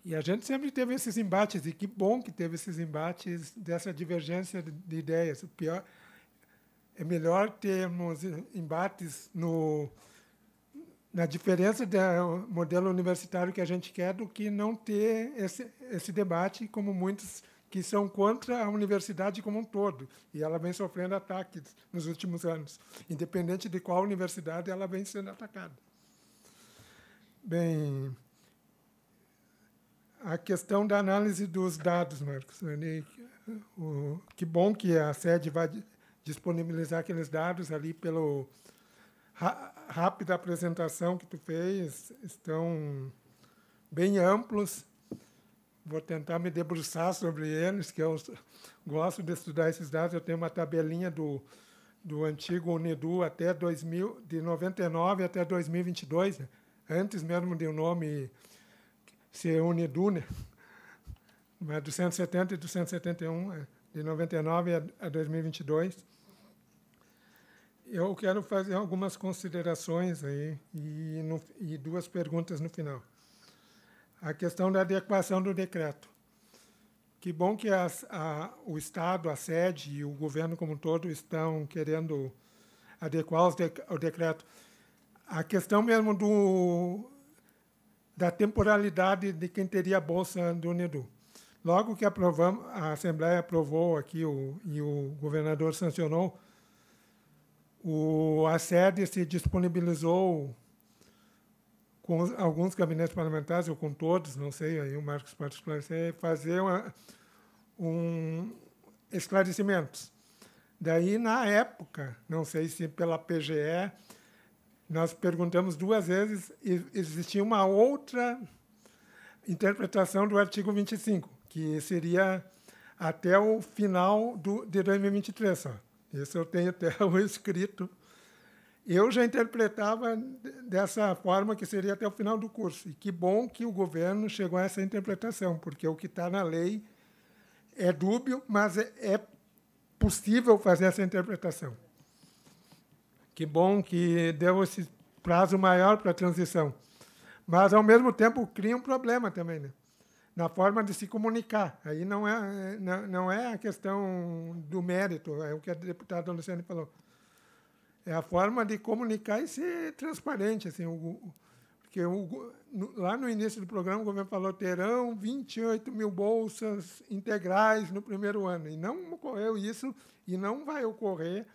e a gente sempre teve esses embates, e que bom que teve esses embates dessa divergência de ideias. O pior, é melhor termos embates no, na diferença do eh, modelo universitário que a gente quer do que não ter esse, esse debate, como muitos que são contra a universidade como um todo. E ela vem sofrendo ataques nos últimos anos, independente de qual universidade ela vem sendo atacada. Bem, a questão da análise dos dados, Marcos. Que bom que a sede vai disponibilizar aqueles dados ali pelo rápida apresentação que tu fez, estão bem amplos. Vou tentar me debruçar sobre eles, que eu gosto de estudar esses dados. Eu tenho uma tabelinha do, do antigo Unedu até 2000, de 99 até 2022, né? antes mesmo de o um nome ser UNEDU, né? mas do 170 e do 171, é, de 99 a 2022 eu quero fazer algumas considerações aí e, no, e duas perguntas no final. A questão da adequação do decreto. Que bom que a, o Estado, a sede e o governo como um todo estão querendo adequar de, o decreto. A questão mesmo do, da temporalidade de quem teria a bolsa do NEDU. Logo que aprovamos, a Assembleia aprovou aqui o, e o governador sancionou o, a sede se disponibilizou com alguns gabinetes parlamentares, ou com todos, não sei, aí o Marcos pode esclarecer, fazer uma, um esclarecimentos. Daí, na época, não sei se pela PGE, nós perguntamos duas vezes, existia uma outra interpretação do artigo 25, que seria até o final do, de 2023 só. Isso eu tenho até o escrito. Eu já interpretava dessa forma que seria até o final do curso. E que bom que o governo chegou a essa interpretação, porque o que está na lei é dúbio, mas é, é possível fazer essa interpretação. Que bom que deu esse prazo maior para a transição. Mas, ao mesmo tempo, cria um problema também. Né? na forma de se comunicar. Aí não é, não, não é a questão do mérito, é o que a deputada Luciane falou. É a forma de comunicar e ser transparente. Assim, o, porque o, no, lá no início do programa o governo falou terão 28 mil bolsas integrais no primeiro ano. E não ocorreu isso e não vai ocorrer.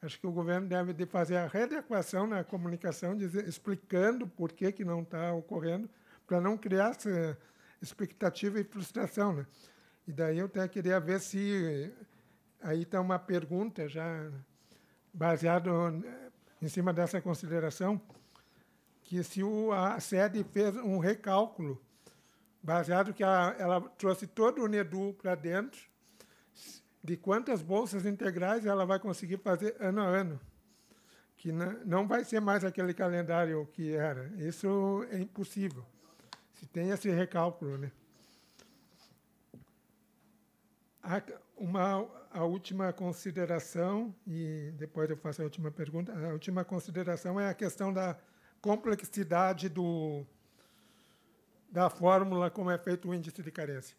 Acho que o governo deve de fazer a readequação na comunicação, dizer, explicando por que, que não está ocorrendo, para não criar essa expectativa e frustração. Né? E daí eu até queria ver se. Aí está uma pergunta já baseado eh, em cima dessa consideração que se a sede fez um recálculo baseado que a, ela trouxe todo o Nedu para dentro de quantas bolsas integrais ela vai conseguir fazer ano a ano que não vai ser mais aquele calendário que era isso é impossível se tem esse recálculo. Né? A, uma, a última consideração, e depois eu faço a última pergunta, a última consideração é a questão da complexidade do, da fórmula como é feito o índice de carência.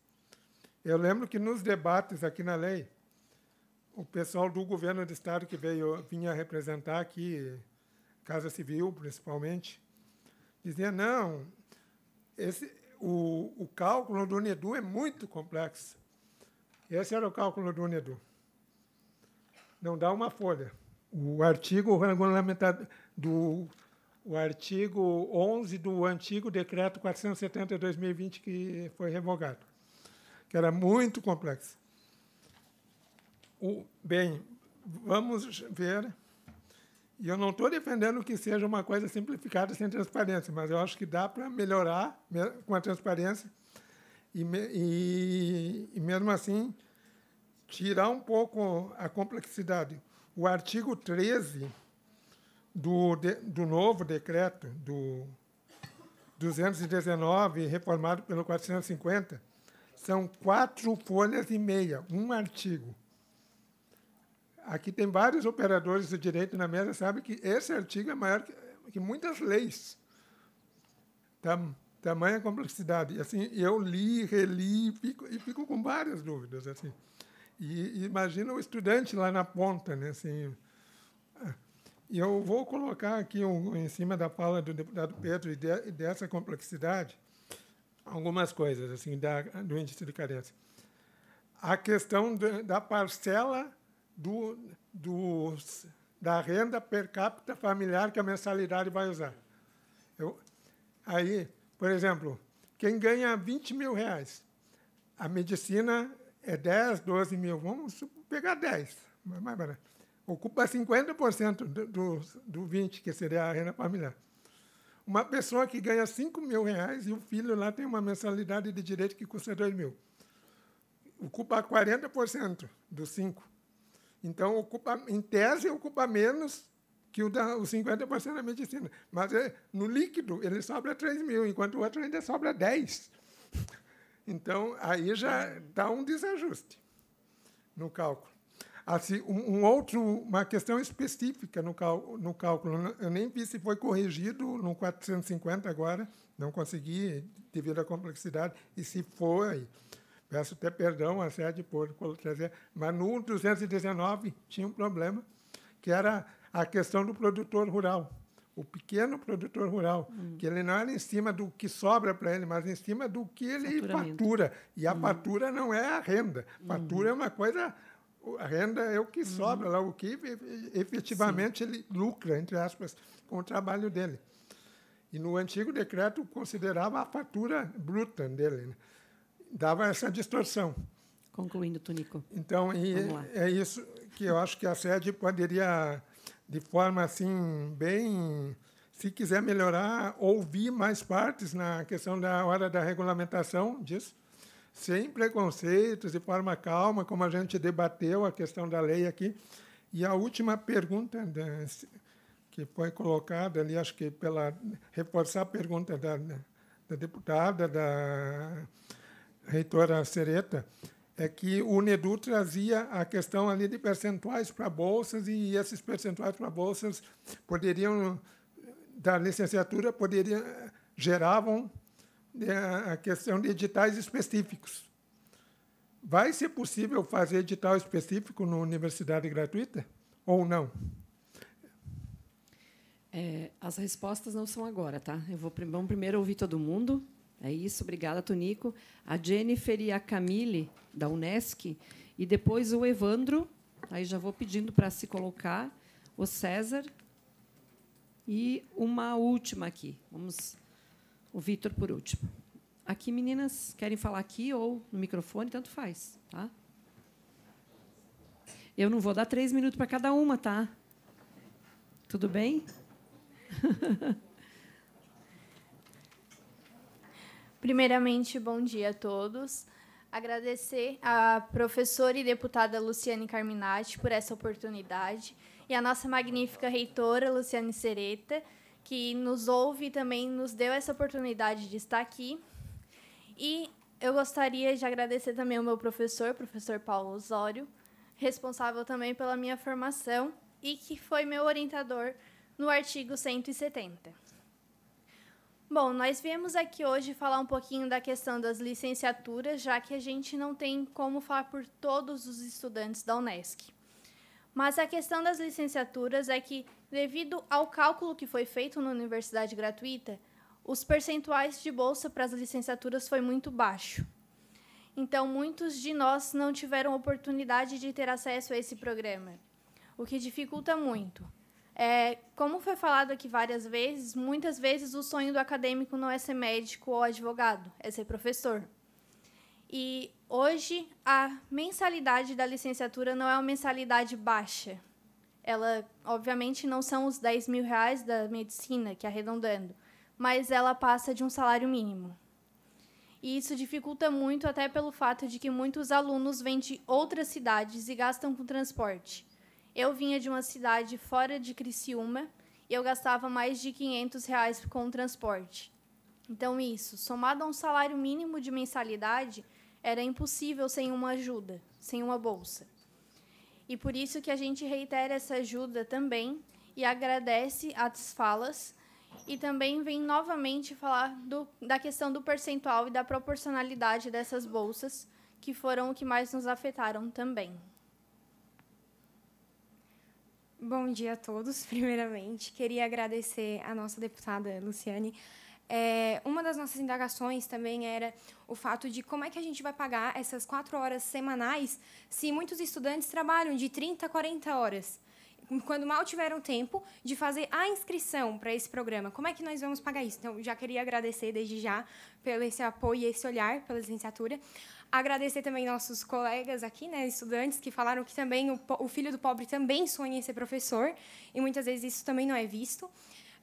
Eu lembro que nos debates aqui na lei, o pessoal do governo do estado que veio vinha representar aqui Casa Civil, principalmente, dizia não, esse, o, o cálculo do NEDU é muito complexo. Esse era o cálculo do NEDU. Não dá uma folha. O artigo regulamentado do o artigo 11 do antigo decreto 470 de 2020 que foi revogado, que era muito complexo. O, bem, vamos ver. E eu não estou defendendo que seja uma coisa simplificada sem transparência, mas eu acho que dá para melhorar com a transparência e, e, e, mesmo assim, tirar um pouco a complexidade. O artigo 13 do, do novo decreto, do 219, reformado pelo 450, são quatro folhas e meia, um artigo. Aqui tem vários operadores do direito na mesa, sabe que esse artigo é maior que, que muitas leis. Tam, tamanha complexidade. E, assim, eu li, reli fico, e fico com várias dúvidas. Assim. E, imagina o estudante lá na ponta. Né, assim, e eu vou colocar aqui um, em cima da fala do deputado Pedro e, de, dessa complexidade algumas coisas assim da, do índice de carência. A questão da parcela do, do, da renda per capita familiar que a mensalidade vai usar. Eu, aí, por exemplo, quem ganha 20 mil reais, a medicina é 10, 12 mil, vamos pegar 10, mais barato. Ocupa 50% do, do, do 20, que seria a renda familiar. Uma pessoa que ganha 5 mil reais e o filho lá tem uma mensalidade de direito que custa 2 mil. Ocupa 40% dos 5. Então, ocupa, em tese, ocupa menos que o da, 50% da medicina. Mas é, no líquido, ele sobra 3 mil, enquanto o outro ainda sobra 10. Então, aí já dá um desajuste no cálculo. Assim, um, um outro, uma questão específica no, cal, no cálculo, eu nem vi se foi corrigido no 450 agora, não consegui, devido à complexidade, e se foi, Peço até perdão a sede por trazer, mas no 219 tinha um problema, que era a questão do produtor rural, o pequeno produtor rural, hum. que ele não era em cima do que sobra para ele, mas em cima do que ele fatura. E a hum. fatura não é a renda. Hum. Fatura hum. é uma coisa a renda é o que hum. sobra lá, o que efetivamente Sim. ele lucra, entre aspas, com o trabalho dele. E no antigo decreto considerava a fatura bruta dele. Né? dava essa distorção. Concluindo, Tonico. Então, é isso que eu acho que a sede poderia, de forma assim, bem. Se quiser melhorar, ouvir mais partes na questão da hora da regulamentação disso, sem preconceitos, de forma calma, como a gente debateu a questão da lei aqui. E a última pergunta né, que foi colocada ali, acho que pela reforçar a pergunta da, da deputada, da reitora Sereta, é que o Nedu trazia a questão ali de percentuais para bolsas e esses percentuais para bolsas poderiam da licenciatura poderiam geravam né, a questão de editais específicos. Vai ser possível fazer edital específico na universidade gratuita ou não? É, as respostas não são agora, tá? Eu vou vamos primeiro ouvir todo mundo é isso, obrigada, Tonico. A Jennifer e a Camille, da Unesc, e depois o Evandro, aí já vou pedindo para se colocar, o César, e uma última aqui. Vamos, o Vitor por último. Aqui, meninas, querem falar aqui ou no microfone, tanto faz, tá? Eu não vou dar três minutos para cada uma, tá? Tudo bem? Primeiramente, bom dia a todos. Agradecer à professora e deputada Luciane Carminati por essa oportunidade e à nossa magnífica reitora Luciane Sereta, que nos ouve e também nos deu essa oportunidade de estar aqui. E eu gostaria de agradecer também ao meu professor, professor Paulo Osório, responsável também pela minha formação e que foi meu orientador no artigo 170. Bom, nós viemos aqui hoje falar um pouquinho da questão das licenciaturas, já que a gente não tem como falar por todos os estudantes da Unesc. Mas a questão das licenciaturas é que, devido ao cálculo que foi feito na universidade gratuita, os percentuais de bolsa para as licenciaturas foi muito baixo. Então, muitos de nós não tiveram oportunidade de ter acesso a esse programa, o que dificulta muito. É, como foi falado aqui várias vezes, muitas vezes o sonho do acadêmico não é ser médico ou advogado, é ser professor. E hoje a mensalidade da licenciatura não é uma mensalidade baixa. Ela, obviamente, não são os 10 mil reais da medicina, que é arredondando, mas ela passa de um salário mínimo. E isso dificulta muito, até pelo fato de que muitos alunos vêm de outras cidades e gastam com transporte. Eu vinha de uma cidade fora de Criciúma e eu gastava mais de 500 reais com o transporte. Então, isso, somado a um salário mínimo de mensalidade, era impossível sem uma ajuda, sem uma bolsa. E por isso que a gente reitera essa ajuda também e agradece as falas e também vem novamente falar do, da questão do percentual e da proporcionalidade dessas bolsas, que foram o que mais nos afetaram também. Bom dia a todos, primeiramente. Queria agradecer a nossa deputada Luciane. É, uma das nossas indagações também era o fato de como é que a gente vai pagar essas quatro horas semanais se muitos estudantes trabalham de 30 a 40 horas quando mal tiveram tempo de fazer a inscrição para esse programa. Como é que nós vamos pagar isso? Então, já queria agradecer desde já pelo esse apoio e esse olhar pela licenciatura. Agradecer também nossos colegas aqui, né, estudantes, que falaram que também o, o filho do pobre também sonha em ser professor, e muitas vezes isso também não é visto.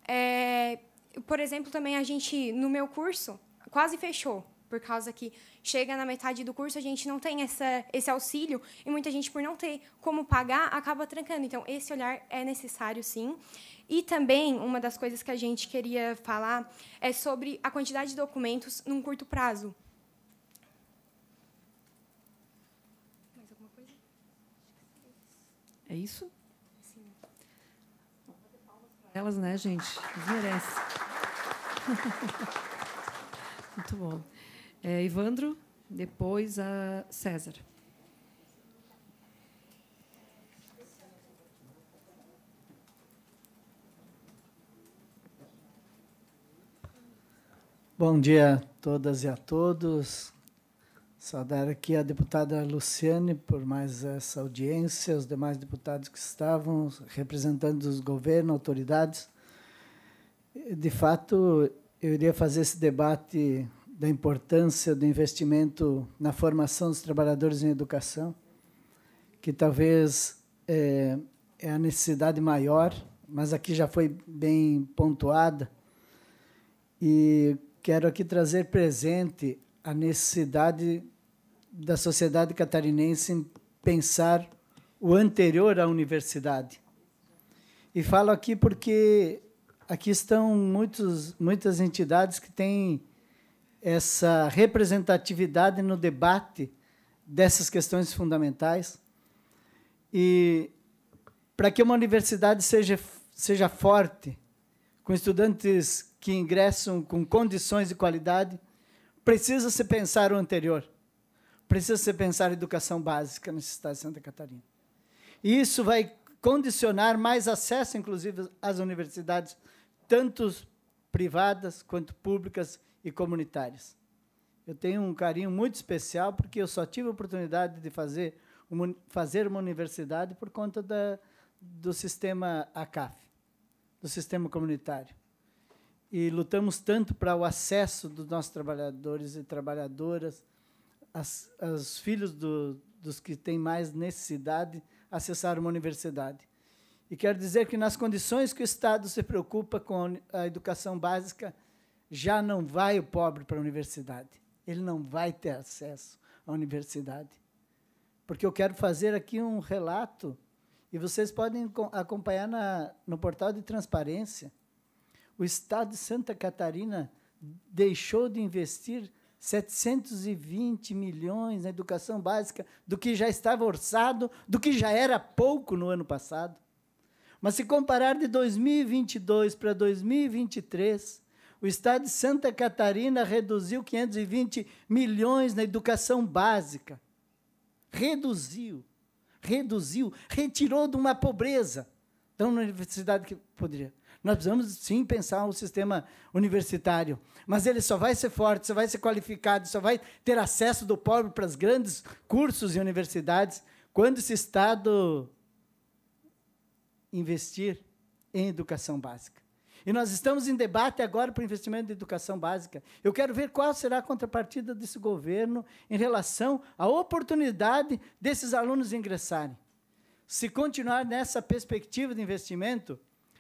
É, por exemplo, também a gente, no meu curso, quase fechou, por causa que chega na metade do curso, a gente não tem essa, esse auxílio, e muita gente, por não ter como pagar, acaba trancando. Então, esse olhar é necessário, sim. E também, uma das coisas que a gente queria falar é sobre a quantidade de documentos num curto prazo. É isso? Sim. Elas, né, gente? Merece. Muito bom. É, Ivandro, depois a César. Bom dia a todas e a todos. Saudar aqui a deputada Luciane por mais essa audiência, os demais deputados que estavam, representantes dos governos, autoridades. De fato, eu iria fazer esse debate da importância do investimento na formação dos trabalhadores em educação, que talvez é, é a necessidade maior, mas aqui já foi bem pontuada. E quero aqui trazer presente a necessidade da sociedade catarinense em pensar o anterior à universidade. E falo aqui porque aqui estão muitos, muitas entidades que têm essa representatividade no debate dessas questões fundamentais. E para que uma universidade seja, seja forte, com estudantes que ingressam com condições de qualidade, precisa se pensar o anterior precisa se pensar educação básica no estado de Santa Catarina. E isso vai condicionar mais acesso, inclusive, às universidades, tanto privadas quanto públicas e comunitárias. Eu tenho um carinho muito especial porque eu só tive a oportunidade de fazer uma, fazer uma universidade por conta da, do sistema ACAF, do sistema comunitário. E lutamos tanto para o acesso dos nossos trabalhadores e trabalhadoras, as, filhos do, dos que têm mais necessidade acessar uma universidade. E quero dizer que, nas condições que o Estado se preocupa com a educação básica, já não vai o pobre para a universidade. Ele não vai ter acesso à universidade. Porque eu quero fazer aqui um relato, e vocês podem acompanhar na, no portal de transparência. O Estado de Santa Catarina deixou de investir 720 milhões na educação básica do que já estava orçado, do que já era pouco no ano passado. Mas se comparar de 2022 para 2023, o estado de Santa Catarina reduziu 520 milhões na educação básica. Reduziu, reduziu, retirou de uma pobreza, então, na universidade que poderia. Nós precisamos sim pensar o um sistema universitário, mas ele só vai ser forte, só vai ser qualificado, só vai ter acesso do pobre para os grandes cursos e universidades quando esse Estado investir em educação básica. E nós estamos em debate agora para o investimento em educação básica. Eu quero ver qual será a contrapartida desse governo em relação à oportunidade desses alunos ingressarem. Se continuar nessa perspectiva de investimento,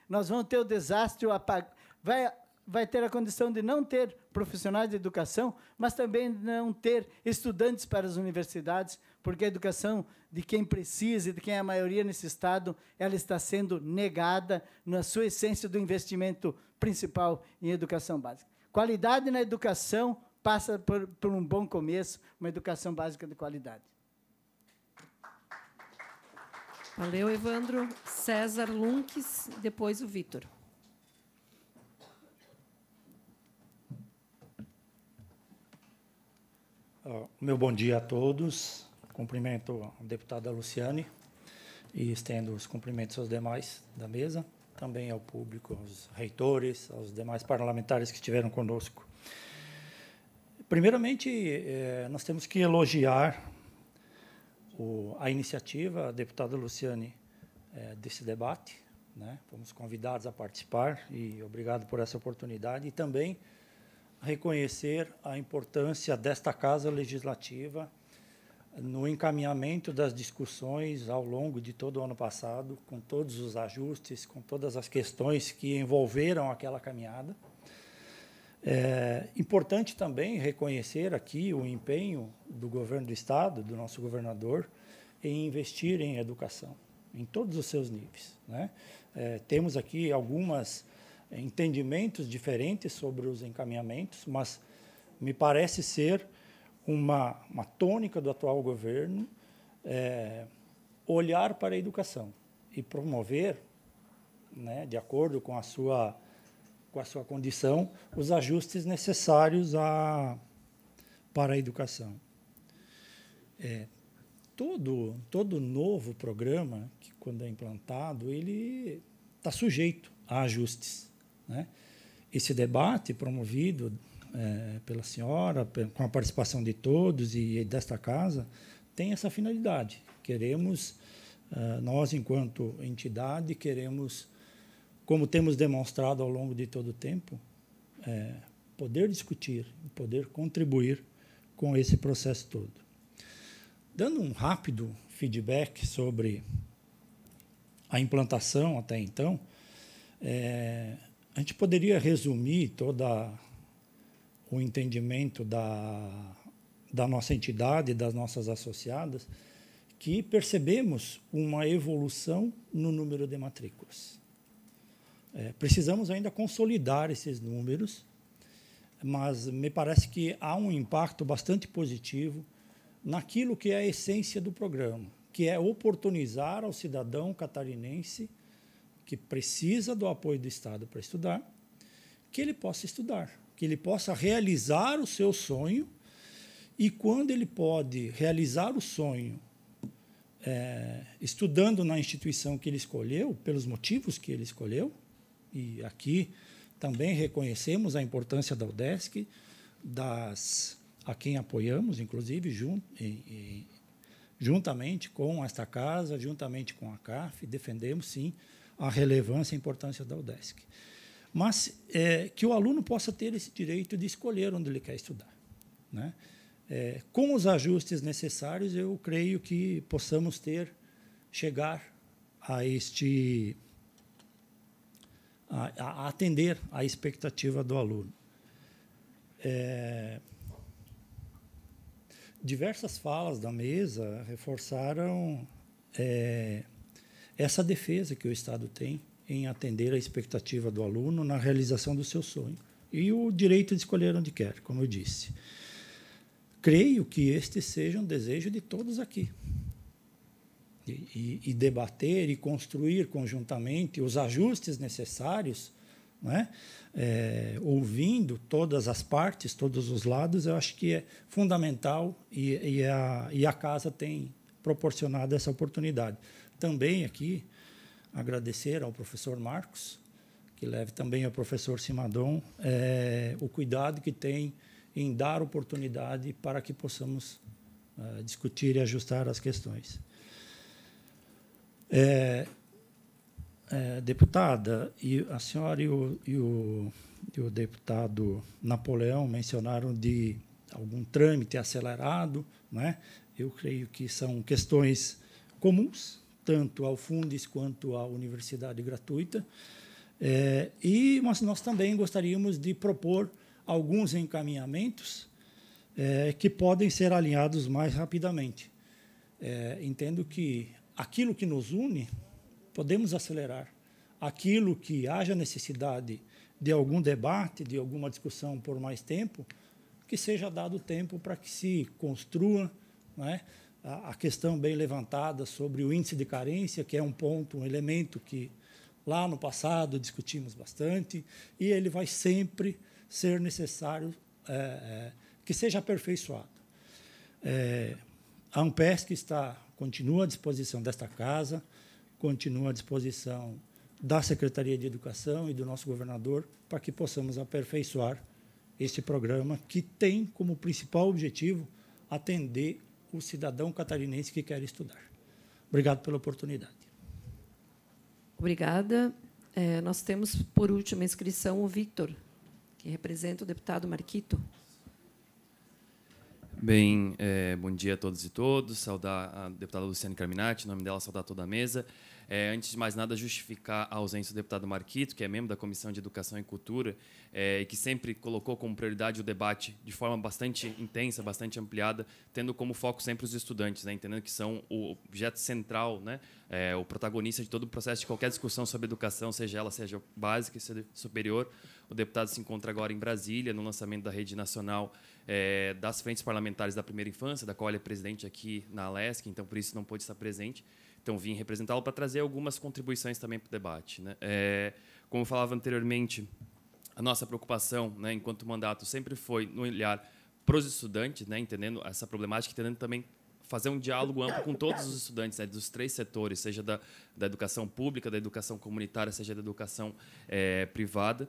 nós vamos ter o desastre, o apag... vai, vai ter a condição de não ter profissionais de educação, mas também não ter estudantes para as universidades, porque a educação de quem precisa e de quem é a maioria nesse Estado, ela está sendo negada na sua essência do investimento principal em educação básica. Qualidade na educação passa por, por um bom começo, uma educação básica de qualidade. Valeu, Evandro. César Lunques, depois o Vitor. Meu bom dia a todos. Cumprimento a deputada Luciane e estendo os cumprimentos aos demais da mesa, também ao público, aos reitores, aos demais parlamentares que estiveram conosco. Primeiramente, eh, nós temos que elogiar o, a iniciativa, a deputada Luciane, é, desse debate. Né? Fomos convidados a participar e obrigado por essa oportunidade. E também reconhecer a importância desta Casa Legislativa no encaminhamento das discussões ao longo de todo o ano passado, com todos os ajustes, com todas as questões que envolveram aquela caminhada. É importante também reconhecer aqui o empenho do governo do estado, do nosso governador, em investir em educação, em todos os seus níveis. Né? É, temos aqui algumas é, entendimentos diferentes sobre os encaminhamentos, mas me parece ser uma, uma tônica do atual governo é, olhar para a educação e promover, né, de acordo com a sua com a sua condição, os ajustes necessários a, para a educação. É, todo, todo novo programa, que quando é implantado, ele está sujeito a ajustes. Né? Esse debate promovido é, pela senhora, com a participação de todos e desta casa, tem essa finalidade. Queremos, ah, nós, enquanto entidade, queremos como temos demonstrado ao longo de todo o tempo, é, poder discutir, poder contribuir com esse processo todo. Dando um rápido feedback sobre a implantação até então, é, a gente poderia resumir toda o entendimento da, da nossa entidade, das nossas associadas, que percebemos uma evolução no número de matrículas. É, precisamos ainda consolidar esses números, mas me parece que há um impacto bastante positivo naquilo que é a essência do programa, que é oportunizar ao cidadão catarinense que precisa do apoio do Estado para estudar, que ele possa estudar, que ele possa realizar o seu sonho. E quando ele pode realizar o sonho é, estudando na instituição que ele escolheu, pelos motivos que ele escolheu, e aqui também reconhecemos a importância da UDESC, das, a quem apoiamos, inclusive, jun, e, e, juntamente com esta casa, juntamente com a CAF, defendemos, sim, a relevância e a importância da UDESC. Mas é, que o aluno possa ter esse direito de escolher onde ele quer estudar. Né? É, com os ajustes necessários, eu creio que possamos ter, chegar a este a, a atender a expectativa do aluno. É, diversas falas da mesa reforçaram é, essa defesa que o Estado tem em atender a expectativa do aluno na realização do seu sonho e o direito de escolher onde quer, como eu disse. Creio que este seja um desejo de todos aqui, e, e, debater e construir conjuntamente os ajustes necessários, é? é, ouvindo todas as partes, todos os lados, eu acho que é fundamental e, e, a, e a casa tem proporcionado essa oportunidade. Também aqui agradecer ao professor Marcos, que leve também ao professor Simadon é, o cuidado que tem em dar oportunidade para que possamos é, discutir e ajustar as questões. É, é, deputada, e a senhora e o, e o, e o deputado Napoleão mencionaram de algum trâmite acelerado, né? Eu creio que são questões comuns tanto ao Fundes quanto à universidade gratuita. É, e mas nós também gostaríamos de propor alguns encaminhamentos é, que podem ser alinhados mais rapidamente. É, entendo que aquilo que nos une, podemos acelerar. Aquilo que haja necessidade de algum debate, de alguma discussão por mais tempo, que seja dado tempo para que se construa né, a, questão bem levantada sobre o índice de carência, que é um ponto, um elemento que lá no passado discutimos bastante, e ele vai sempre ser necessário é, que seja aperfeiçoado. É, a Ampesc está continua à disposição desta casa, continua à disposição da Secretaria de Educação e do nosso governador para que possamos aperfeiçoar este programa que tem como principal objetivo atender o cidadão catarinense que quer estudar. Obrigado pela oportunidade. Obrigada. É, nós temos, por último, a inscrição o Victor, que representa o deputado Marquito. Bem, é, bom dia a todos e todos. Saudar a deputada Luciane Carminati, em nome dela, saudar toda a mesa. É, antes de mais nada, justificar a ausência do deputado Marquito, que é membro da Comissão de Educação e Cultura, é, que sempre colocou como prioridade o debate de forma bastante intensa, bastante ampliada, tendo como foco sempre os estudantes, né, entendendo que são o objeto central, né, é, o protagonista de todo o processo de qualquer discussão sobre educação, seja ela seja básica, seja superior. O deputado se encontra agora em Brasília, no lançamento da Rede Nacional é, das frentes parlamentares da primeira infância, da qual ele é presidente aqui na Alesc, então por isso não pôde estar presente. Então vim representá-lo para trazer algumas contribuições também para o debate. Né? É, como eu falava anteriormente, a nossa preocupação, né, enquanto mandato, sempre foi no olhar para os estudantes, né, entendendo essa problemática, entendendo também fazer um diálogo amplo com todos os estudantes né, dos três setores, seja da, da educação pública, da educação comunitária, seja da educação é, privada.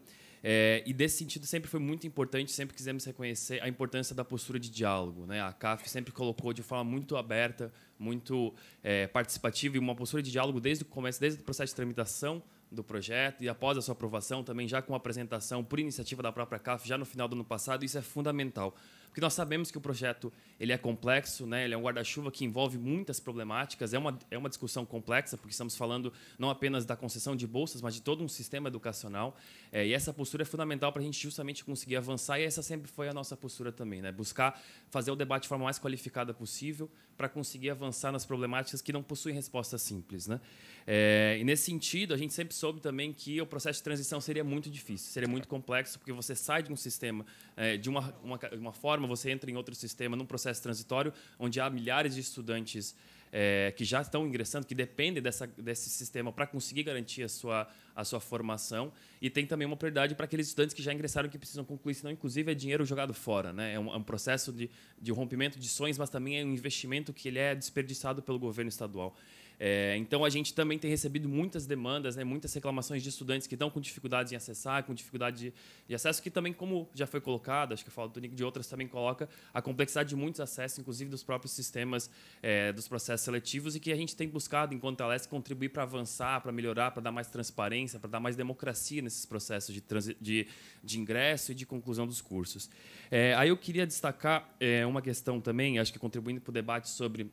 É, e desse sentido sempre foi muito importante, sempre quisemos reconhecer a importância da postura de diálogo. Né? A CAF sempre colocou de forma muito aberta, muito é, participativa e uma postura de diálogo desde o começo, desde o processo de tramitação do projeto e após a sua aprovação também já com a apresentação por iniciativa da própria CAF já no final do ano passado isso é fundamental porque nós sabemos que o projeto ele é complexo, né? ele é um guarda-chuva que envolve muitas problemáticas, é uma, é uma discussão complexa, porque estamos falando não apenas da concessão de bolsas, mas de todo um sistema educacional, é, e essa postura é fundamental para a gente justamente conseguir avançar, e essa sempre foi a nossa postura também, né? buscar fazer o debate de forma mais qualificada possível para conseguir avançar nas problemáticas que não possuem resposta simples. Né? É, e nesse sentido, a gente sempre soube também que o processo de transição seria muito difícil, seria muito complexo, porque você sai de um sistema, é, de uma, uma, uma forma você entra em outro sistema, num processo transitório, onde há milhares de estudantes é, que já estão ingressando, que dependem dessa, desse sistema para conseguir garantir a sua, a sua formação. E tem também uma prioridade para aqueles estudantes que já ingressaram que precisam concluir, senão, inclusive, é dinheiro jogado fora. Né? É, um, é um processo de, de rompimento de sonhos, mas também é um investimento que ele é desperdiçado pelo governo estadual. É, então a gente também tem recebido muitas demandas, né, muitas reclamações de estudantes que estão com dificuldades em acessar, com dificuldade de, de, acesso, que também, como já foi colocado, acho que eu falo do Nick de outras também coloca, a complexidade de muitos acessos, inclusive dos próprios sistemas é, dos processos seletivos, e que a gente tem buscado, enquanto a LESC, contribuir para avançar, para melhorar, para dar mais transparência, para dar mais democracia nesses processos de, de, de ingresso e de conclusão dos cursos. É, aí eu queria destacar é, uma questão também, acho que contribuindo para o debate sobre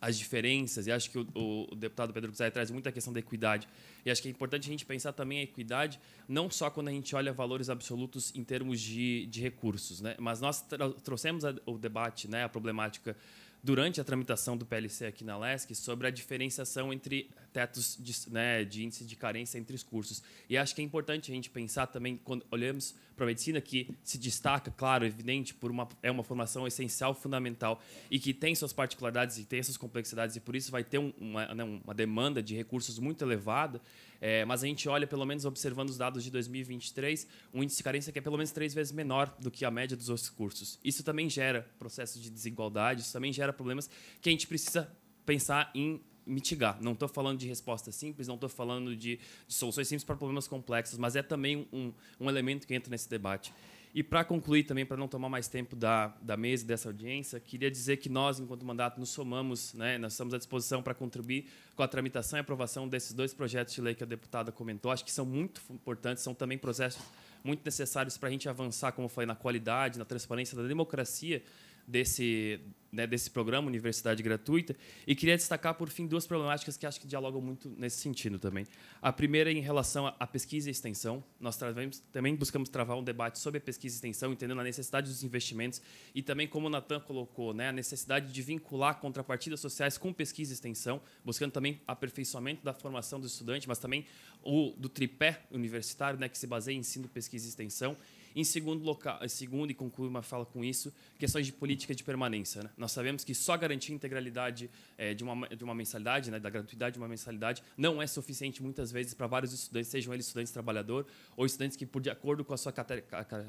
as diferenças, e acho que o, o deputado Pedro Cusai traz muita questão da equidade, e acho que é importante a gente pensar também a equidade, não só quando a gente olha valores absolutos em termos de, de recursos, né? mas nós trouxemos a, o debate, né, a problemática durante a tramitação do PLC aqui na LESC sobre a diferenciação entre tetos de, né, de, índice de carência entre os cursos. E acho que é importante a gente pensar também, quando olhamos para a medicina, que se destaca, claro, evidente, por uma, é uma formação essencial, fundamental, e que tem suas particularidades e tem suas complexidades, e por isso vai ter um, uma, né, uma demanda de recursos muito elevada. É, mas a gente olha, pelo menos observando os dados de 2023, um índice de carência que é pelo menos três vezes menor do que a média dos outros cursos. Isso também gera processos de desigualdade, isso também gera problemas que a gente precisa pensar em mitigar. Não estou falando de respostas simples, não estou falando de, de, soluções simples para problemas complexos, mas é também um, um elemento que entra nesse debate. E para concluir também, para não tomar mais tempo da, da mesa dessa audiência, queria dizer que nós, enquanto mandato, nos somamos, né, nós estamos à disposição para contribuir com a tramitação e aprovação desses dois projetos de lei que a deputada comentou. Acho que são muito importantes, são também processos muito necessários para a gente avançar, como foi na qualidade, na transparência, da democracia desse né, desse programa, Universidade Gratuita. E queria destacar, por fim, duas problemáticas que acho que dialogam muito nesse sentido também. A primeira, é em relação à pesquisa e extensão. Nós travemos, também buscamos travar um debate sobre a pesquisa e extensão, entendendo a necessidade dos investimentos e também, como o Natan colocou, né, a necessidade de vincular contrapartidas sociais com pesquisa e extensão, buscando também aperfeiçoamento da formação do estudante, mas também o do tripé universitário, né, que se baseia em ensino, pesquisa e extensão. Em segundo, local, segundo e concluo uma fala com isso, questões de política de permanência. Né? Nós sabemos que só garantir a integralidade é, de, uma, de uma mensalidade, né, da gratuidade de uma mensalidade, não é suficiente muitas vezes para vários estudantes, sejam eles estudantes trabalhador ou estudantes que, por de acordo com a sua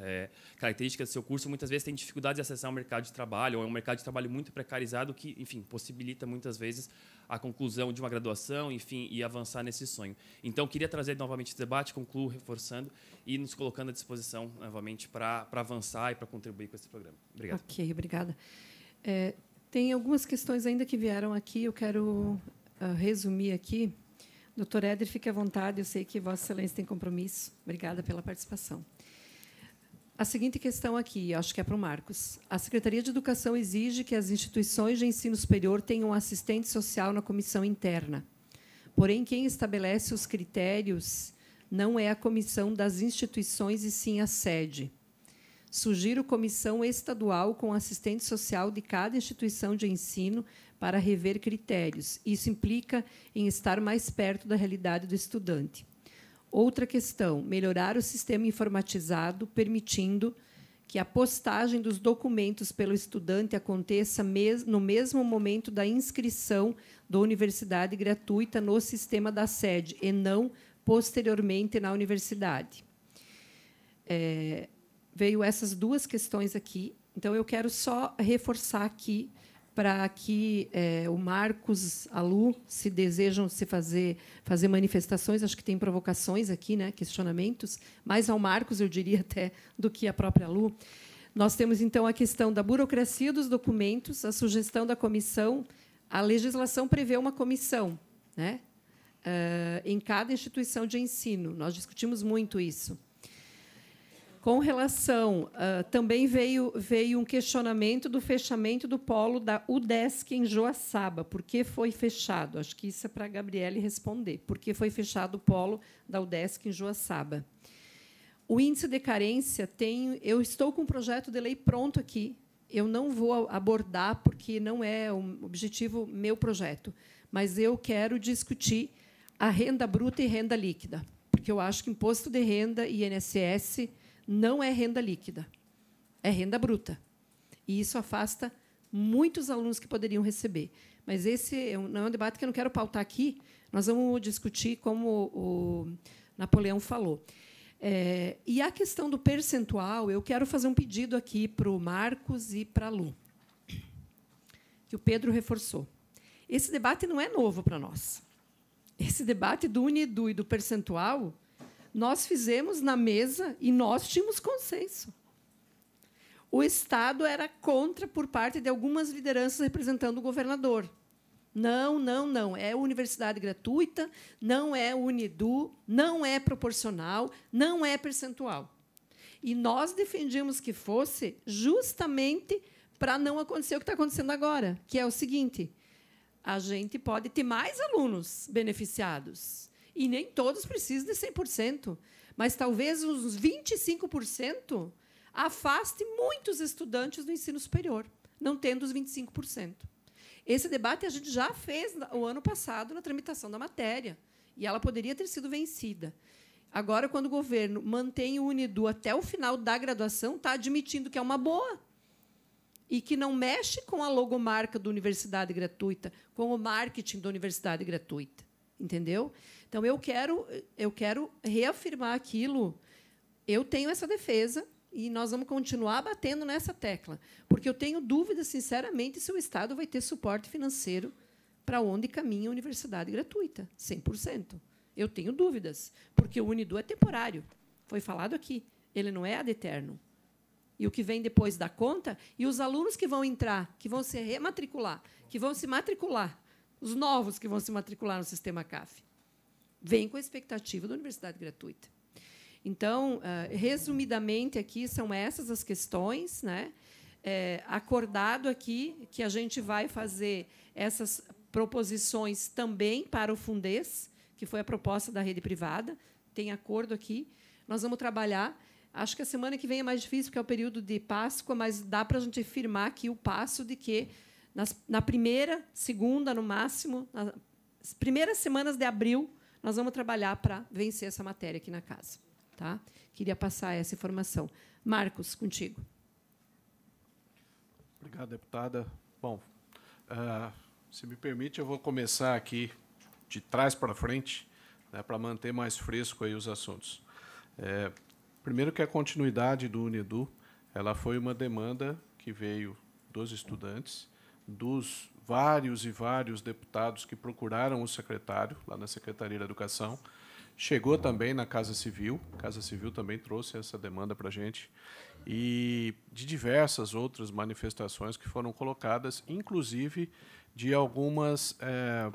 é, característica do seu curso, muitas vezes têm dificuldade de acessar o mercado de trabalho ou é um mercado de trabalho muito precarizado que, enfim, possibilita muitas vezes a conclusão de uma graduação, enfim, e avançar nesse sonho. Então, queria trazer novamente esse debate, concluo reforçando e nos colocando à disposição novamente para avançar e para contribuir com esse programa. Obrigado. Ok, obrigada. É, tem algumas questões ainda que vieram aqui, eu quero uh, resumir aqui. Doutor Éder, fique à vontade, eu sei que Vossa Excelência tem compromisso. Obrigada pela participação. A seguinte questão aqui, acho que é para o Marcos. A Secretaria de Educação exige que as instituições de ensino superior tenham assistente social na comissão interna. Porém, quem estabelece os critérios não é a comissão das instituições, e sim a sede. Sugiro comissão estadual com assistente social de cada instituição de ensino para rever critérios. Isso implica em estar mais perto da realidade do estudante. Outra questão: melhorar o sistema informatizado, permitindo que a postagem dos documentos pelo estudante aconteça no mesmo momento da inscrição da universidade gratuita no sistema da sede e não posteriormente na universidade. É, veio essas duas questões aqui. Então, eu quero só reforçar aqui para que é, o Marcos, a Lu, se desejam se fazer, fazer manifestações, acho que tem provocações aqui, né, questionamentos, mais ao Marcos, eu diria até, do que à própria Lu. Nós temos, então, a questão da burocracia dos documentos, a sugestão da comissão. A legislação prevê uma comissão né, eh, em cada instituição de ensino. Nós discutimos muito isso. Com relação, uh, também veio, veio um questionamento do fechamento do polo da UDESC em Joaçaba. Por que foi fechado? Acho que isso é para a Gabriele responder. Por que foi fechado o polo da UDESC em Joaçaba? O índice de carência tem. Eu estou com um projeto de lei pronto aqui. Eu não vou abordar, porque não é um objetivo meu projeto. Mas eu quero discutir a renda bruta e renda líquida, porque eu acho que imposto de renda e INSS não é renda líquida, é renda bruta. E isso afasta muitos alunos que poderiam receber. Mas esse é não é um debate que eu não quero pautar aqui. Nós vamos discutir como o Napoleão falou. É, e a questão do percentual, eu quero fazer um pedido aqui para o Marcos e para a Lu, que o Pedro reforçou. Esse debate não é novo para nós. Esse debate do Unidu e do percentual nós fizemos na mesa e nós tínhamos consenso. O Estado era contra por parte de algumas lideranças representando o governador. Não, não, não. É universidade gratuita, não é Unidu, não é proporcional, não é percentual. E nós defendíamos que fosse justamente para não acontecer o que está acontecendo agora, que é o seguinte: a gente pode ter mais alunos beneficiados, e nem todos precisam de 100%, mas talvez uns 25% afaste muitos estudantes do ensino superior, não tendo os 25%. Esse debate a gente já fez o ano passado na tramitação da matéria, e ela poderia ter sido vencida. Agora, quando o governo mantém o Unidu até o final da graduação, está admitindo que é uma boa e que não mexe com a logomarca da universidade gratuita, com o marketing da universidade gratuita entendeu? Então eu quero eu quero reafirmar aquilo. Eu tenho essa defesa e nós vamos continuar batendo nessa tecla, porque eu tenho dúvida sinceramente se o Estado vai ter suporte financeiro para onde caminha a universidade gratuita, 100%. Eu tenho dúvidas, porque o Unidu é temporário. Foi falado aqui, ele não é ad eterno. E o que vem depois da conta, e os alunos que vão entrar, que vão se rematricular, que vão se matricular os novos que vão se matricular no sistema CAF. Vem com a expectativa da universidade gratuita. Então, ah, resumidamente, aqui são essas as questões. Né? É, acordado aqui que a gente vai fazer essas proposições também para o Fundes, que foi a proposta da rede privada. Tem acordo aqui. Nós vamos trabalhar. Acho que a semana que vem é mais difícil, porque é o período de Páscoa, mas dá para a gente firmar aqui o passo de que nas, na primeira, segunda, no máximo, nas primeiras semanas de abril, nós vamos trabalhar para vencer essa matéria aqui na casa. Tá? Queria passar essa informação. Marcos, contigo. Obrigado, deputada. Bom, uh, se me permite, eu vou começar aqui de trás para frente, né, para manter mais fresco aí os assuntos. É, primeiro que a continuidade do Unedu, ela foi uma demanda que veio dos estudantes dos vários e vários deputados que procuraram o secretário lá na Secretaria da Educação. Chegou também na Casa Civil, a Casa Civil também trouxe essa demanda para a gente, e de diversas outras manifestações que foram colocadas, inclusive de algumas, é,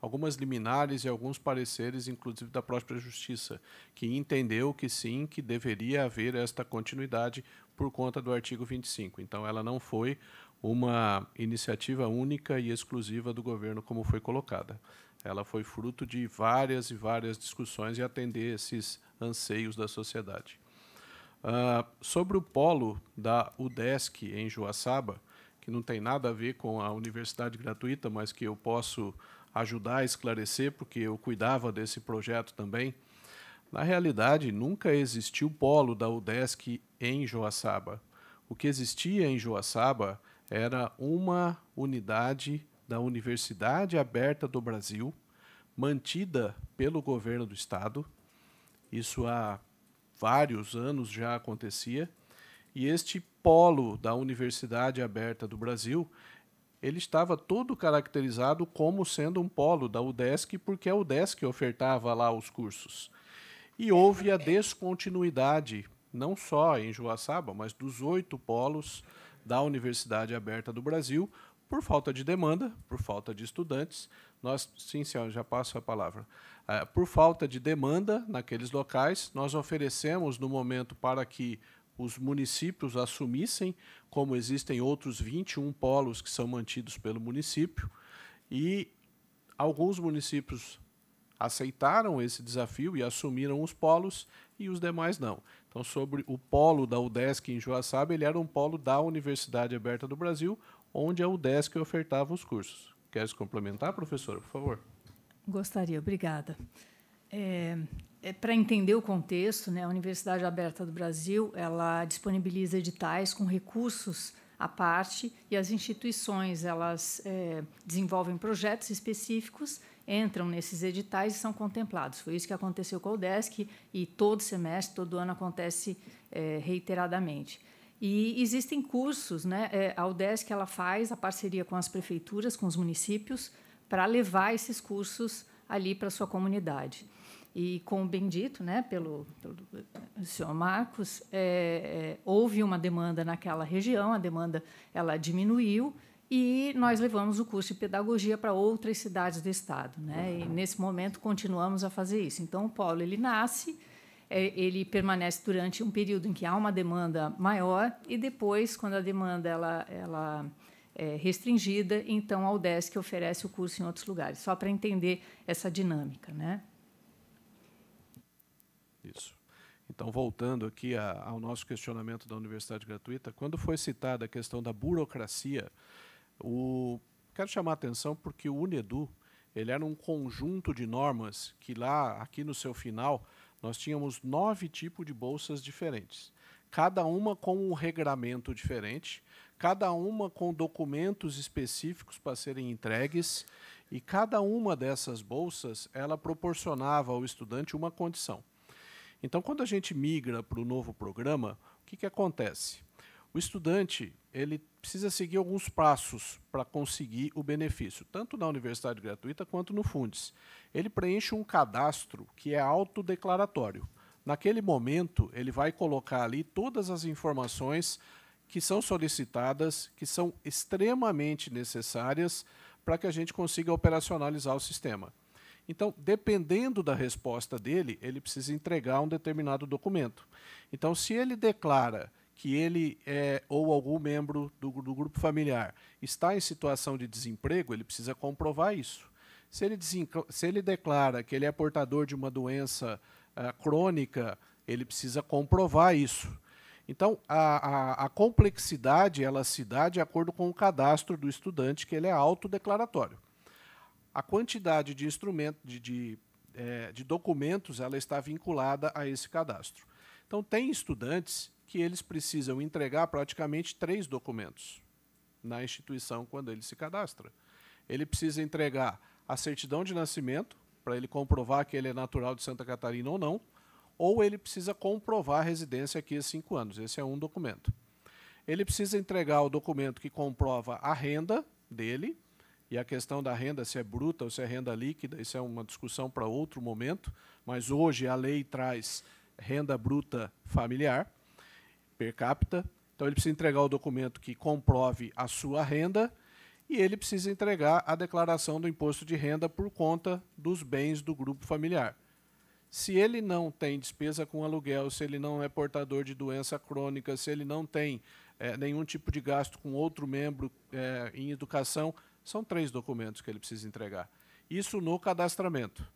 algumas liminares e alguns pareceres, inclusive da própria Justiça, que entendeu que sim, que deveria haver esta continuidade por conta do artigo 25. Então, ela não foi uma iniciativa única e exclusiva do governo, como foi colocada. Ela foi fruto de várias e várias discussões e atender esses anseios da sociedade. Uh, sobre o polo da UDESC em Joaçaba, que não tem nada a ver com a universidade gratuita, mas que eu posso ajudar a esclarecer, porque eu cuidava desse projeto também. Na realidade, nunca existiu polo da UDESC em Joaçaba. O que existia em Joaçaba era uma unidade da Universidade Aberta do Brasil, mantida pelo governo do estado. Isso há vários anos já acontecia. E este polo da Universidade Aberta do Brasil, ele estava todo caracterizado como sendo um polo da UDESC, porque a UDESC ofertava lá os cursos. E houve a descontinuidade, não só em Joaçaba, mas dos oito polos da Universidade Aberta do Brasil, por falta de demanda, por falta de estudantes. Nós, sim, senhor, já passo a palavra. É, por falta de demanda naqueles locais, nós oferecemos no momento para que os municípios assumissem, como existem outros 21 polos que são mantidos pelo município, e alguns municípios aceitaram esse desafio e assumiram os polos, e os demais não. Então, sobre o polo da UDESC em Joaçaba, ele era um polo da Universidade Aberta do Brasil, onde a UDESC ofertava os cursos. Queres complementar, professora, por favor? Gostaria, obrigada. É, é, Para entender o contexto, né, a Universidade Aberta do Brasil ela disponibiliza editais com recursos a parte e as instituições elas é, desenvolvem projetos específicos, entram nesses editais e são contemplados. Foi isso que aconteceu com o DESC e todo semestre, todo ano acontece é, reiteradamente. E existem cursos, né? É, a UDESC ela faz a parceria com as prefeituras, com os municípios, para levar esses cursos ali para sua comunidade e com o Bendito, né, pelo, pelo senhor Marcos, é, é, houve uma demanda naquela região, a demanda ela diminuiu e nós levamos o curso de pedagogia para outras cidades do estado, né? E nesse momento continuamos a fazer isso. Então o polo ele nasce, é, ele permanece durante um período em que há uma demanda maior e depois quando a demanda ela, ela é restringida, então a UDESC oferece o curso em outros lugares, só para entender essa dinâmica, né? Isso. Então, voltando aqui a, ao nosso questionamento da universidade gratuita, quando foi citada a questão da burocracia, o, quero chamar a atenção porque o UNEDU ele era um conjunto de normas que lá, aqui no seu final, nós tínhamos nove tipos de bolsas diferentes, cada uma com um regramento diferente, cada uma com documentos específicos para serem entregues, e cada uma dessas bolsas ela proporcionava ao estudante uma condição. Então, quando a gente migra para o novo programa, o que, que acontece? O estudante ele precisa seguir alguns passos para conseguir o benefício, tanto na universidade gratuita quanto no Fundes. Ele preenche um cadastro que é autodeclaratório. Naquele momento, ele vai colocar ali todas as informações que são solicitadas, que são extremamente necessárias para que a gente consiga operacionalizar o sistema. Então, dependendo da resposta dele, ele precisa entregar um determinado documento. Então, se ele declara que ele é, ou algum membro do, do grupo familiar está em situação de desemprego, ele precisa comprovar isso. Se ele, se ele declara que ele é portador de uma doença ah, crônica, ele precisa comprovar isso. Então, a, a, a, complexidade ela se dá de acordo com o cadastro do estudante, que ele é autodeclaratório a quantidade de instrumentos de, de, é, de documentos, ela está vinculada a esse cadastro. Então, tem estudantes que eles precisam entregar praticamente três documentos na instituição quando ele se cadastra. Ele precisa entregar a certidão de nascimento, para ele comprovar que ele é natural de Santa Catarina ou não, ou ele precisa comprovar a residência aqui há cinco anos. Esse é um documento. Ele precisa entregar o documento que comprova a renda dele, e a questão da renda, se é bruta ou se é renda líquida, isso é uma discussão para outro momento, mas hoje a lei traz renda bruta familiar, per capita. Então, ele precisa entregar o documento que comprove a sua renda e ele precisa entregar a declaração do imposto de renda por conta dos bens do grupo familiar. Se ele não tem despesa com aluguel, se ele não é portador de doença crônica, se ele não tem é, nenhum tipo de gasto com outro membro é, em educação, são três documentos que ele precisa entregar. Isso no cadastramento.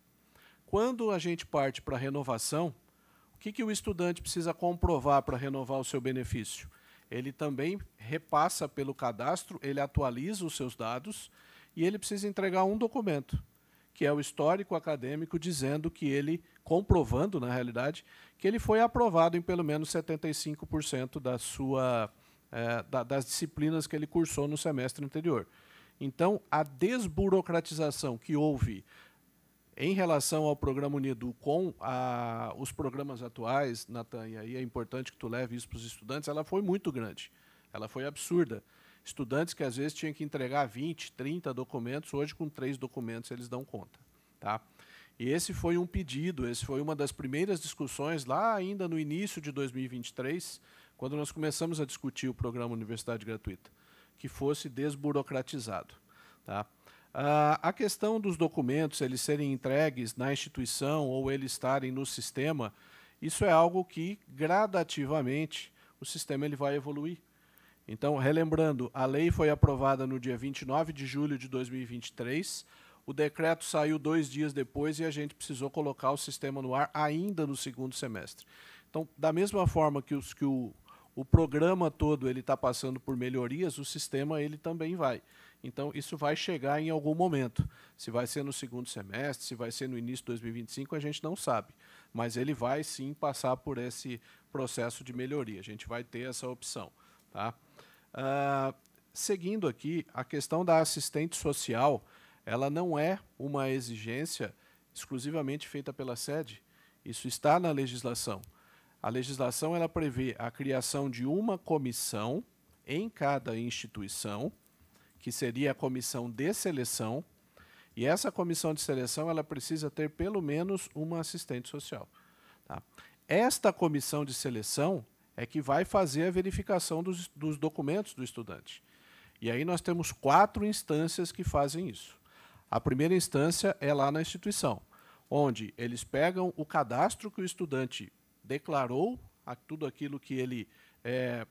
Quando a gente parte para a renovação, o que, que o estudante precisa comprovar para renovar o seu benefício? Ele também repassa pelo cadastro, ele atualiza os seus dados e ele precisa entregar um documento, que é o histórico acadêmico dizendo que ele, comprovando na realidade, que ele foi aprovado em pelo menos 75% da sua, eh, da, das disciplinas que ele cursou no semestre anterior. Então, a desburocratização que houve em relação ao programa Unedu com a, os programas atuais, Natan, e aí é importante que tu leve isso para os estudantes, ela foi muito grande, ela foi absurda. Estudantes que às vezes tinham que entregar 20, 30 documentos, hoje com três documentos eles dão conta. Tá? E esse foi um pedido, esse foi uma das primeiras discussões lá ainda no início de 2023, quando nós começamos a discutir o programa Universidade Gratuita que fosse desburocratizado. Tá? Uh, a questão dos documentos, eles serem entregues na instituição ou eles estarem no sistema, isso é algo que gradativamente o sistema ele vai evoluir. Então, relembrando, a lei foi aprovada no dia 29 de julho de 2023, o decreto saiu dois dias depois e a gente precisou colocar o sistema no ar ainda no segundo semestre. Então, da mesma forma que, os, que o o programa todo ele está passando por melhorias, o sistema ele também vai. Então, isso vai chegar em algum momento. Se vai ser no segundo semestre, se vai ser no início de 2025, a gente não sabe. Mas ele vai sim passar por esse processo de melhoria. A gente vai ter essa opção. Tá? Uh, seguindo aqui, a questão da assistente social, ela não é uma exigência exclusivamente feita pela sede. Isso está na legislação. A legislação ela prevê a criação de uma comissão em cada instituição, que seria a comissão de seleção, e essa comissão de seleção ela precisa ter pelo menos uma assistente social. Tá? Esta comissão de seleção é que vai fazer a verificação dos, dos documentos do estudante. E aí nós temos quatro instâncias que fazem isso. A primeira instância é lá na instituição, onde eles pegam o cadastro que o estudante declarou tudo aquilo que ele é,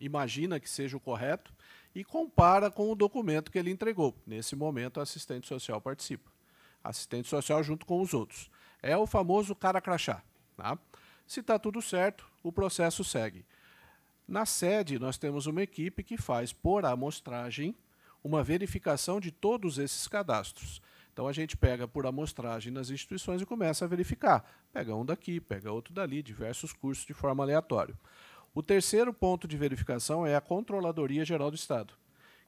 imagina que seja o correto e compara com o documento que ele entregou. Nesse momento, o assistente social participa. Assistente social junto com os outros. É o famoso cara crachá. Tá? Se está tudo certo, o processo segue. Na sede, nós temos uma equipe que faz, por amostragem, uma verificação de todos esses cadastros. Então a gente pega por amostragem nas instituições e começa a verificar. Pega um daqui, pega outro dali, diversos cursos de forma aleatória. O terceiro ponto de verificação é a Controladoria Geral do Estado,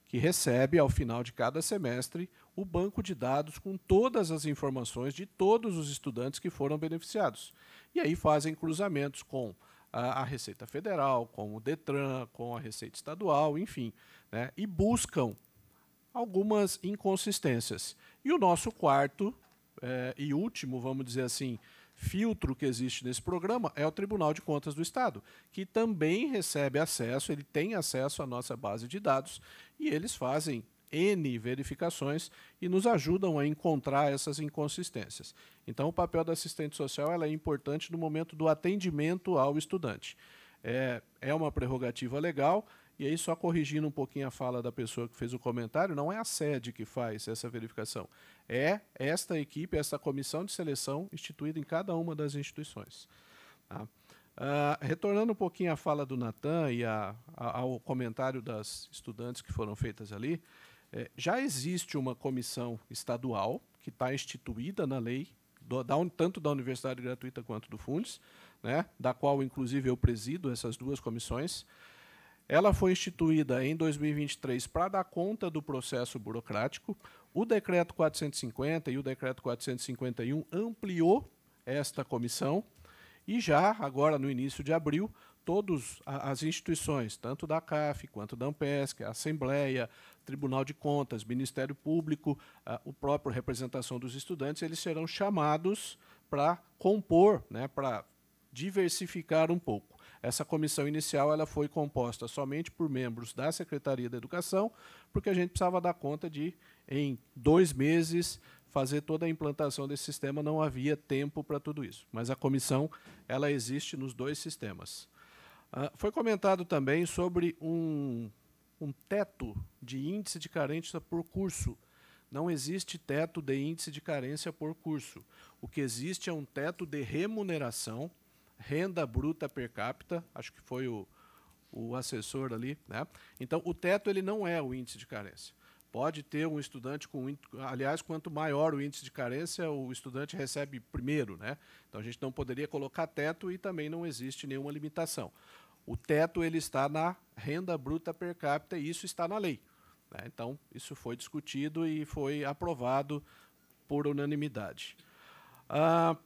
que recebe, ao final de cada semestre, o banco de dados com todas as informações de todos os estudantes que foram beneficiados. E aí fazem cruzamentos com a, Receita Federal, com o Detran, com a Receita Estadual, enfim, né, e buscam algumas inconsistências. E o nosso quarto é, e último, vamos dizer assim, filtro que existe nesse programa é o Tribunal de Contas do Estado, que também recebe acesso, ele tem acesso à nossa base de dados e eles fazem N verificações e nos ajudam a encontrar essas inconsistências. Então, o papel da assistente social é importante no momento do atendimento ao estudante. É, é uma prerrogativa legal e aí, só corrigindo um pouquinho a fala da pessoa que fez o comentário, não é a sede que faz essa verificação. É esta equipe, esta comissão de seleção instituída em cada uma das instituições. Tá? Uh, retornando um pouquinho à fala do Natan e a, a, ao comentário das estudantes que foram feitas ali, é, já existe uma comissão estadual que está instituída na lei, do, da, tanto da Universidade Gratuita quanto do Fundes, né, da qual, inclusive, eu presido essas duas comissões, ela foi instituída em 2023 para dar conta do processo burocrático. O decreto 450 e o decreto 451 ampliou esta comissão e já agora no início de abril todas as instituições, tanto da CAF quanto da Ampesc, a Assembleia, Tribunal de Contas, Ministério Público, a, o próprio representação dos estudantes, eles serão chamados para compor, né, para diversificar um pouco. Essa comissão inicial ela foi composta somente por membros da Secretaria da Educação, porque a gente precisava dar conta de, em dois meses, fazer toda a implantação desse sistema, não havia tempo para tudo isso. Mas a comissão ela existe nos dois sistemas. Ah, foi comentado também sobre um, um teto de índice de carência por curso. Não existe teto de índice de carência por curso. O que existe é um teto de remuneração renda bruta per capita, acho que foi o, o assessor ali. Né? Então, o teto ele não é o índice de carência. Pode ter um estudante com. Aliás, quanto maior o índice de carência, o estudante recebe primeiro. Né? Então, a gente não poderia colocar teto e também não existe nenhuma limitação. O teto ele está na renda bruta per capita e isso está na lei. Né? Então, isso foi discutido e foi aprovado por unanimidade. Ah,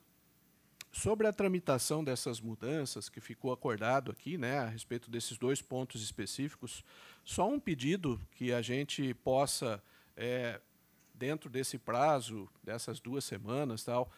Sobre a tramitação dessas mudanças, que ficou acordado aqui, né, a respeito desses dois pontos específicos, só um pedido que a gente possa, é, dentro desse prazo, dessas duas semanas, tal,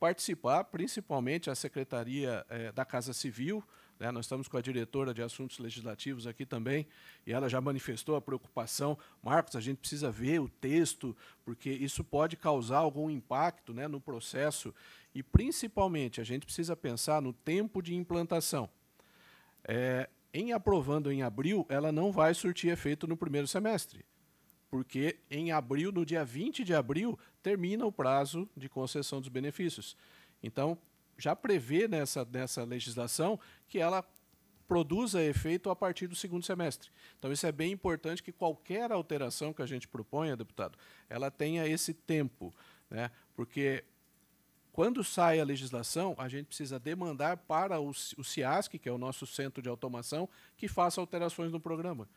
participar, principalmente a Secretaria é, da Casa Civil, né? Nós estamos com a diretora de assuntos legislativos aqui também, e ela já manifestou a preocupação. Marcos, a gente precisa ver o texto, porque isso pode causar algum impacto né, no processo. E, principalmente, a gente precisa pensar no tempo de implantação. É, em aprovando em abril, ela não vai surtir efeito no primeiro semestre porque em abril, no dia 20 de abril, termina o prazo de concessão dos benefícios. Então, já prevê nessa, nessa legislação que ela produza efeito a partir do segundo semestre. Então, isso é bem importante que qualquer alteração que a gente proponha, deputado, ela tenha esse tempo, né? porque quando sai a legislação, a gente precisa demandar para o, o CIASC, que é o nosso centro de automação, que faça alterações no programa.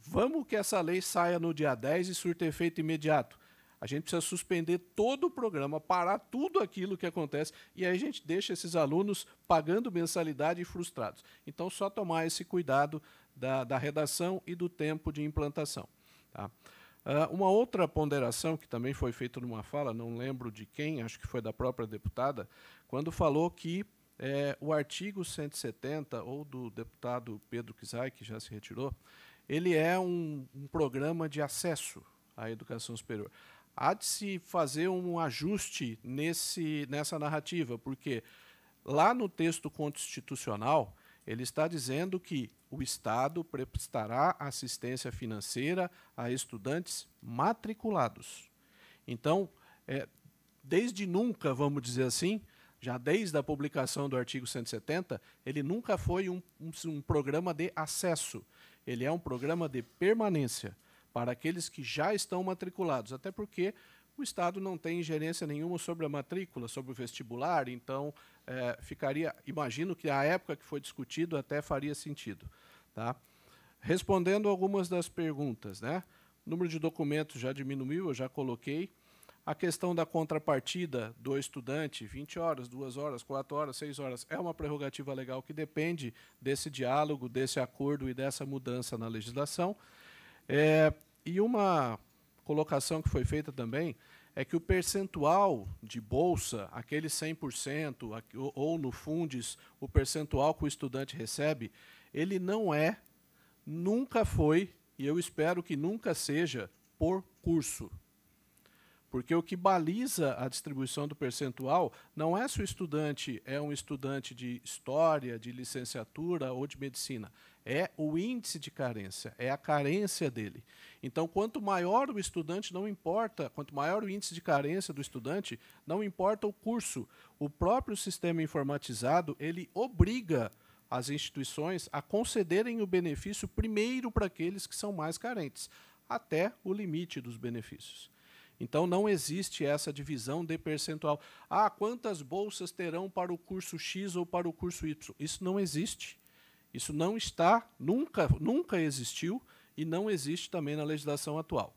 Vamos que essa lei saia no dia 10 e surta efeito imediato. A gente precisa suspender todo o programa, parar tudo aquilo que acontece, e aí a gente deixa esses alunos pagando mensalidade e frustrados. Então, só tomar esse cuidado da, da redação e do tempo de implantação. Tá? Uh, uma outra ponderação, que também foi feita numa fala, não lembro de quem, acho que foi da própria deputada, quando falou que é, o artigo 170, ou do deputado Pedro Kizai, que já se retirou, ele é um, um programa de acesso à educação superior há de se fazer um ajuste nesse, nessa narrativa, porque lá no texto constitucional ele está dizendo que o Estado prestará assistência financeira a estudantes matriculados. Então, é, desde nunca, vamos dizer assim, já desde a publicação do artigo 170, ele nunca foi um, um, um programa de acesso, ele é um programa de permanência para aqueles que já estão matriculados, até porque o Estado não tem ingerência nenhuma sobre a matrícula, sobre o vestibular, então é, ficaria, imagino que a época que foi discutido até faria sentido. Tá? Respondendo algumas das perguntas, né? o número de documentos já diminuiu, eu já coloquei. A questão da contrapartida do estudante, 20 horas, 2 horas, 4 horas, 6 horas, é uma prerrogativa legal que depende desse diálogo, desse acordo e dessa mudança na legislação. É, e uma colocação que foi feita também é que o percentual de bolsa, aquele 100%, ou no Fundes, o percentual que o estudante recebe, ele não é, nunca foi, e eu espero que nunca seja, por curso. Porque o que baliza a distribuição do percentual não é se o estudante é um estudante de história, de licenciatura ou de medicina é o índice de carência, é a carência dele. Então, quanto maior o estudante, não importa, quanto maior o índice de carência do estudante, não importa o curso. O próprio sistema informatizado, ele obriga as instituições a concederem o benefício primeiro para aqueles que são mais carentes, até o limite dos benefícios. Então não existe essa divisão de percentual. Ah, quantas bolsas terão para o curso X ou para o curso Y? Isso não existe. Isso não está, nunca, nunca existiu e não existe também na legislação atual.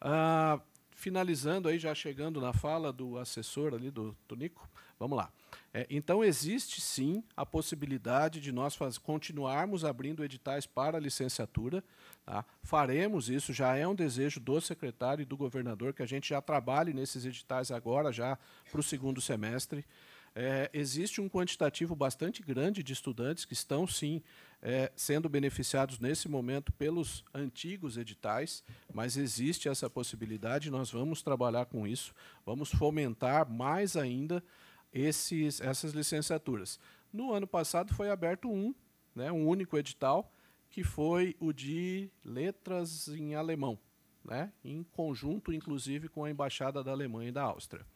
Ah, finalizando aí, já chegando na fala do assessor ali, do Tonico, vamos lá. É, então, existe sim a possibilidade de nós faz, continuarmos abrindo editais para licenciatura. Tá? Faremos isso, já é um desejo do secretário e do governador que a gente já trabalhe nesses editais agora, já para o segundo semestre é, existe um quantitativo bastante grande de estudantes que estão, sim, é, sendo beneficiados nesse momento pelos antigos editais, mas existe essa possibilidade, nós vamos trabalhar com isso, vamos fomentar mais ainda esses, essas licenciaturas. No ano passado foi aberto um, né, um único edital, que foi o de letras em alemão, né, em conjunto, inclusive, com a Embaixada da Alemanha e da Áustria.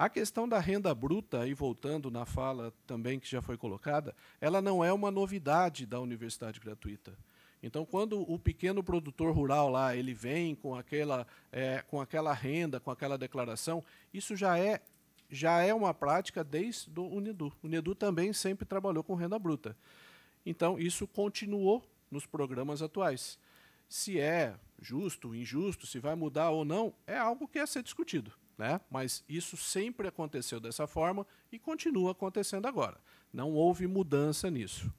A questão da renda bruta, e voltando na fala também que já foi colocada, ela não é uma novidade da universidade gratuita. Então, quando o pequeno produtor rural lá ele vem com aquela, é, com aquela renda, com aquela declaração, isso já é já é uma prática desde o Unedu. O Unedu também sempre trabalhou com renda bruta. Então, isso continuou nos programas atuais. Se é justo, injusto, se vai mudar ou não, é algo que é ser discutido. Né? Mas isso sempre aconteceu dessa forma e continua acontecendo agora. Não houve mudança nisso.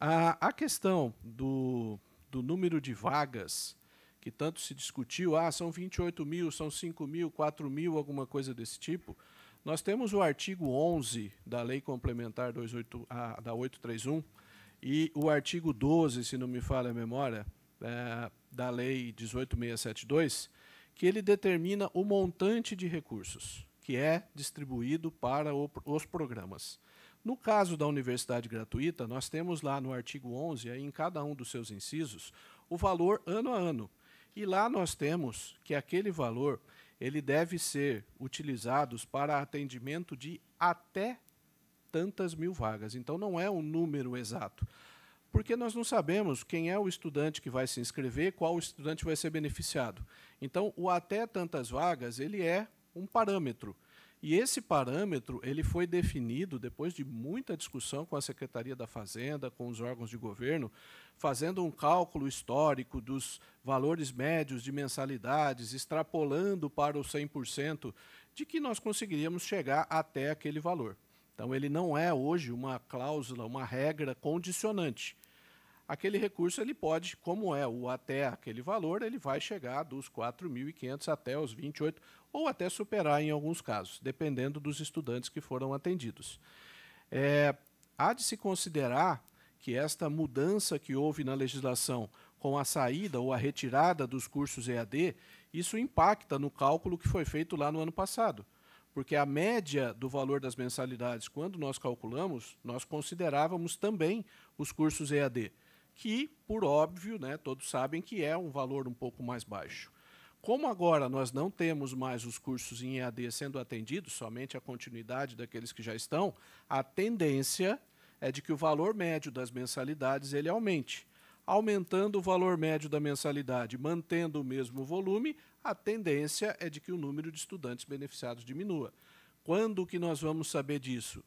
A, a questão do, do número de vagas que tanto se discutiu, ah, são 28 mil, são 5 mil, 4 mil, alguma coisa desse tipo, nós temos o artigo 11 da Lei Complementar 28, ah, da 831 e o artigo 12, se não me falha a memória, é, da Lei 18672, que ele determina o montante de recursos que é distribuído para o, os programas. No caso da universidade gratuita, nós temos lá no artigo 11, aí em cada um dos seus incisos, o valor ano a ano. E lá nós temos que aquele valor ele deve ser utilizado para atendimento de até tantas mil vagas. Então, não é um número exato porque nós não sabemos quem é o estudante que vai se inscrever, qual estudante vai ser beneficiado. Então, o até tantas vagas, ele é um parâmetro. E esse parâmetro ele foi definido depois de muita discussão com a Secretaria da Fazenda, com os órgãos de governo, fazendo um cálculo histórico dos valores médios de mensalidades, extrapolando para o 100%, de que nós conseguiríamos chegar até aquele valor. Então, ele não é hoje uma cláusula, uma regra condicionante aquele recurso ele pode, como é o até aquele valor, ele vai chegar dos 4.500 até os 28 ou até superar em alguns casos, dependendo dos estudantes que foram atendidos. É, há de se considerar que esta mudança que houve na legislação com a saída ou a retirada dos cursos EAD, isso impacta no cálculo que foi feito lá no ano passado porque a média do valor das mensalidades, quando nós calculamos, nós considerávamos também os cursos EAD que, por óbvio, né, todos sabem que é um valor um pouco mais baixo. Como agora nós não temos mais os cursos em EAD sendo atendidos, somente a continuidade daqueles que já estão, a tendência é de que o valor médio das mensalidades ele aumente. Aumentando o valor médio da mensalidade, mantendo o mesmo volume, a tendência é de que o número de estudantes beneficiados diminua. Quando que nós vamos saber disso?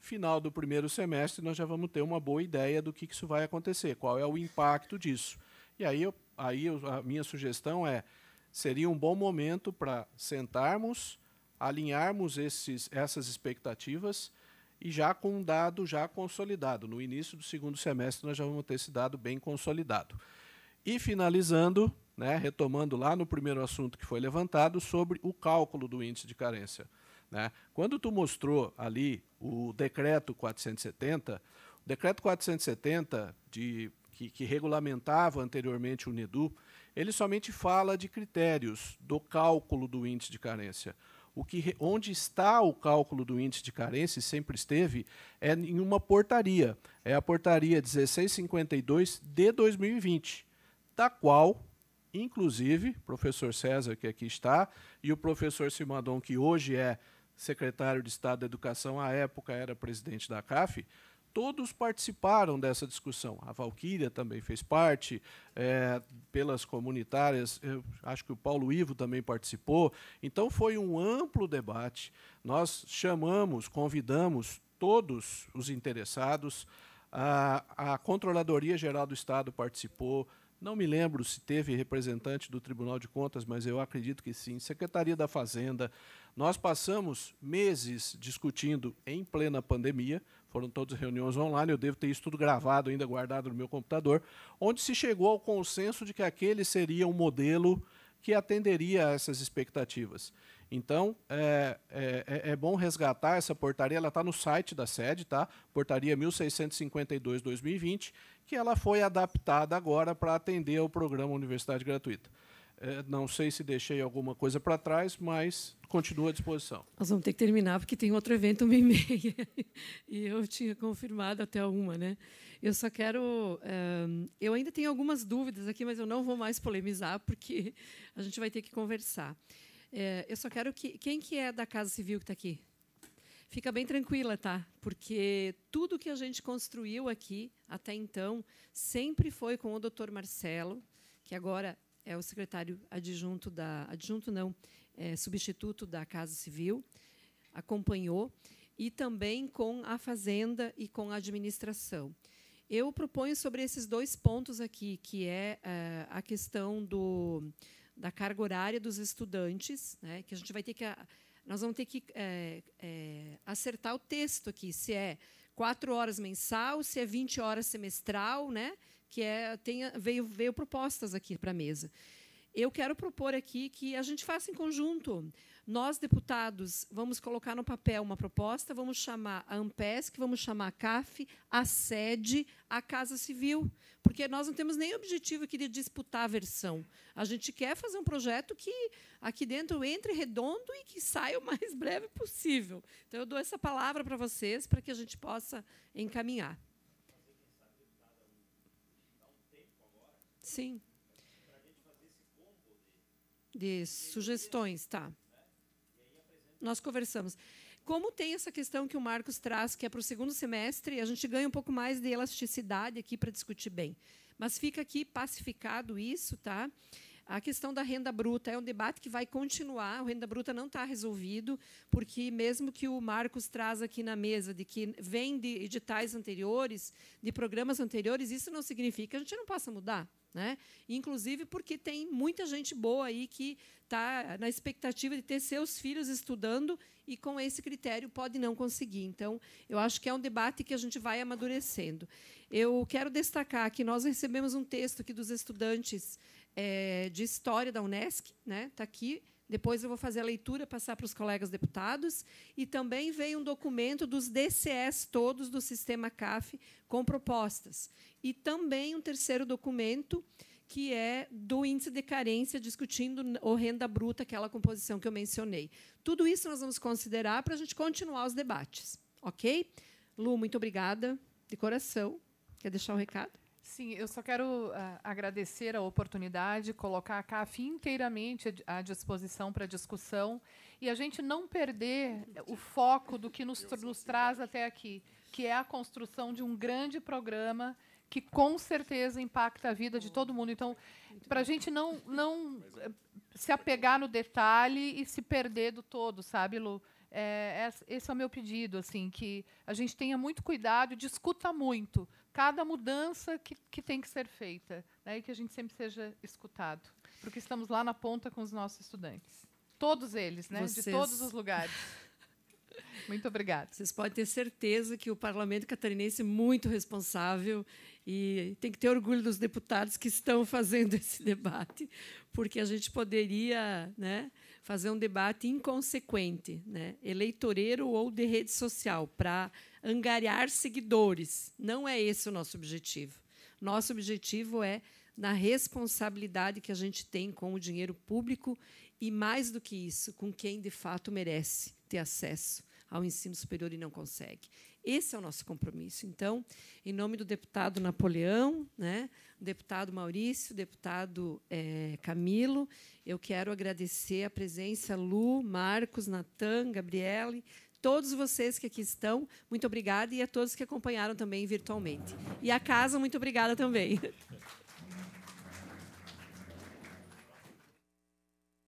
final do primeiro semestre nós já vamos ter uma boa ideia do que, isso vai acontecer, qual é o impacto disso. E aí, eu, aí eu, a minha sugestão é: seria um bom momento para sentarmos, alinharmos esses, essas expectativas e já com um dado já consolidado. No início do segundo semestre nós já vamos ter esse dado bem consolidado. E finalizando, né, retomando lá no primeiro assunto que foi levantado sobre o cálculo do índice de carência. Né? Quando tu mostrou ali o decreto 470, o decreto 470 de que, que, regulamentava anteriormente o NEDU, ele somente fala de critérios do cálculo do índice de carência. O que, onde está o cálculo do índice de carência, e sempre esteve, é em uma portaria. É a portaria 1652 de 2020, da qual, inclusive, o professor César, que aqui está, e o professor Simadon, que hoje é secretário de Estado da Educação, à época era presidente da CAF, todos participaram dessa discussão. A Valquíria também fez parte, é, pelas comunitárias, acho que o Paulo Ivo também participou. Então, foi um amplo debate. Nós chamamos, convidamos todos os interessados, a, a Controladoria Geral do Estado participou, não me lembro se teve representante do Tribunal de Contas, mas eu acredito que sim. Secretaria da Fazenda. Nós passamos meses discutindo em plena pandemia, foram todas reuniões online, eu devo ter isso tudo gravado, ainda guardado no meu computador, onde se chegou ao consenso de que aquele seria o um modelo que atenderia a essas expectativas. Então, é, é, é, é bom resgatar essa portaria, ela está no site da sede, tá? Portaria 1652-2020, que ela foi adaptada agora para atender ao programa Universidade Gratuita. É, não sei se deixei alguma coisa para trás, mas continuo à disposição. Nós vamos ter que terminar, porque tem outro evento, uma e meia. E eu tinha confirmado até uma. Né? Eu só quero. Eh, eu ainda tenho algumas dúvidas aqui, mas eu não vou mais polemizar, porque a gente vai ter que conversar. Eh, eu só quero que. Quem que é da Casa Civil que está aqui? fica bem tranquila, tá? Porque tudo que a gente construiu aqui até então sempre foi com o Dr. Marcelo, que agora é o secretário adjunto da adjunto não, é, substituto da Casa Civil, acompanhou e também com a fazenda e com a administração. Eu proponho sobre esses dois pontos aqui, que é, é a questão do, da carga horária dos estudantes, né, que a gente vai ter que nós vamos ter que é, é, acertar o texto aqui, se é quatro horas mensal, se é 20 horas semestral, né? que é, tenha veio, veio propostas aqui para a mesa. Eu quero propor aqui que a gente faça em conjunto. Nós, deputados, vamos colocar no papel uma proposta, vamos chamar a AMPESC, vamos chamar a CAF, a sede, a Casa Civil, porque nós não temos nem objetivo aqui de disputar a versão. A gente quer fazer um projeto que aqui dentro entre redondo e que saia o mais breve possível. Então, eu dou essa palavra para vocês para que a gente possa encaminhar. Sim. De sugestões, tá nós conversamos. Como tem essa questão que o Marcos traz, que é para o segundo semestre, a gente ganha um pouco mais de elasticidade aqui para discutir bem. Mas fica aqui pacificado isso, tá? A questão da renda bruta é um debate que vai continuar. A renda bruta não está resolvido, porque mesmo que o Marcos traz aqui na mesa de que vem de editais anteriores, de programas anteriores, isso não significa que a gente não possa mudar. Né? Inclusive porque tem muita gente boa aí que está na expectativa de ter seus filhos estudando e, com esse critério, pode não conseguir. Então, eu acho que é um debate que a gente vai amadurecendo. Eu quero destacar que nós recebemos um texto aqui dos estudantes é, de História da Unesc, está né? Tá aqui, depois eu vou fazer a leitura, passar para os colegas deputados. E também veio um documento dos DCS todos do sistema CAF com propostas. E também um terceiro documento, que é do índice de carência, discutindo o renda bruta, aquela composição que eu mencionei. Tudo isso nós vamos considerar para a gente continuar os debates. Ok? Lu, muito obrigada, de coração. Quer deixar um recado? Sim, eu só quero uh, agradecer a oportunidade, colocar a CAF inteiramente à disposição para discussão e a gente não perder o foco do que nos, nos assim traz até aqui, que é a construção de um grande programa que com certeza impacta a vida de todo mundo. Então, para a gente não, não é se apegar no detalhe e se perder do todo, sabe, Lu? É, é, esse é o meu pedido, assim, que a gente tenha muito cuidado, discuta muito, cada mudança que, que tem que ser feita né, e que a gente sempre seja escutado, porque estamos lá na ponta com os nossos estudantes. Todos eles, né, Vocês... de todos os lugares. Muito obrigada. Vocês podem ter certeza que o parlamento catarinense é muito responsável e tem que ter orgulho dos deputados que estão fazendo esse debate, porque a gente poderia né, fazer um debate inconsequente, né? eleitoreiro ou de rede social, para angariar seguidores. Não é esse o nosso objetivo. Nosso objetivo é na responsabilidade que a gente tem com o dinheiro público e, mais do que isso, com quem de fato merece ter acesso ao ensino superior e não consegue. Esse é o nosso compromisso. Então, em nome do deputado Napoleão, né, deputado Maurício, deputado é, Camilo, eu quero agradecer a presença Lu, Marcos, Natan, Gabriele, todos vocês que aqui estão, muito obrigada, e a todos que acompanharam também virtualmente. E a casa, muito obrigada também.